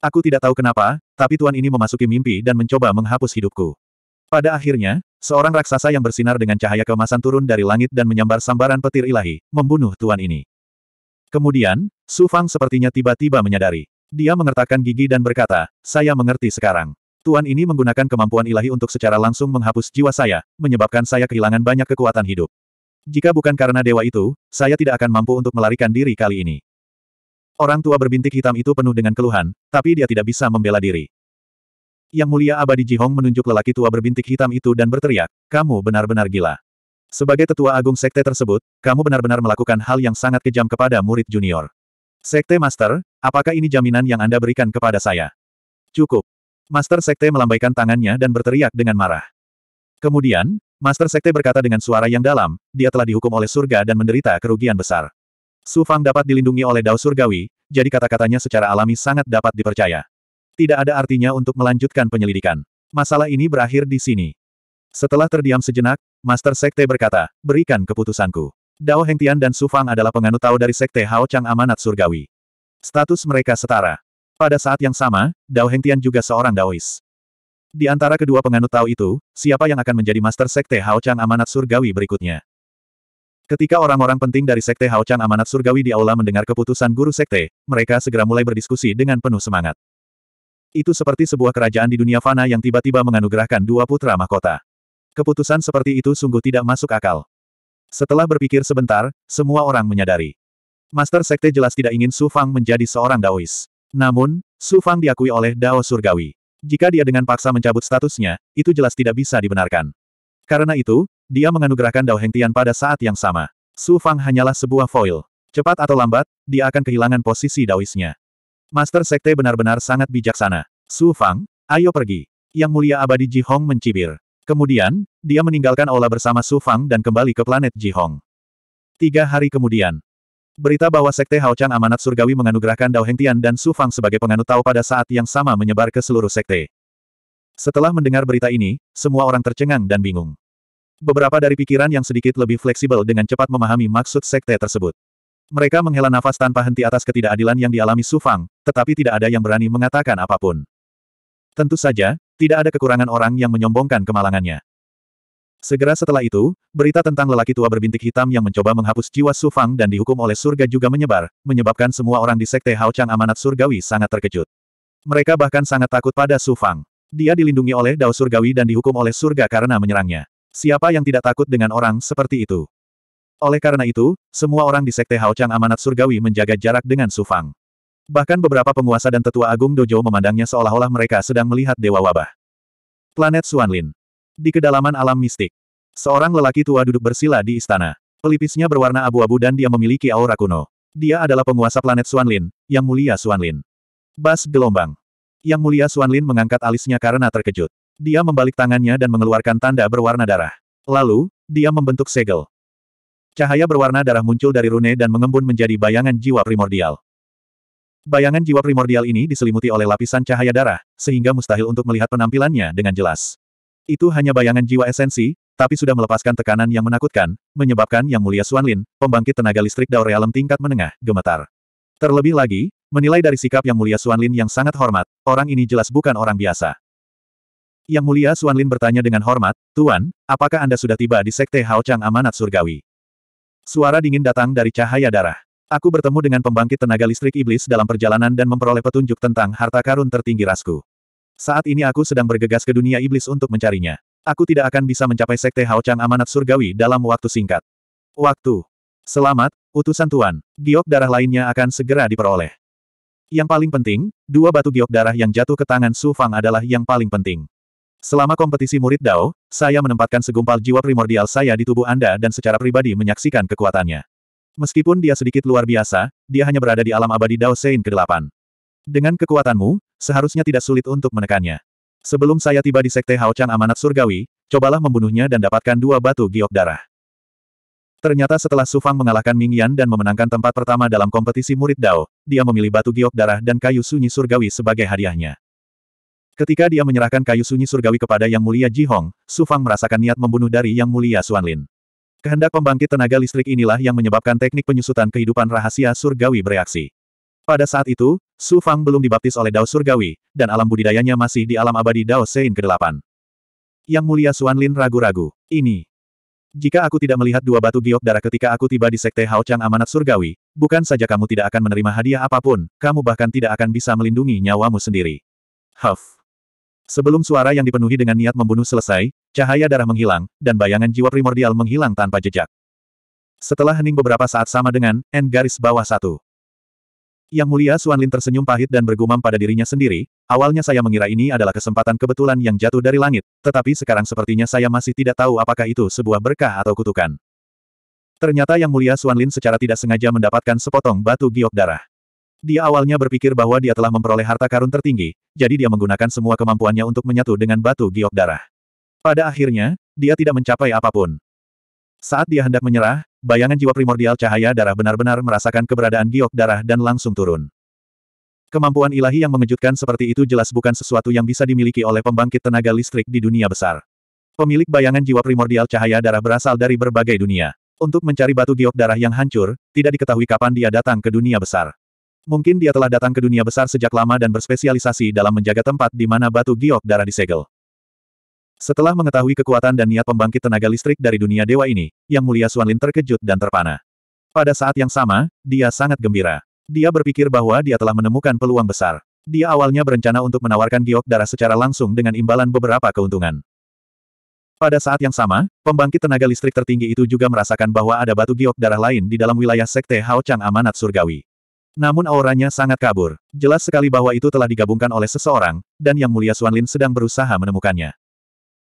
Aku tidak tahu kenapa, tapi Tuan ini memasuki mimpi dan mencoba menghapus hidupku. Pada akhirnya, seorang raksasa yang bersinar dengan cahaya kemasan turun dari langit dan menyambar sambaran petir ilahi, membunuh Tuan ini. Kemudian, Su Fang sepertinya tiba-tiba menyadari. Dia mengertakkan gigi dan berkata, saya mengerti sekarang. Tuan ini menggunakan kemampuan ilahi untuk secara langsung menghapus jiwa saya, menyebabkan saya kehilangan banyak kekuatan hidup. Jika bukan karena dewa itu, saya tidak akan mampu untuk melarikan diri kali ini. Orang tua berbintik hitam itu penuh dengan keluhan, tapi dia tidak bisa membela diri. Yang mulia abadi Ji Hong menunjuk lelaki tua berbintik hitam itu dan berteriak, kamu benar-benar gila. Sebagai tetua agung sekte tersebut, kamu benar-benar melakukan hal yang sangat kejam kepada murid junior. Sekte Master, apakah ini jaminan yang Anda berikan kepada saya? Cukup, Master Sekte melambaikan tangannya dan berteriak dengan marah. Kemudian, Master Sekte berkata dengan suara yang dalam, dia telah dihukum oleh surga dan menderita kerugian besar. Su Fang dapat dilindungi oleh Dao Surgawi, jadi kata-katanya secara alami sangat dapat dipercaya. Tidak ada artinya untuk melanjutkan penyelidikan. Masalah ini berakhir di sini. Setelah terdiam sejenak, Master Sekte berkata, berikan keputusanku. Dao Hengtian dan Su Fang adalah penganut Tao dari Sekte Hao Chang Amanat Surgawi. Status mereka setara. Pada saat yang sama, Dao Hengtian juga seorang Daois. Di antara kedua penganut Tao itu, siapa yang akan menjadi Master Sekte Hao Chang Amanat Surgawi berikutnya? Ketika orang-orang penting dari Sekte Hao Chang Amanat Surgawi di aula mendengar keputusan guru Sekte, mereka segera mulai berdiskusi dengan penuh semangat. Itu seperti sebuah kerajaan di dunia fana yang tiba-tiba menganugerahkan dua putra mahkota. Keputusan seperti itu sungguh tidak masuk akal. Setelah berpikir sebentar, semua orang menyadari. Master Sekte jelas tidak ingin Su Fang menjadi seorang Daois. Namun, Su Fang diakui oleh Dao Surgawi. Jika dia dengan paksa mencabut statusnya, itu jelas tidak bisa dibenarkan. Karena itu, dia menganugerahkan Dao Hengtian pada saat yang sama. Su Fang hanyalah sebuah foil. Cepat atau lambat, dia akan kehilangan posisi Daoisnya. Master Sekte benar-benar sangat bijaksana. Su Fang, ayo pergi. Yang Mulia Abadi Ji Hong mencibir. Kemudian, dia meninggalkan aula bersama Su Fang dan kembali ke planet Ji Hong. Tiga hari kemudian, Berita bahwa Sekte Hao Chang Amanat Surgawi menganugerahkan Dao Hengtian dan Su Fang sebagai penganut Tao pada saat yang sama menyebar ke seluruh sekte. Setelah mendengar berita ini, semua orang tercengang dan bingung. Beberapa dari pikiran yang sedikit lebih fleksibel dengan cepat memahami maksud sekte tersebut. Mereka menghela nafas tanpa henti atas ketidakadilan yang dialami Su Fang, tetapi tidak ada yang berani mengatakan apapun. Tentu saja, tidak ada kekurangan orang yang menyombongkan kemalangannya. Segera setelah itu, berita tentang lelaki tua berbintik hitam yang mencoba menghapus jiwa Su Fang dan dihukum oleh surga juga menyebar, menyebabkan semua orang di Sekte Hao Chang Amanat Surgawi sangat terkejut. Mereka bahkan sangat takut pada Su Fang. Dia dilindungi oleh Dao Surgawi dan dihukum oleh surga karena menyerangnya. Siapa yang tidak takut dengan orang seperti itu? Oleh karena itu, semua orang di Sekte Hao Chang Amanat Surgawi menjaga jarak dengan Su Fang. Bahkan beberapa penguasa dan tetua agung dojo memandangnya seolah-olah mereka sedang melihat dewa wabah. Planet Suanlin. Di kedalaman alam mistik, seorang lelaki tua duduk bersila di istana. Pelipisnya berwarna abu-abu dan dia memiliki aura kuno. Dia adalah penguasa planet Suanlin, Yang Mulia Suanlin. Bas gelombang. Yang Mulia Suanlin mengangkat alisnya karena terkejut. Dia membalik tangannya dan mengeluarkan tanda berwarna darah. Lalu, dia membentuk segel. Cahaya berwarna darah muncul dari rune dan mengembun menjadi bayangan jiwa primordial. Bayangan jiwa primordial ini diselimuti oleh lapisan cahaya darah, sehingga mustahil untuk melihat penampilannya dengan jelas. Itu hanya bayangan jiwa esensi, tapi sudah melepaskan tekanan yang menakutkan, menyebabkan Yang Mulia Xuan Lin, pembangkit tenaga listrik Daurealem tingkat menengah, gemetar. Terlebih lagi, menilai dari sikap Yang Mulia Xuan Lin yang sangat hormat, orang ini jelas bukan orang biasa. Yang Mulia Xuan Lin bertanya dengan hormat, Tuan, apakah Anda sudah tiba di Sekte Hao Chang Amanat Surgawi? Suara dingin datang dari cahaya darah. Aku bertemu dengan pembangkit tenaga listrik iblis dalam perjalanan dan memperoleh petunjuk tentang harta karun tertinggi rasku. Saat ini aku sedang bergegas ke dunia iblis untuk mencarinya. Aku tidak akan bisa mencapai sekte Hao Chang amanat surgawi dalam waktu singkat. Waktu. Selamat, utusan Tuan. Giok darah lainnya akan segera diperoleh. Yang paling penting, dua batu giok darah yang jatuh ke tangan Su Fang adalah yang paling penting. Selama kompetisi murid Dao, saya menempatkan segumpal jiwa primordial saya di tubuh Anda dan secara pribadi menyaksikan kekuatannya. Meskipun dia sedikit luar biasa, dia hanya berada di alam abadi Dao Sein ke-8. Dengan kekuatanmu, seharusnya tidak sulit untuk menekannya. Sebelum saya tiba di Sekte Hao Chang Amanat Surgawi, cobalah membunuhnya dan dapatkan dua batu giok darah. Ternyata setelah Sufang mengalahkan Ming Yan dan memenangkan tempat pertama dalam kompetisi murid Dao, dia memilih batu giok darah dan kayu sunyi surgawi sebagai hadiahnya. Ketika dia menyerahkan kayu sunyi surgawi kepada Yang Mulia Ji Hong, Su Fang merasakan niat membunuh dari Yang Mulia Suan Lin. Kehendak pembangkit tenaga listrik inilah yang menyebabkan teknik penyusutan kehidupan rahasia surgawi bereaksi. Pada saat itu, Su Fang belum dibaptis oleh Dao Surgawi, dan alam budidayanya masih di alam abadi Dao Sein ke-8. Yang mulia Suan Lin ragu-ragu. Ini. Jika aku tidak melihat dua batu giok darah ketika aku tiba di Sekte Hao Chang Amanat Surgawi, bukan saja kamu tidak akan menerima hadiah apapun, kamu bahkan tidak akan bisa melindungi nyawamu sendiri. Huff. Sebelum suara yang dipenuhi dengan niat membunuh selesai, cahaya darah menghilang, dan bayangan jiwa primordial menghilang tanpa jejak. Setelah hening beberapa saat sama dengan, N garis bawah satu. Yang mulia Suan Lin tersenyum pahit dan bergumam pada dirinya sendiri, awalnya saya mengira ini adalah kesempatan kebetulan yang jatuh dari langit, tetapi sekarang sepertinya saya masih tidak tahu apakah itu sebuah berkah atau kutukan. Ternyata Yang mulia Suan Lin secara tidak sengaja mendapatkan sepotong batu giok darah. Dia awalnya berpikir bahwa dia telah memperoleh harta karun tertinggi, jadi dia menggunakan semua kemampuannya untuk menyatu dengan batu giok darah. Pada akhirnya, dia tidak mencapai apapun. Saat dia hendak menyerah, bayangan jiwa primordial cahaya darah benar-benar merasakan keberadaan giok darah dan langsung turun. Kemampuan ilahi yang mengejutkan seperti itu jelas bukan sesuatu yang bisa dimiliki oleh pembangkit tenaga listrik di dunia besar. Pemilik bayangan jiwa primordial cahaya darah berasal dari berbagai dunia. Untuk mencari batu giok darah yang hancur, tidak diketahui kapan dia datang ke dunia besar. Mungkin dia telah datang ke dunia besar sejak lama dan berspesialisasi dalam menjaga tempat di mana batu giok darah disegel. Setelah mengetahui kekuatan dan niat pembangkit tenaga listrik dari dunia dewa ini, Yang Mulia Suan Lin terkejut dan terpana. Pada saat yang sama, dia sangat gembira. Dia berpikir bahwa dia telah menemukan peluang besar. Dia awalnya berencana untuk menawarkan giok darah secara langsung dengan imbalan beberapa keuntungan. Pada saat yang sama, pembangkit tenaga listrik tertinggi itu juga merasakan bahwa ada batu giok darah lain di dalam wilayah Sekte Hao Chang Amanat Surgawi. Namun auranya sangat kabur. Jelas sekali bahwa itu telah digabungkan oleh seseorang, dan Yang Mulia Suan Lin sedang berusaha menemukannya.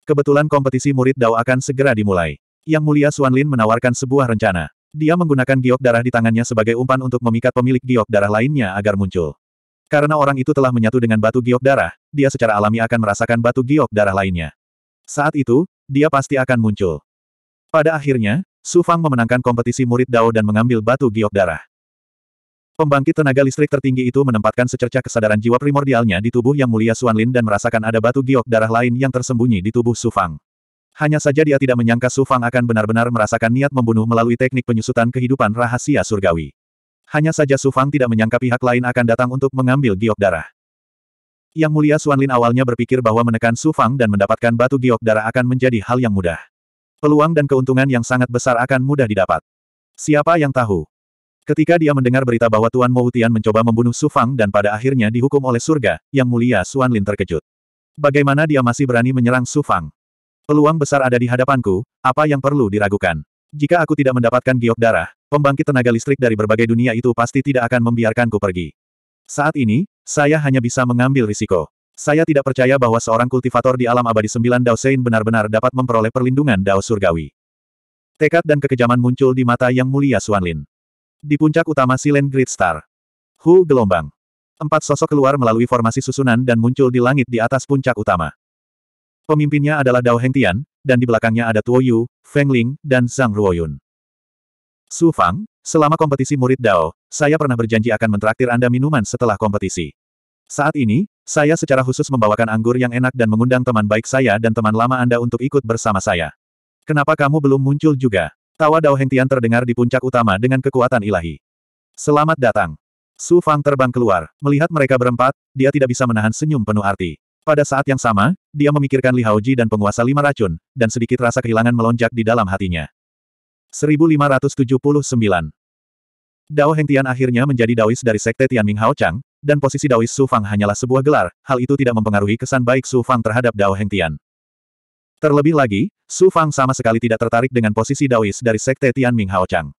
Kebetulan kompetisi murid Dao akan segera dimulai. Yang Mulia Suan Lin menawarkan sebuah rencana. Dia menggunakan giok darah di tangannya sebagai umpan untuk memikat pemilik giok darah lainnya agar muncul. Karena orang itu telah menyatu dengan batu giok darah, dia secara alami akan merasakan batu giok darah lainnya. Saat itu, dia pasti akan muncul. Pada akhirnya, Su Fang memenangkan kompetisi murid Dao dan mengambil batu giok darah. Pembangkit tenaga listrik tertinggi itu menempatkan secercah kesadaran jiwa primordialnya di tubuh yang mulia Suan Lin dan merasakan ada batu giok darah lain yang tersembunyi di tubuh Su Fang. Hanya saja dia tidak menyangka Su Fang akan benar-benar merasakan niat membunuh melalui teknik penyusutan kehidupan rahasia surgawi. Hanya saja Su Fang tidak menyangka pihak lain akan datang untuk mengambil giok darah. Yang mulia Suan Lin awalnya berpikir bahwa menekan Su Fang dan mendapatkan batu giok darah akan menjadi hal yang mudah. Peluang dan keuntungan yang sangat besar akan mudah didapat. Siapa yang tahu, Ketika dia mendengar berita bahwa Tuan Mo Utian mencoba membunuh Su Fang dan pada akhirnya dihukum oleh surga, Yang Mulia Suan Lin terkejut. Bagaimana dia masih berani menyerang Su Fang? Peluang besar ada di hadapanku, apa yang perlu diragukan? Jika aku tidak mendapatkan giok darah, pembangkit tenaga listrik dari berbagai dunia itu pasti tidak akan membiarkanku pergi. Saat ini, saya hanya bisa mengambil risiko. Saya tidak percaya bahwa seorang kultivator di alam abadi sembilan Daosein benar-benar dapat memperoleh perlindungan Dao Surgawi. Tekad dan kekejaman muncul di mata Yang Mulia Suanlin. Di puncak utama Silen Great Star. Hu gelombang. Empat sosok keluar melalui formasi susunan dan muncul di langit di atas puncak utama. Pemimpinnya adalah Dao Hengtian, dan di belakangnya ada Tuo Yu, Feng Ling, dan Zhang Ruoyun. Su Fang, selama kompetisi murid Dao, saya pernah berjanji akan mentraktir Anda minuman setelah kompetisi. Saat ini, saya secara khusus membawakan anggur yang enak dan mengundang teman baik saya dan teman lama Anda untuk ikut bersama saya. Kenapa kamu belum muncul juga? Tawa Dao Hengtian terdengar di puncak utama dengan kekuatan ilahi. Selamat datang. Su Fang terbang keluar. Melihat mereka berempat, dia tidak bisa menahan senyum penuh arti. Pada saat yang sama, dia memikirkan Li Haoji dan penguasa lima racun, dan sedikit rasa kehilangan melonjak di dalam hatinya. 1579 Dao Hengtian akhirnya menjadi Daois dari Sekte Tianming Hao Chang, dan posisi Daois Su Fang hanyalah sebuah gelar, hal itu tidak mempengaruhi kesan baik Su Fang terhadap Dao Hengtian. Terlebih lagi, Su Fang sama sekali tidak tertarik dengan posisi Daois dari Sekte Tianming Haochang.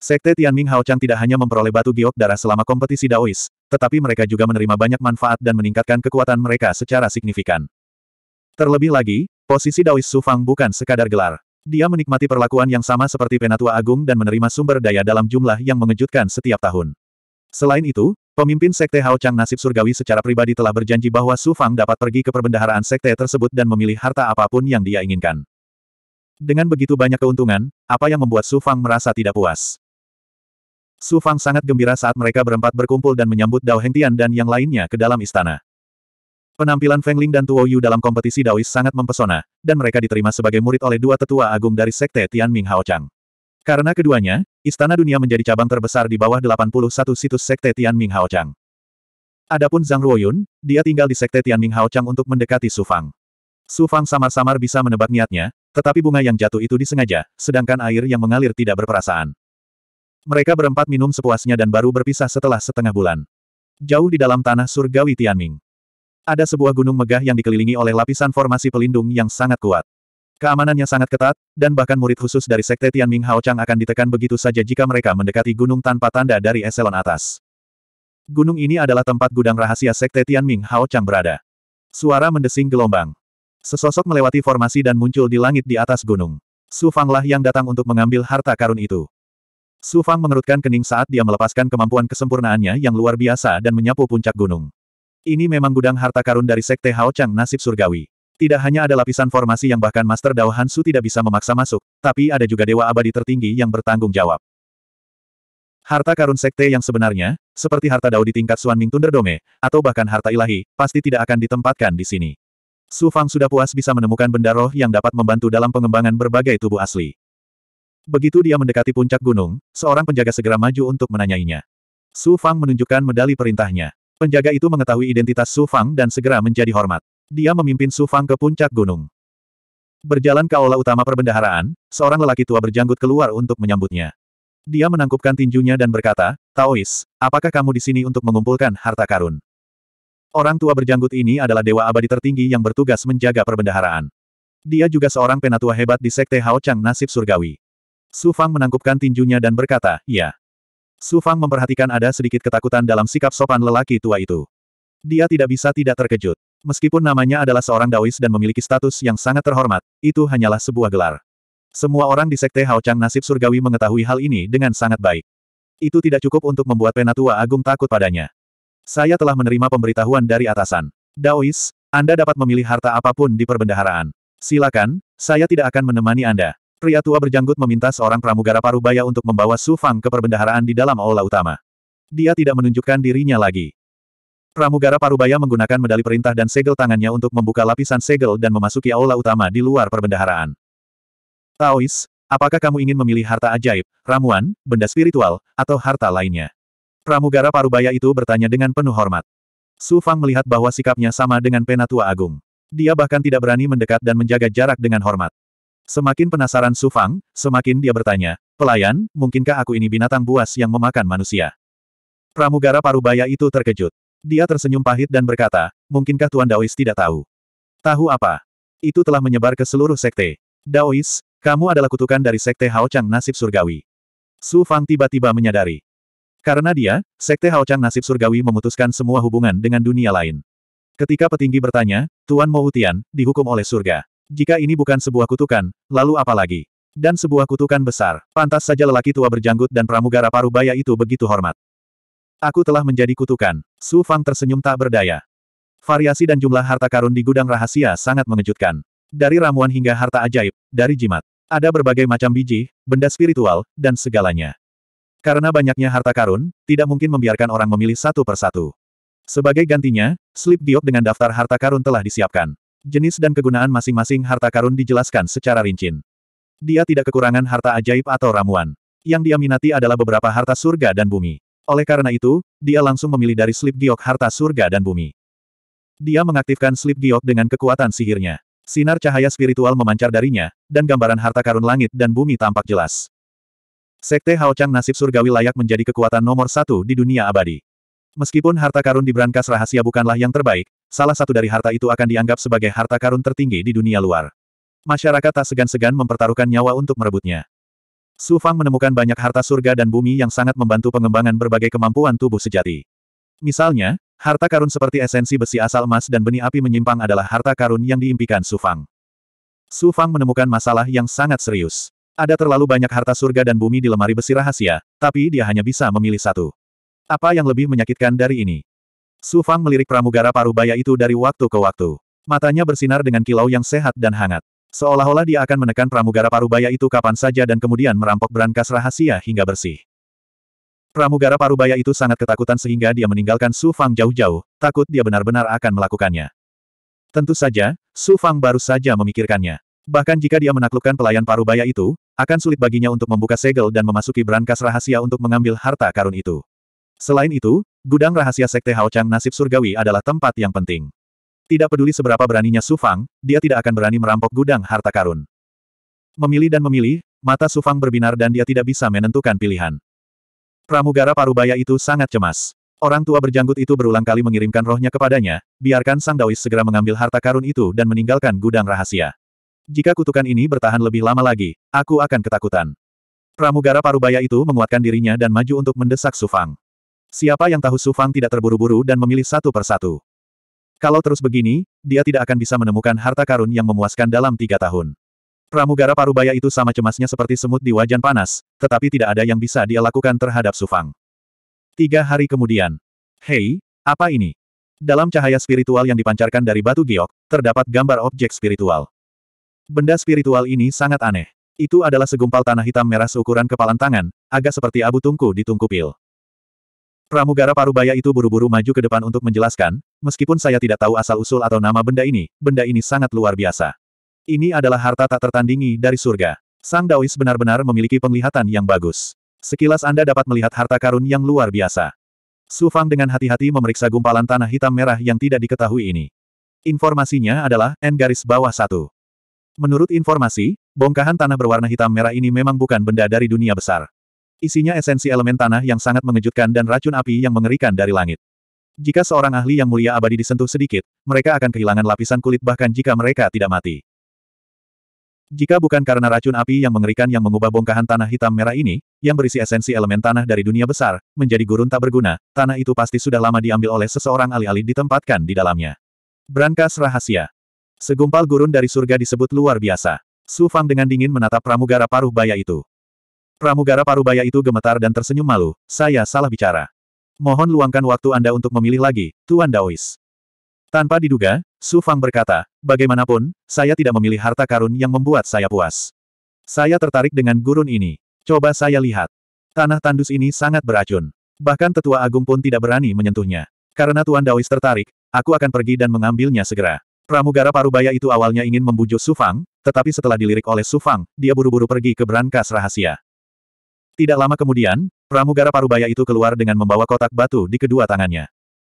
Sekte Tianming Haochang tidak hanya memperoleh batu giok darah selama kompetisi Daois, tetapi mereka juga menerima banyak manfaat dan meningkatkan kekuatan mereka secara signifikan. Terlebih lagi, posisi Daois Su Fang bukan sekadar gelar. Dia menikmati perlakuan yang sama seperti Penatua Agung dan menerima sumber daya dalam jumlah yang mengejutkan setiap tahun. Selain itu, Pemimpin Sekte Hao Chang Nasib Surgawi secara pribadi telah berjanji bahwa Su Fang dapat pergi ke perbendaharaan Sekte tersebut dan memilih harta apapun yang dia inginkan. Dengan begitu banyak keuntungan, apa yang membuat Su Fang merasa tidak puas? Su Fang sangat gembira saat mereka berempat berkumpul dan menyambut Dao Hengtian dan yang lainnya ke dalam istana. Penampilan Feng Ling dan Tuo Yu dalam kompetisi Daois sangat mempesona, dan mereka diterima sebagai murid oleh dua tetua agung dari Sekte Tianming Chang. Karena keduanya, Istana Dunia menjadi cabang terbesar di bawah 81 situs Sekte Tianming Haochang. Adapun Zhang Ruoyun, dia tinggal di Sekte Tianming Haochang untuk mendekati Su Fang. Su Fang samar-samar bisa menebak niatnya, tetapi bunga yang jatuh itu disengaja, sedangkan air yang mengalir tidak berperasaan. Mereka berempat minum sepuasnya dan baru berpisah setelah setengah bulan. Jauh di dalam tanah surgawi Tianming. Ada sebuah gunung megah yang dikelilingi oleh lapisan formasi pelindung yang sangat kuat. Keamanannya sangat ketat, dan bahkan murid khusus dari Sekte Tianming Haochang akan ditekan begitu saja jika mereka mendekati gunung tanpa tanda dari eselon atas. Gunung ini adalah tempat gudang rahasia Sekte Tianming Haochang berada. Suara mendesing gelombang. Sesosok melewati formasi dan muncul di langit di atas gunung. Su Fanglah yang datang untuk mengambil harta karun itu. Su Fang mengerutkan kening saat dia melepaskan kemampuan kesempurnaannya yang luar biasa dan menyapu puncak gunung. Ini memang gudang harta karun dari Sekte Hao Chang nasib surgawi. Tidak hanya ada lapisan formasi yang bahkan Master Dao Hansu tidak bisa memaksa masuk, tapi ada juga Dewa Abadi tertinggi yang bertanggung jawab. Harta karun sekte yang sebenarnya, seperti harta Dao di tingkat Suan Ming Tunderdome, atau bahkan harta ilahi, pasti tidak akan ditempatkan di sini. Su Fang sudah puas bisa menemukan benda roh yang dapat membantu dalam pengembangan berbagai tubuh asli. Begitu dia mendekati puncak gunung, seorang penjaga segera maju untuk menanyainya. Su Fang menunjukkan medali perintahnya. Penjaga itu mengetahui identitas Su Fang dan segera menjadi hormat. Dia memimpin Su Fang ke puncak gunung. Berjalan ke aula utama perbendaharaan, seorang lelaki tua berjanggut keluar untuk menyambutnya. Dia menangkupkan tinjunya dan berkata, Taois, apakah kamu di sini untuk mengumpulkan harta karun? Orang tua berjanggut ini adalah dewa abadi tertinggi yang bertugas menjaga perbendaharaan. Dia juga seorang penatua hebat di Sekte Hao Chang Nasib Surgawi. Su Fang menangkupkan tinjunya dan berkata, ya. Su Fang memperhatikan ada sedikit ketakutan dalam sikap sopan lelaki tua itu. Dia tidak bisa tidak terkejut. Meskipun namanya adalah seorang Daois dan memiliki status yang sangat terhormat, itu hanyalah sebuah gelar. Semua orang di Sekte Haochang nasib surgawi mengetahui hal ini dengan sangat baik. Itu tidak cukup untuk membuat Penatua Agung takut padanya. Saya telah menerima pemberitahuan dari atasan. Daois, Anda dapat memilih harta apapun di perbendaharaan. Silakan, saya tidak akan menemani Anda. Pria tua berjanggut meminta seorang pramugara parubaya untuk membawa Su Fang ke perbendaharaan di dalam aula utama. Dia tidak menunjukkan dirinya lagi. Pramugara Parubaya menggunakan medali perintah dan segel tangannya untuk membuka lapisan segel dan memasuki aula utama di luar perbendaharaan. Taois, apakah kamu ingin memilih harta ajaib, ramuan, benda spiritual, atau harta lainnya? Pramugara Parubaya itu bertanya dengan penuh hormat. Su Fang melihat bahwa sikapnya sama dengan Penatua Agung. Dia bahkan tidak berani mendekat dan menjaga jarak dengan hormat. Semakin penasaran Su Fang, semakin dia bertanya, Pelayan, mungkinkah aku ini binatang buas yang memakan manusia? Pramugara Parubaya itu terkejut. Dia tersenyum pahit dan berkata, mungkinkah Tuan Daois tidak tahu? Tahu apa? Itu telah menyebar ke seluruh sekte. Daois, kamu adalah kutukan dari sekte Haochang nasib surgawi. Su Fang tiba-tiba menyadari. Karena dia, sekte Haochang nasib surgawi memutuskan semua hubungan dengan dunia lain. Ketika petinggi bertanya, Tuan Mo Utian dihukum oleh surga. Jika ini bukan sebuah kutukan, lalu apa lagi? Dan sebuah kutukan besar, pantas saja lelaki tua berjanggut dan pramugara parubaya itu begitu hormat. Aku telah menjadi kutukan. Su Fang tersenyum tak berdaya. Variasi dan jumlah harta karun di gudang rahasia sangat mengejutkan. Dari ramuan hingga harta ajaib, dari jimat. Ada berbagai macam biji, benda spiritual, dan segalanya. Karena banyaknya harta karun, tidak mungkin membiarkan orang memilih satu persatu. Sebagai gantinya, slip diop dengan daftar harta karun telah disiapkan. Jenis dan kegunaan masing-masing harta karun dijelaskan secara rinci. Dia tidak kekurangan harta ajaib atau ramuan. Yang dia minati adalah beberapa harta surga dan bumi. Oleh karena itu, dia langsung memilih dari slip giok harta surga dan bumi. Dia mengaktifkan slip giok dengan kekuatan sihirnya. Sinar cahaya spiritual memancar darinya, dan gambaran harta karun langit dan bumi tampak jelas. Sekte Hao Chang nasib surgawi layak menjadi kekuatan nomor satu di dunia abadi. Meskipun harta karun di brankas rahasia bukanlah yang terbaik, salah satu dari harta itu akan dianggap sebagai harta karun tertinggi di dunia luar. Masyarakat tak segan-segan mempertaruhkan nyawa untuk merebutnya. Su Fang menemukan banyak harta surga dan bumi yang sangat membantu pengembangan berbagai kemampuan tubuh sejati. Misalnya, harta karun seperti esensi besi asal emas dan benih api menyimpang adalah harta karun yang diimpikan Su Fang. Su Fang menemukan masalah yang sangat serius. Ada terlalu banyak harta surga dan bumi di lemari besi rahasia, tapi dia hanya bisa memilih satu. Apa yang lebih menyakitkan dari ini? Su Fang melirik pramugara parubaya itu dari waktu ke waktu. Matanya bersinar dengan kilau yang sehat dan hangat. Seolah-olah dia akan menekan pramugara Parubaya itu kapan saja dan kemudian merampok berangkas rahasia hingga bersih. Pramugara Parubaya itu sangat ketakutan sehingga dia meninggalkan Su Fang jauh-jauh, takut dia benar-benar akan melakukannya. Tentu saja, Su Fang baru saja memikirkannya. Bahkan jika dia menaklukkan pelayan Parubaya itu, akan sulit baginya untuk membuka segel dan memasuki berangkas rahasia untuk mengambil harta karun itu. Selain itu, gudang rahasia Sekte Hao Chang nasib surgawi adalah tempat yang penting. Tidak peduli seberapa beraninya Su Fang, dia tidak akan berani merampok gudang harta karun. Memilih dan memilih, mata Su Fang berbinar dan dia tidak bisa menentukan pilihan. Pramugara Parubaya itu sangat cemas. Orang tua berjanggut itu berulang kali mengirimkan rohnya kepadanya, biarkan Sang Daois segera mengambil harta karun itu dan meninggalkan gudang rahasia. Jika kutukan ini bertahan lebih lama lagi, aku akan ketakutan. Pramugara Parubaya itu menguatkan dirinya dan maju untuk mendesak Su Fang. Siapa yang tahu Su Fang tidak terburu-buru dan memilih satu persatu. Kalau terus begini, dia tidak akan bisa menemukan harta karun yang memuaskan dalam tiga tahun. Pramugara Parubaya itu sama cemasnya seperti semut di wajan panas, tetapi tidak ada yang bisa dia lakukan terhadap Sufang. Tiga hari kemudian. Hei, apa ini? Dalam cahaya spiritual yang dipancarkan dari batu giok, terdapat gambar objek spiritual. Benda spiritual ini sangat aneh. Itu adalah segumpal tanah hitam merah seukuran kepalan tangan, agak seperti abu tungku di tungku pil. Pramugara Parubaya itu buru-buru maju ke depan untuk menjelaskan, meskipun saya tidak tahu asal-usul atau nama benda ini, benda ini sangat luar biasa. Ini adalah harta tak tertandingi dari surga. Sang Daois benar-benar memiliki penglihatan yang bagus. Sekilas Anda dapat melihat harta karun yang luar biasa. Su Fang dengan hati-hati memeriksa gumpalan tanah hitam merah yang tidak diketahui ini. Informasinya adalah N garis bawah satu. Menurut informasi, bongkahan tanah berwarna hitam merah ini memang bukan benda dari dunia besar. Isinya esensi elemen tanah yang sangat mengejutkan dan racun api yang mengerikan dari langit. Jika seorang ahli yang mulia abadi disentuh sedikit, mereka akan kehilangan lapisan kulit bahkan jika mereka tidak mati. Jika bukan karena racun api yang mengerikan yang mengubah bongkahan tanah hitam merah ini, yang berisi esensi elemen tanah dari dunia besar, menjadi gurun tak berguna, tanah itu pasti sudah lama diambil oleh seseorang alih-alih ditempatkan di dalamnya. Brankas Rahasia Segumpal gurun dari surga disebut luar biasa. Su Fang dengan dingin menatap pramugara paruh baya itu. Pramugara Parubaya itu gemetar dan tersenyum malu, saya salah bicara. Mohon luangkan waktu Anda untuk memilih lagi, Tuan Daois. Tanpa diduga, Su Fang berkata, bagaimanapun, saya tidak memilih harta karun yang membuat saya puas. Saya tertarik dengan gurun ini. Coba saya lihat. Tanah tandus ini sangat beracun. Bahkan tetua agung pun tidak berani menyentuhnya. Karena Tuan Daois tertarik, aku akan pergi dan mengambilnya segera. Pramugara Parubaya itu awalnya ingin membujuk Su Fang, tetapi setelah dilirik oleh Su Fang, dia buru-buru pergi ke berangkas rahasia. Tidak lama kemudian, pramugara parubaya itu keluar dengan membawa kotak batu di kedua tangannya.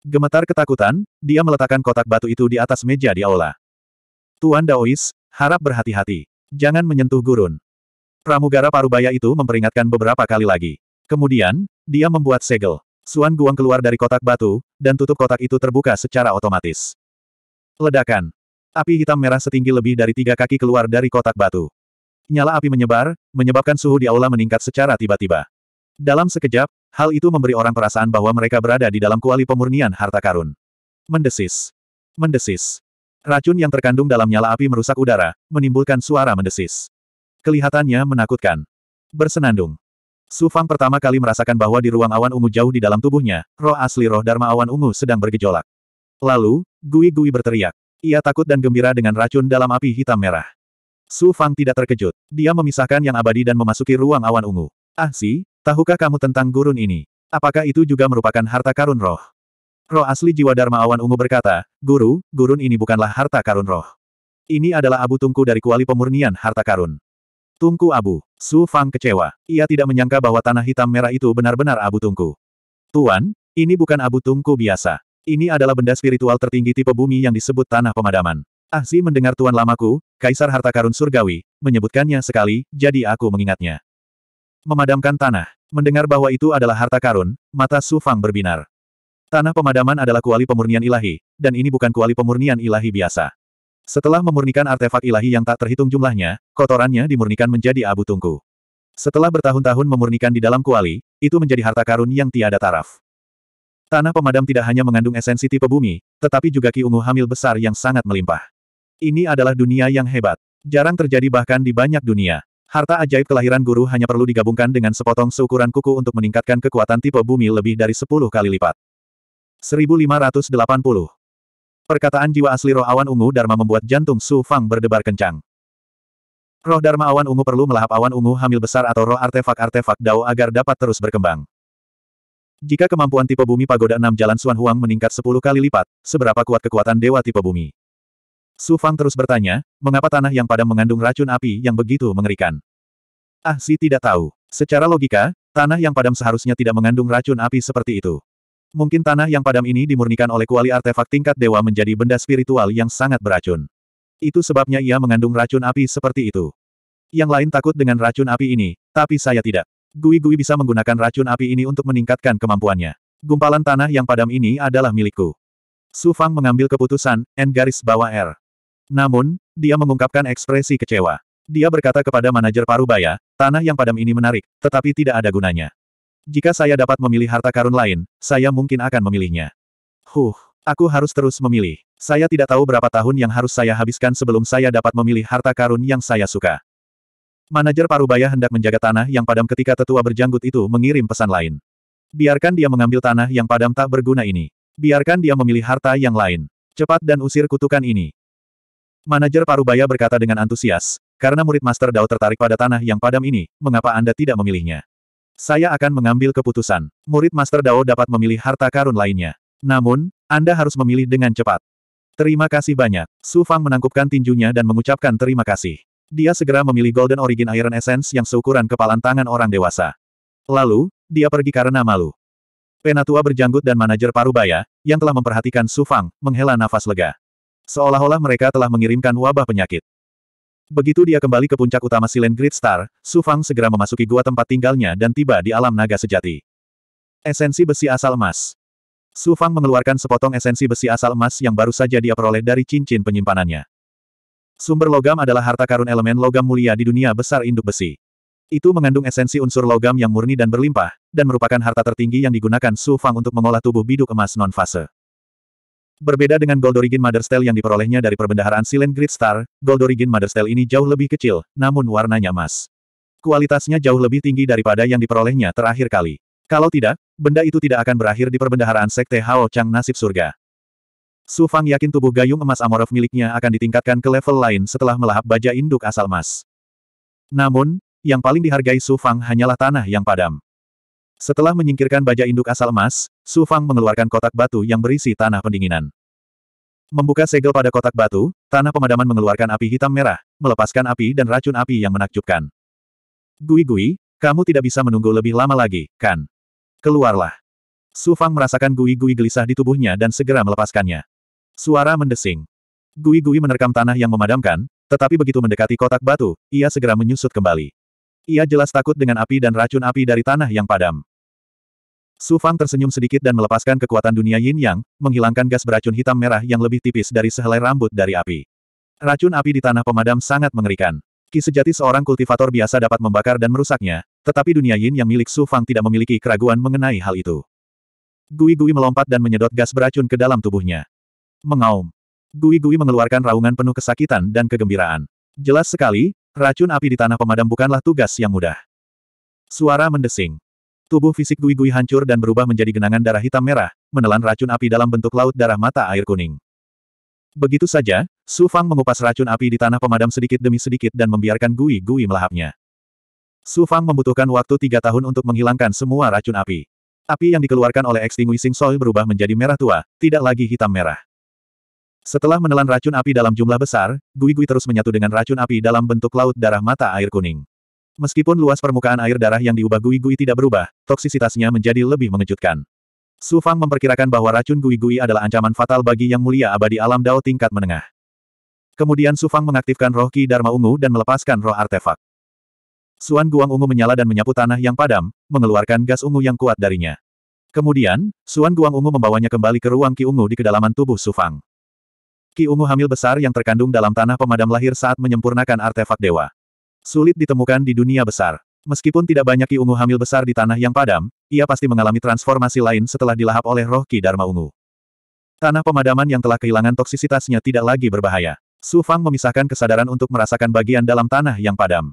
Gemetar ketakutan, dia meletakkan kotak batu itu di atas meja di aula. Tuan Daois, harap berhati-hati. Jangan menyentuh gurun. Pramugara parubaya itu memperingatkan beberapa kali lagi. Kemudian, dia membuat segel. Suan Guang keluar dari kotak batu, dan tutup kotak itu terbuka secara otomatis. Ledakan. Api hitam merah setinggi lebih dari tiga kaki keluar dari kotak batu. Nyala api menyebar, menyebabkan suhu di aula meningkat secara tiba-tiba. Dalam sekejap, hal itu memberi orang perasaan bahwa mereka berada di dalam kuali pemurnian harta karun. Mendesis. Mendesis. Racun yang terkandung dalam nyala api merusak udara, menimbulkan suara mendesis. Kelihatannya menakutkan. Bersenandung. Su Fang pertama kali merasakan bahwa di ruang awan ungu jauh di dalam tubuhnya, roh asli roh Dharma awan ungu sedang bergejolak. Lalu, Gui Gui berteriak. Ia takut dan gembira dengan racun dalam api hitam merah. Su Fang tidak terkejut. Dia memisahkan yang abadi dan memasuki ruang awan ungu. Ah si, tahukah kamu tentang gurun ini? Apakah itu juga merupakan harta karun roh? Roh asli jiwa Dharma Awan Ungu berkata, Guru, gurun ini bukanlah harta karun roh. Ini adalah abu tungku dari kuali pemurnian harta karun. Tungku abu. Su Fang kecewa. Ia tidak menyangka bahwa tanah hitam merah itu benar-benar abu tungku. Tuan, ini bukan abu tungku biasa. Ini adalah benda spiritual tertinggi tipe bumi yang disebut tanah pemadaman. Ahsi mendengar tuan lamaku, Kaisar Harta Karun Surgawi, menyebutkannya sekali, jadi aku mengingatnya. Memadamkan tanah. Mendengar bahwa itu adalah harta karun, mata Su Fang berbinar. Tanah pemadaman adalah kuali pemurnian ilahi, dan ini bukan kuali pemurnian ilahi biasa. Setelah memurnikan artefak ilahi yang tak terhitung jumlahnya, kotorannya dimurnikan menjadi abu tungku. Setelah bertahun-tahun memurnikan di dalam kuali, itu menjadi harta karun yang tiada taraf. Tanah pemadam tidak hanya mengandung esensi tipe bumi, tetapi juga ki ungu hamil besar yang sangat melimpah. Ini adalah dunia yang hebat. Jarang terjadi bahkan di banyak dunia. Harta ajaib kelahiran guru hanya perlu digabungkan dengan sepotong seukuran kuku untuk meningkatkan kekuatan tipe bumi lebih dari 10 kali lipat. 1580. Perkataan jiwa asli roh awan ungu Dharma membuat jantung Su Fang berdebar kencang. Roh Dharma awan ungu perlu melahap awan ungu hamil besar atau roh artefak-artefak dao agar dapat terus berkembang. Jika kemampuan tipe bumi pagoda enam jalan Suan Huang meningkat 10 kali lipat, seberapa kuat kekuatan dewa tipe bumi? Su Fang terus bertanya, mengapa tanah yang padam mengandung racun api yang begitu mengerikan? Ah Si tidak tahu. Secara logika, tanah yang padam seharusnya tidak mengandung racun api seperti itu. Mungkin tanah yang padam ini dimurnikan oleh kuali artefak tingkat dewa menjadi benda spiritual yang sangat beracun. Itu sebabnya ia mengandung racun api seperti itu. Yang lain takut dengan racun api ini, tapi saya tidak. Gui-Gui bisa menggunakan racun api ini untuk meningkatkan kemampuannya. Gumpalan tanah yang padam ini adalah milikku. Su Fang mengambil keputusan, N garis bawah R. Namun, dia mengungkapkan ekspresi kecewa. Dia berkata kepada manajer Parubaya, tanah yang padam ini menarik, tetapi tidak ada gunanya. Jika saya dapat memilih harta karun lain, saya mungkin akan memilihnya. Huh, aku harus terus memilih. Saya tidak tahu berapa tahun yang harus saya habiskan sebelum saya dapat memilih harta karun yang saya suka. Manajer Parubaya hendak menjaga tanah yang padam ketika tetua berjanggut itu mengirim pesan lain. Biarkan dia mengambil tanah yang padam tak berguna ini. Biarkan dia memilih harta yang lain. Cepat dan usir kutukan ini. Manajer Parubaya berkata dengan antusias, karena murid Master Dao tertarik pada tanah yang padam ini, mengapa Anda tidak memilihnya? Saya akan mengambil keputusan. Murid Master Dao dapat memilih harta karun lainnya. Namun, Anda harus memilih dengan cepat. Terima kasih banyak. Su Fang menangkupkan tinjunya dan mengucapkan terima kasih. Dia segera memilih Golden Origin Iron Essence yang seukuran kepalan tangan orang dewasa. Lalu, dia pergi karena malu. Penatua berjanggut dan manajer Parubaya, yang telah memperhatikan Su Fang, menghela nafas lega. Seolah-olah mereka telah mengirimkan wabah penyakit. Begitu dia kembali ke puncak utama Silen Great Star, Su Fang segera memasuki gua tempat tinggalnya dan tiba di alam naga sejati. Esensi besi asal emas. Su Fang mengeluarkan sepotong esensi besi asal emas yang baru saja dia peroleh dari cincin penyimpanannya. Sumber logam adalah harta karun elemen logam mulia di dunia besar induk besi. Itu mengandung esensi unsur logam yang murni dan berlimpah, dan merupakan harta tertinggi yang digunakan Su Fang untuk mengolah tubuh biduk emas non-fase. Berbeda dengan Origin Mother Steel yang diperolehnya dari perbendaharaan Silent Grid Star, Origin Mother Steel ini jauh lebih kecil, namun warnanya emas. Kualitasnya jauh lebih tinggi daripada yang diperolehnya terakhir kali. Kalau tidak, benda itu tidak akan berakhir di perbendaharaan Sekte Hao Chang Nasib Surga. Su Fang yakin tubuh gayung emas Amorov miliknya akan ditingkatkan ke level lain setelah melahap baja induk asal emas. Namun, yang paling dihargai Su Fang hanyalah tanah yang padam. Setelah menyingkirkan baja induk asal emas, Su Fang mengeluarkan kotak batu yang berisi tanah pendinginan. Membuka segel pada kotak batu, tanah pemadaman mengeluarkan api hitam merah, melepaskan api dan racun api yang menakjubkan. Gui-gui, kamu tidak bisa menunggu lebih lama lagi, kan? Keluarlah. Su Fang merasakan gui-gui gelisah di tubuhnya dan segera melepaskannya. Suara mendesing. Gui-gui menerkam tanah yang memadamkan, tetapi begitu mendekati kotak batu, ia segera menyusut kembali. Ia jelas takut dengan api dan racun api dari tanah yang padam. Su Fang tersenyum sedikit dan melepaskan kekuatan dunia yin yang, menghilangkan gas beracun hitam merah yang lebih tipis dari sehelai rambut dari api. Racun api di tanah pemadam sangat mengerikan. Ki sejati seorang kultivator biasa dapat membakar dan merusaknya, tetapi dunia yin yang milik Su Fang tidak memiliki keraguan mengenai hal itu. Gui-gui melompat dan menyedot gas beracun ke dalam tubuhnya. Mengaum. Gui-gui mengeluarkan raungan penuh kesakitan dan kegembiraan. Jelas sekali, racun api di tanah pemadam bukanlah tugas yang mudah. Suara mendesing. Tubuh fisik Gui Gui hancur dan berubah menjadi genangan darah hitam merah, menelan racun api dalam bentuk laut darah mata air kuning. Begitu saja, Su Fang mengupas racun api di tanah pemadam sedikit demi sedikit dan membiarkan Gui Gui melahapnya. Su Fang membutuhkan waktu tiga tahun untuk menghilangkan semua racun api. Api yang dikeluarkan oleh extinguishing soil berubah menjadi merah tua, tidak lagi hitam merah. Setelah menelan racun api dalam jumlah besar, Gui Gui terus menyatu dengan racun api dalam bentuk laut darah mata air kuning. Meskipun luas permukaan air darah yang diubah Gui-Gui tidak berubah, toksisitasnya menjadi lebih mengejutkan. Su Fang memperkirakan bahwa racun Gui-Gui adalah ancaman fatal bagi yang mulia abadi alam Dao tingkat menengah. Kemudian Su Fang mengaktifkan roh Ki Dharma Ungu dan melepaskan roh artefak. Suan Guang Ungu menyala dan menyapu tanah yang padam, mengeluarkan gas ungu yang kuat darinya. Kemudian, Suan Guang Ungu membawanya kembali ke ruang Ki Ungu di kedalaman tubuh Su Fang. Ki Ungu hamil besar yang terkandung dalam tanah pemadam lahir saat menyempurnakan artefak dewa. Sulit ditemukan di dunia besar. Meskipun tidak banyak Ki Ungu hamil besar di tanah yang padam, ia pasti mengalami transformasi lain setelah dilahap oleh roh Ki Dharma Ungu. Tanah pemadaman yang telah kehilangan toksisitasnya tidak lagi berbahaya. Su Fang memisahkan kesadaran untuk merasakan bagian dalam tanah yang padam.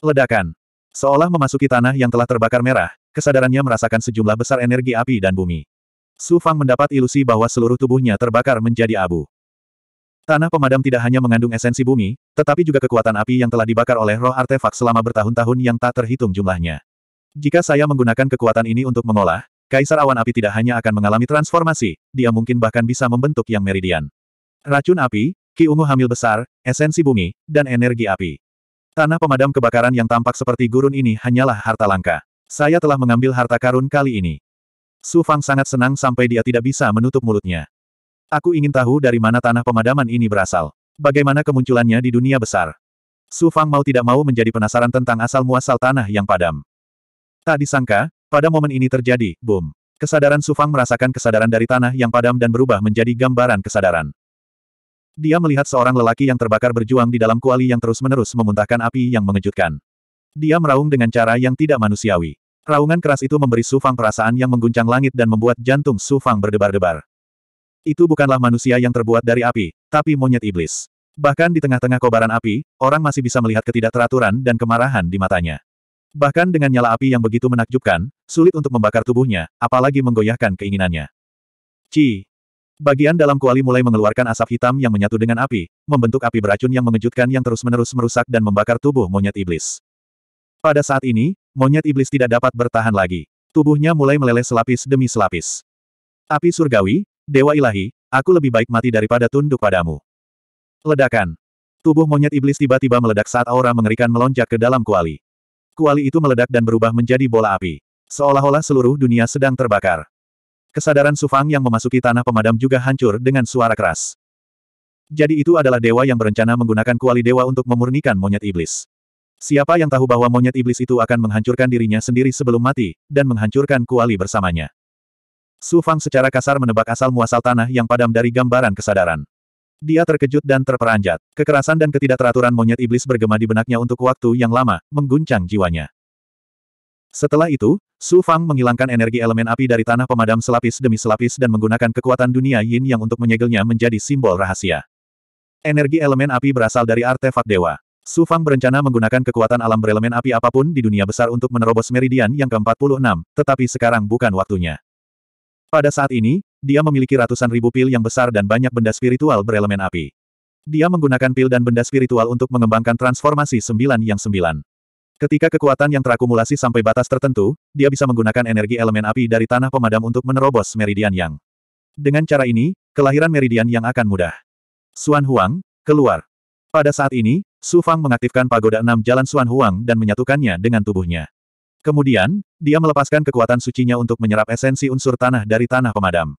Ledakan. Seolah memasuki tanah yang telah terbakar merah, kesadarannya merasakan sejumlah besar energi api dan bumi. Su Fang mendapat ilusi bahwa seluruh tubuhnya terbakar menjadi abu. Tanah pemadam tidak hanya mengandung esensi bumi, tetapi juga kekuatan api yang telah dibakar oleh roh artefak selama bertahun-tahun yang tak terhitung jumlahnya. Jika saya menggunakan kekuatan ini untuk mengolah, Kaisar Awan Api tidak hanya akan mengalami transformasi, dia mungkin bahkan bisa membentuk yang meridian. Racun api, ki ungu hamil besar, esensi bumi, dan energi api. Tanah pemadam kebakaran yang tampak seperti gurun ini hanyalah harta langka. Saya telah mengambil harta karun kali ini. Su Fang sangat senang sampai dia tidak bisa menutup mulutnya. Aku ingin tahu dari mana tanah pemadaman ini berasal. Bagaimana kemunculannya di dunia besar? Su Fang mau tidak mau menjadi penasaran tentang asal-muasal tanah yang padam. Tak disangka, pada momen ini terjadi, boom. Kesadaran Su Fang merasakan kesadaran dari tanah yang padam dan berubah menjadi gambaran kesadaran. Dia melihat seorang lelaki yang terbakar berjuang di dalam kuali yang terus-menerus memuntahkan api yang mengejutkan. Dia meraung dengan cara yang tidak manusiawi. Raungan keras itu memberi Su Fang perasaan yang mengguncang langit dan membuat jantung Su Fang berdebar-debar. Itu bukanlah manusia yang terbuat dari api, tapi monyet iblis. Bahkan di tengah-tengah kobaran api, orang masih bisa melihat ketidakteraturan dan kemarahan di matanya. Bahkan dengan nyala api yang begitu menakjubkan, sulit untuk membakar tubuhnya, apalagi menggoyahkan keinginannya. Ci. Bagian dalam kuali mulai mengeluarkan asap hitam yang menyatu dengan api, membentuk api beracun yang mengejutkan yang terus-menerus merusak dan membakar tubuh monyet iblis. Pada saat ini, monyet iblis tidak dapat bertahan lagi. Tubuhnya mulai meleleh selapis demi selapis. Api surgawi, Dewa ilahi, aku lebih baik mati daripada tunduk padamu. Ledakan. Tubuh monyet iblis tiba-tiba meledak saat aura mengerikan melonjak ke dalam kuali. Kuali itu meledak dan berubah menjadi bola api. Seolah-olah seluruh dunia sedang terbakar. Kesadaran Sufang yang memasuki tanah pemadam juga hancur dengan suara keras. Jadi itu adalah dewa yang berencana menggunakan kuali dewa untuk memurnikan monyet iblis. Siapa yang tahu bahwa monyet iblis itu akan menghancurkan dirinya sendiri sebelum mati, dan menghancurkan kuali bersamanya. Su Fang secara kasar menebak asal-muasal tanah yang padam dari gambaran kesadaran. Dia terkejut dan terperanjat. Kekerasan dan ketidakteraturan monyet iblis bergema di benaknya untuk waktu yang lama, mengguncang jiwanya. Setelah itu, Su Fang menghilangkan energi elemen api dari tanah pemadam selapis demi selapis dan menggunakan kekuatan dunia yin yang untuk menyegelnya menjadi simbol rahasia. Energi elemen api berasal dari artefak dewa. Su Fang berencana menggunakan kekuatan alam berelemen api apapun di dunia besar untuk menerobos meridian yang ke-46, tetapi sekarang bukan waktunya. Pada saat ini, dia memiliki ratusan ribu pil yang besar dan banyak benda spiritual berelemen api. Dia menggunakan pil dan benda spiritual untuk mengembangkan transformasi sembilan yang sembilan. Ketika kekuatan yang terakumulasi sampai batas tertentu, dia bisa menggunakan energi elemen api dari tanah pemadam untuk menerobos meridian yang. Dengan cara ini, kelahiran meridian yang akan mudah. Xuan Huang, keluar. Pada saat ini, Su Fang mengaktifkan pagoda enam jalan Xuan Huang dan menyatukannya dengan tubuhnya. Kemudian, dia melepaskan kekuatan sucinya untuk menyerap esensi unsur tanah dari tanah pemadam.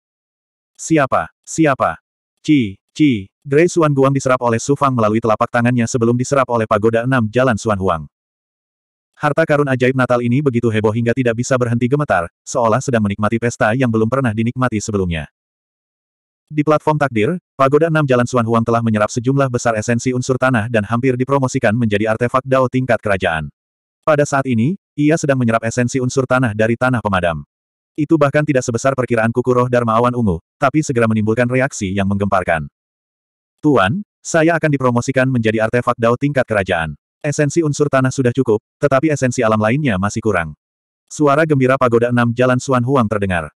Siapa? Siapa? Ci, Ci, Grey Suan Guang diserap oleh Su Fang melalui telapak tangannya sebelum diserap oleh pagoda enam jalan Suan Huang. Harta karun ajaib Natal ini begitu heboh hingga tidak bisa berhenti gemetar, seolah sedang menikmati pesta yang belum pernah dinikmati sebelumnya. Di platform takdir, Pagoda Enam Jalan Suan Huang telah menyerap sejumlah besar esensi unsur tanah dan hampir dipromosikan menjadi artefak Dao tingkat kerajaan. Pada saat ini, ia sedang menyerap esensi unsur tanah dari tanah pemadam. Itu bahkan tidak sebesar perkiraan kukuroh Dharmaawan Ungu, tapi segera menimbulkan reaksi yang menggemparkan. Tuan, saya akan dipromosikan menjadi artefak Dao tingkat kerajaan. Esensi unsur tanah sudah cukup, tetapi esensi alam lainnya masih kurang. Suara gembira pagoda enam jalan Suan Huang terdengar.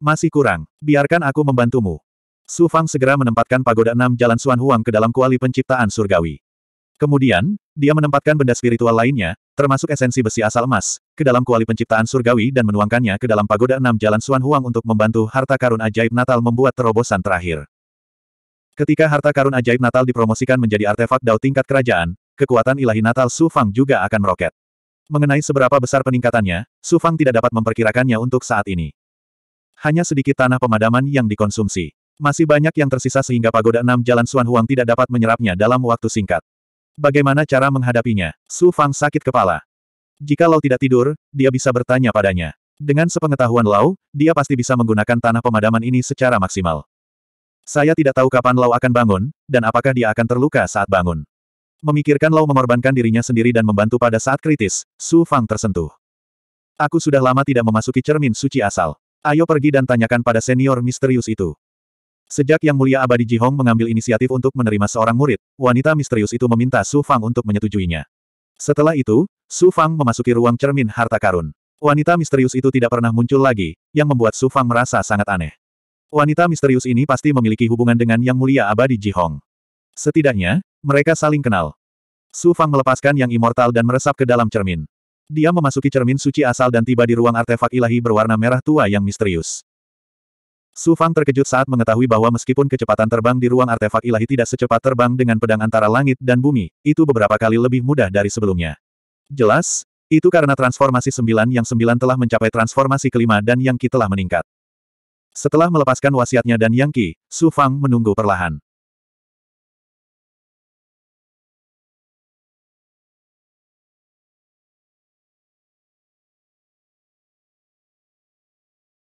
Masih kurang, biarkan aku membantumu. Su Fang segera menempatkan pagoda enam jalan Suan Huang ke dalam kuali penciptaan surgawi. Kemudian, dia menempatkan benda spiritual lainnya, termasuk esensi besi asal emas, ke dalam kuali penciptaan surgawi dan menuangkannya ke dalam pagoda enam jalan Suan Huang untuk membantu harta karun ajaib Natal membuat terobosan terakhir. Ketika harta karun ajaib Natal dipromosikan menjadi artefak dao tingkat kerajaan, kekuatan ilahi Natal Su Fang juga akan meroket. Mengenai seberapa besar peningkatannya, Su Fang tidak dapat memperkirakannya untuk saat ini. Hanya sedikit tanah pemadaman yang dikonsumsi. Masih banyak yang tersisa sehingga pagoda enam jalan Suan Huang tidak dapat menyerapnya dalam waktu singkat. Bagaimana cara menghadapinya? Su Fang sakit kepala. Jika Lau tidak tidur, dia bisa bertanya padanya. Dengan sepengetahuan Lau, dia pasti bisa menggunakan tanah pemadaman ini secara maksimal. Saya tidak tahu kapan Lau akan bangun, dan apakah dia akan terluka saat bangun. Memikirkan Lau mengorbankan dirinya sendiri dan membantu pada saat kritis, Su Fang tersentuh. Aku sudah lama tidak memasuki cermin suci asal. Ayo pergi dan tanyakan pada senior misterius itu. Sejak Yang Mulia Abadi Ji Hong mengambil inisiatif untuk menerima seorang murid, wanita misterius itu meminta Su Fang untuk menyetujuinya. Setelah itu, Su Fang memasuki ruang cermin harta karun. Wanita misterius itu tidak pernah muncul lagi, yang membuat Su Fang merasa sangat aneh. Wanita misterius ini pasti memiliki hubungan dengan Yang Mulia Abadi Ji Hong. Setidaknya, mereka saling kenal. Su Fang melepaskan yang immortal dan meresap ke dalam cermin. Dia memasuki cermin suci asal dan tiba di ruang artefak ilahi berwarna merah tua yang misterius. Su Fang terkejut saat mengetahui bahwa meskipun kecepatan terbang di ruang artefak ilahi tidak secepat terbang dengan pedang antara langit dan bumi, itu beberapa kali lebih mudah dari sebelumnya. Jelas, itu karena transformasi sembilan yang sembilan telah mencapai transformasi kelima dan Yang Qi telah meningkat. Setelah melepaskan wasiatnya dan Yang Qi, Su Fang menunggu perlahan.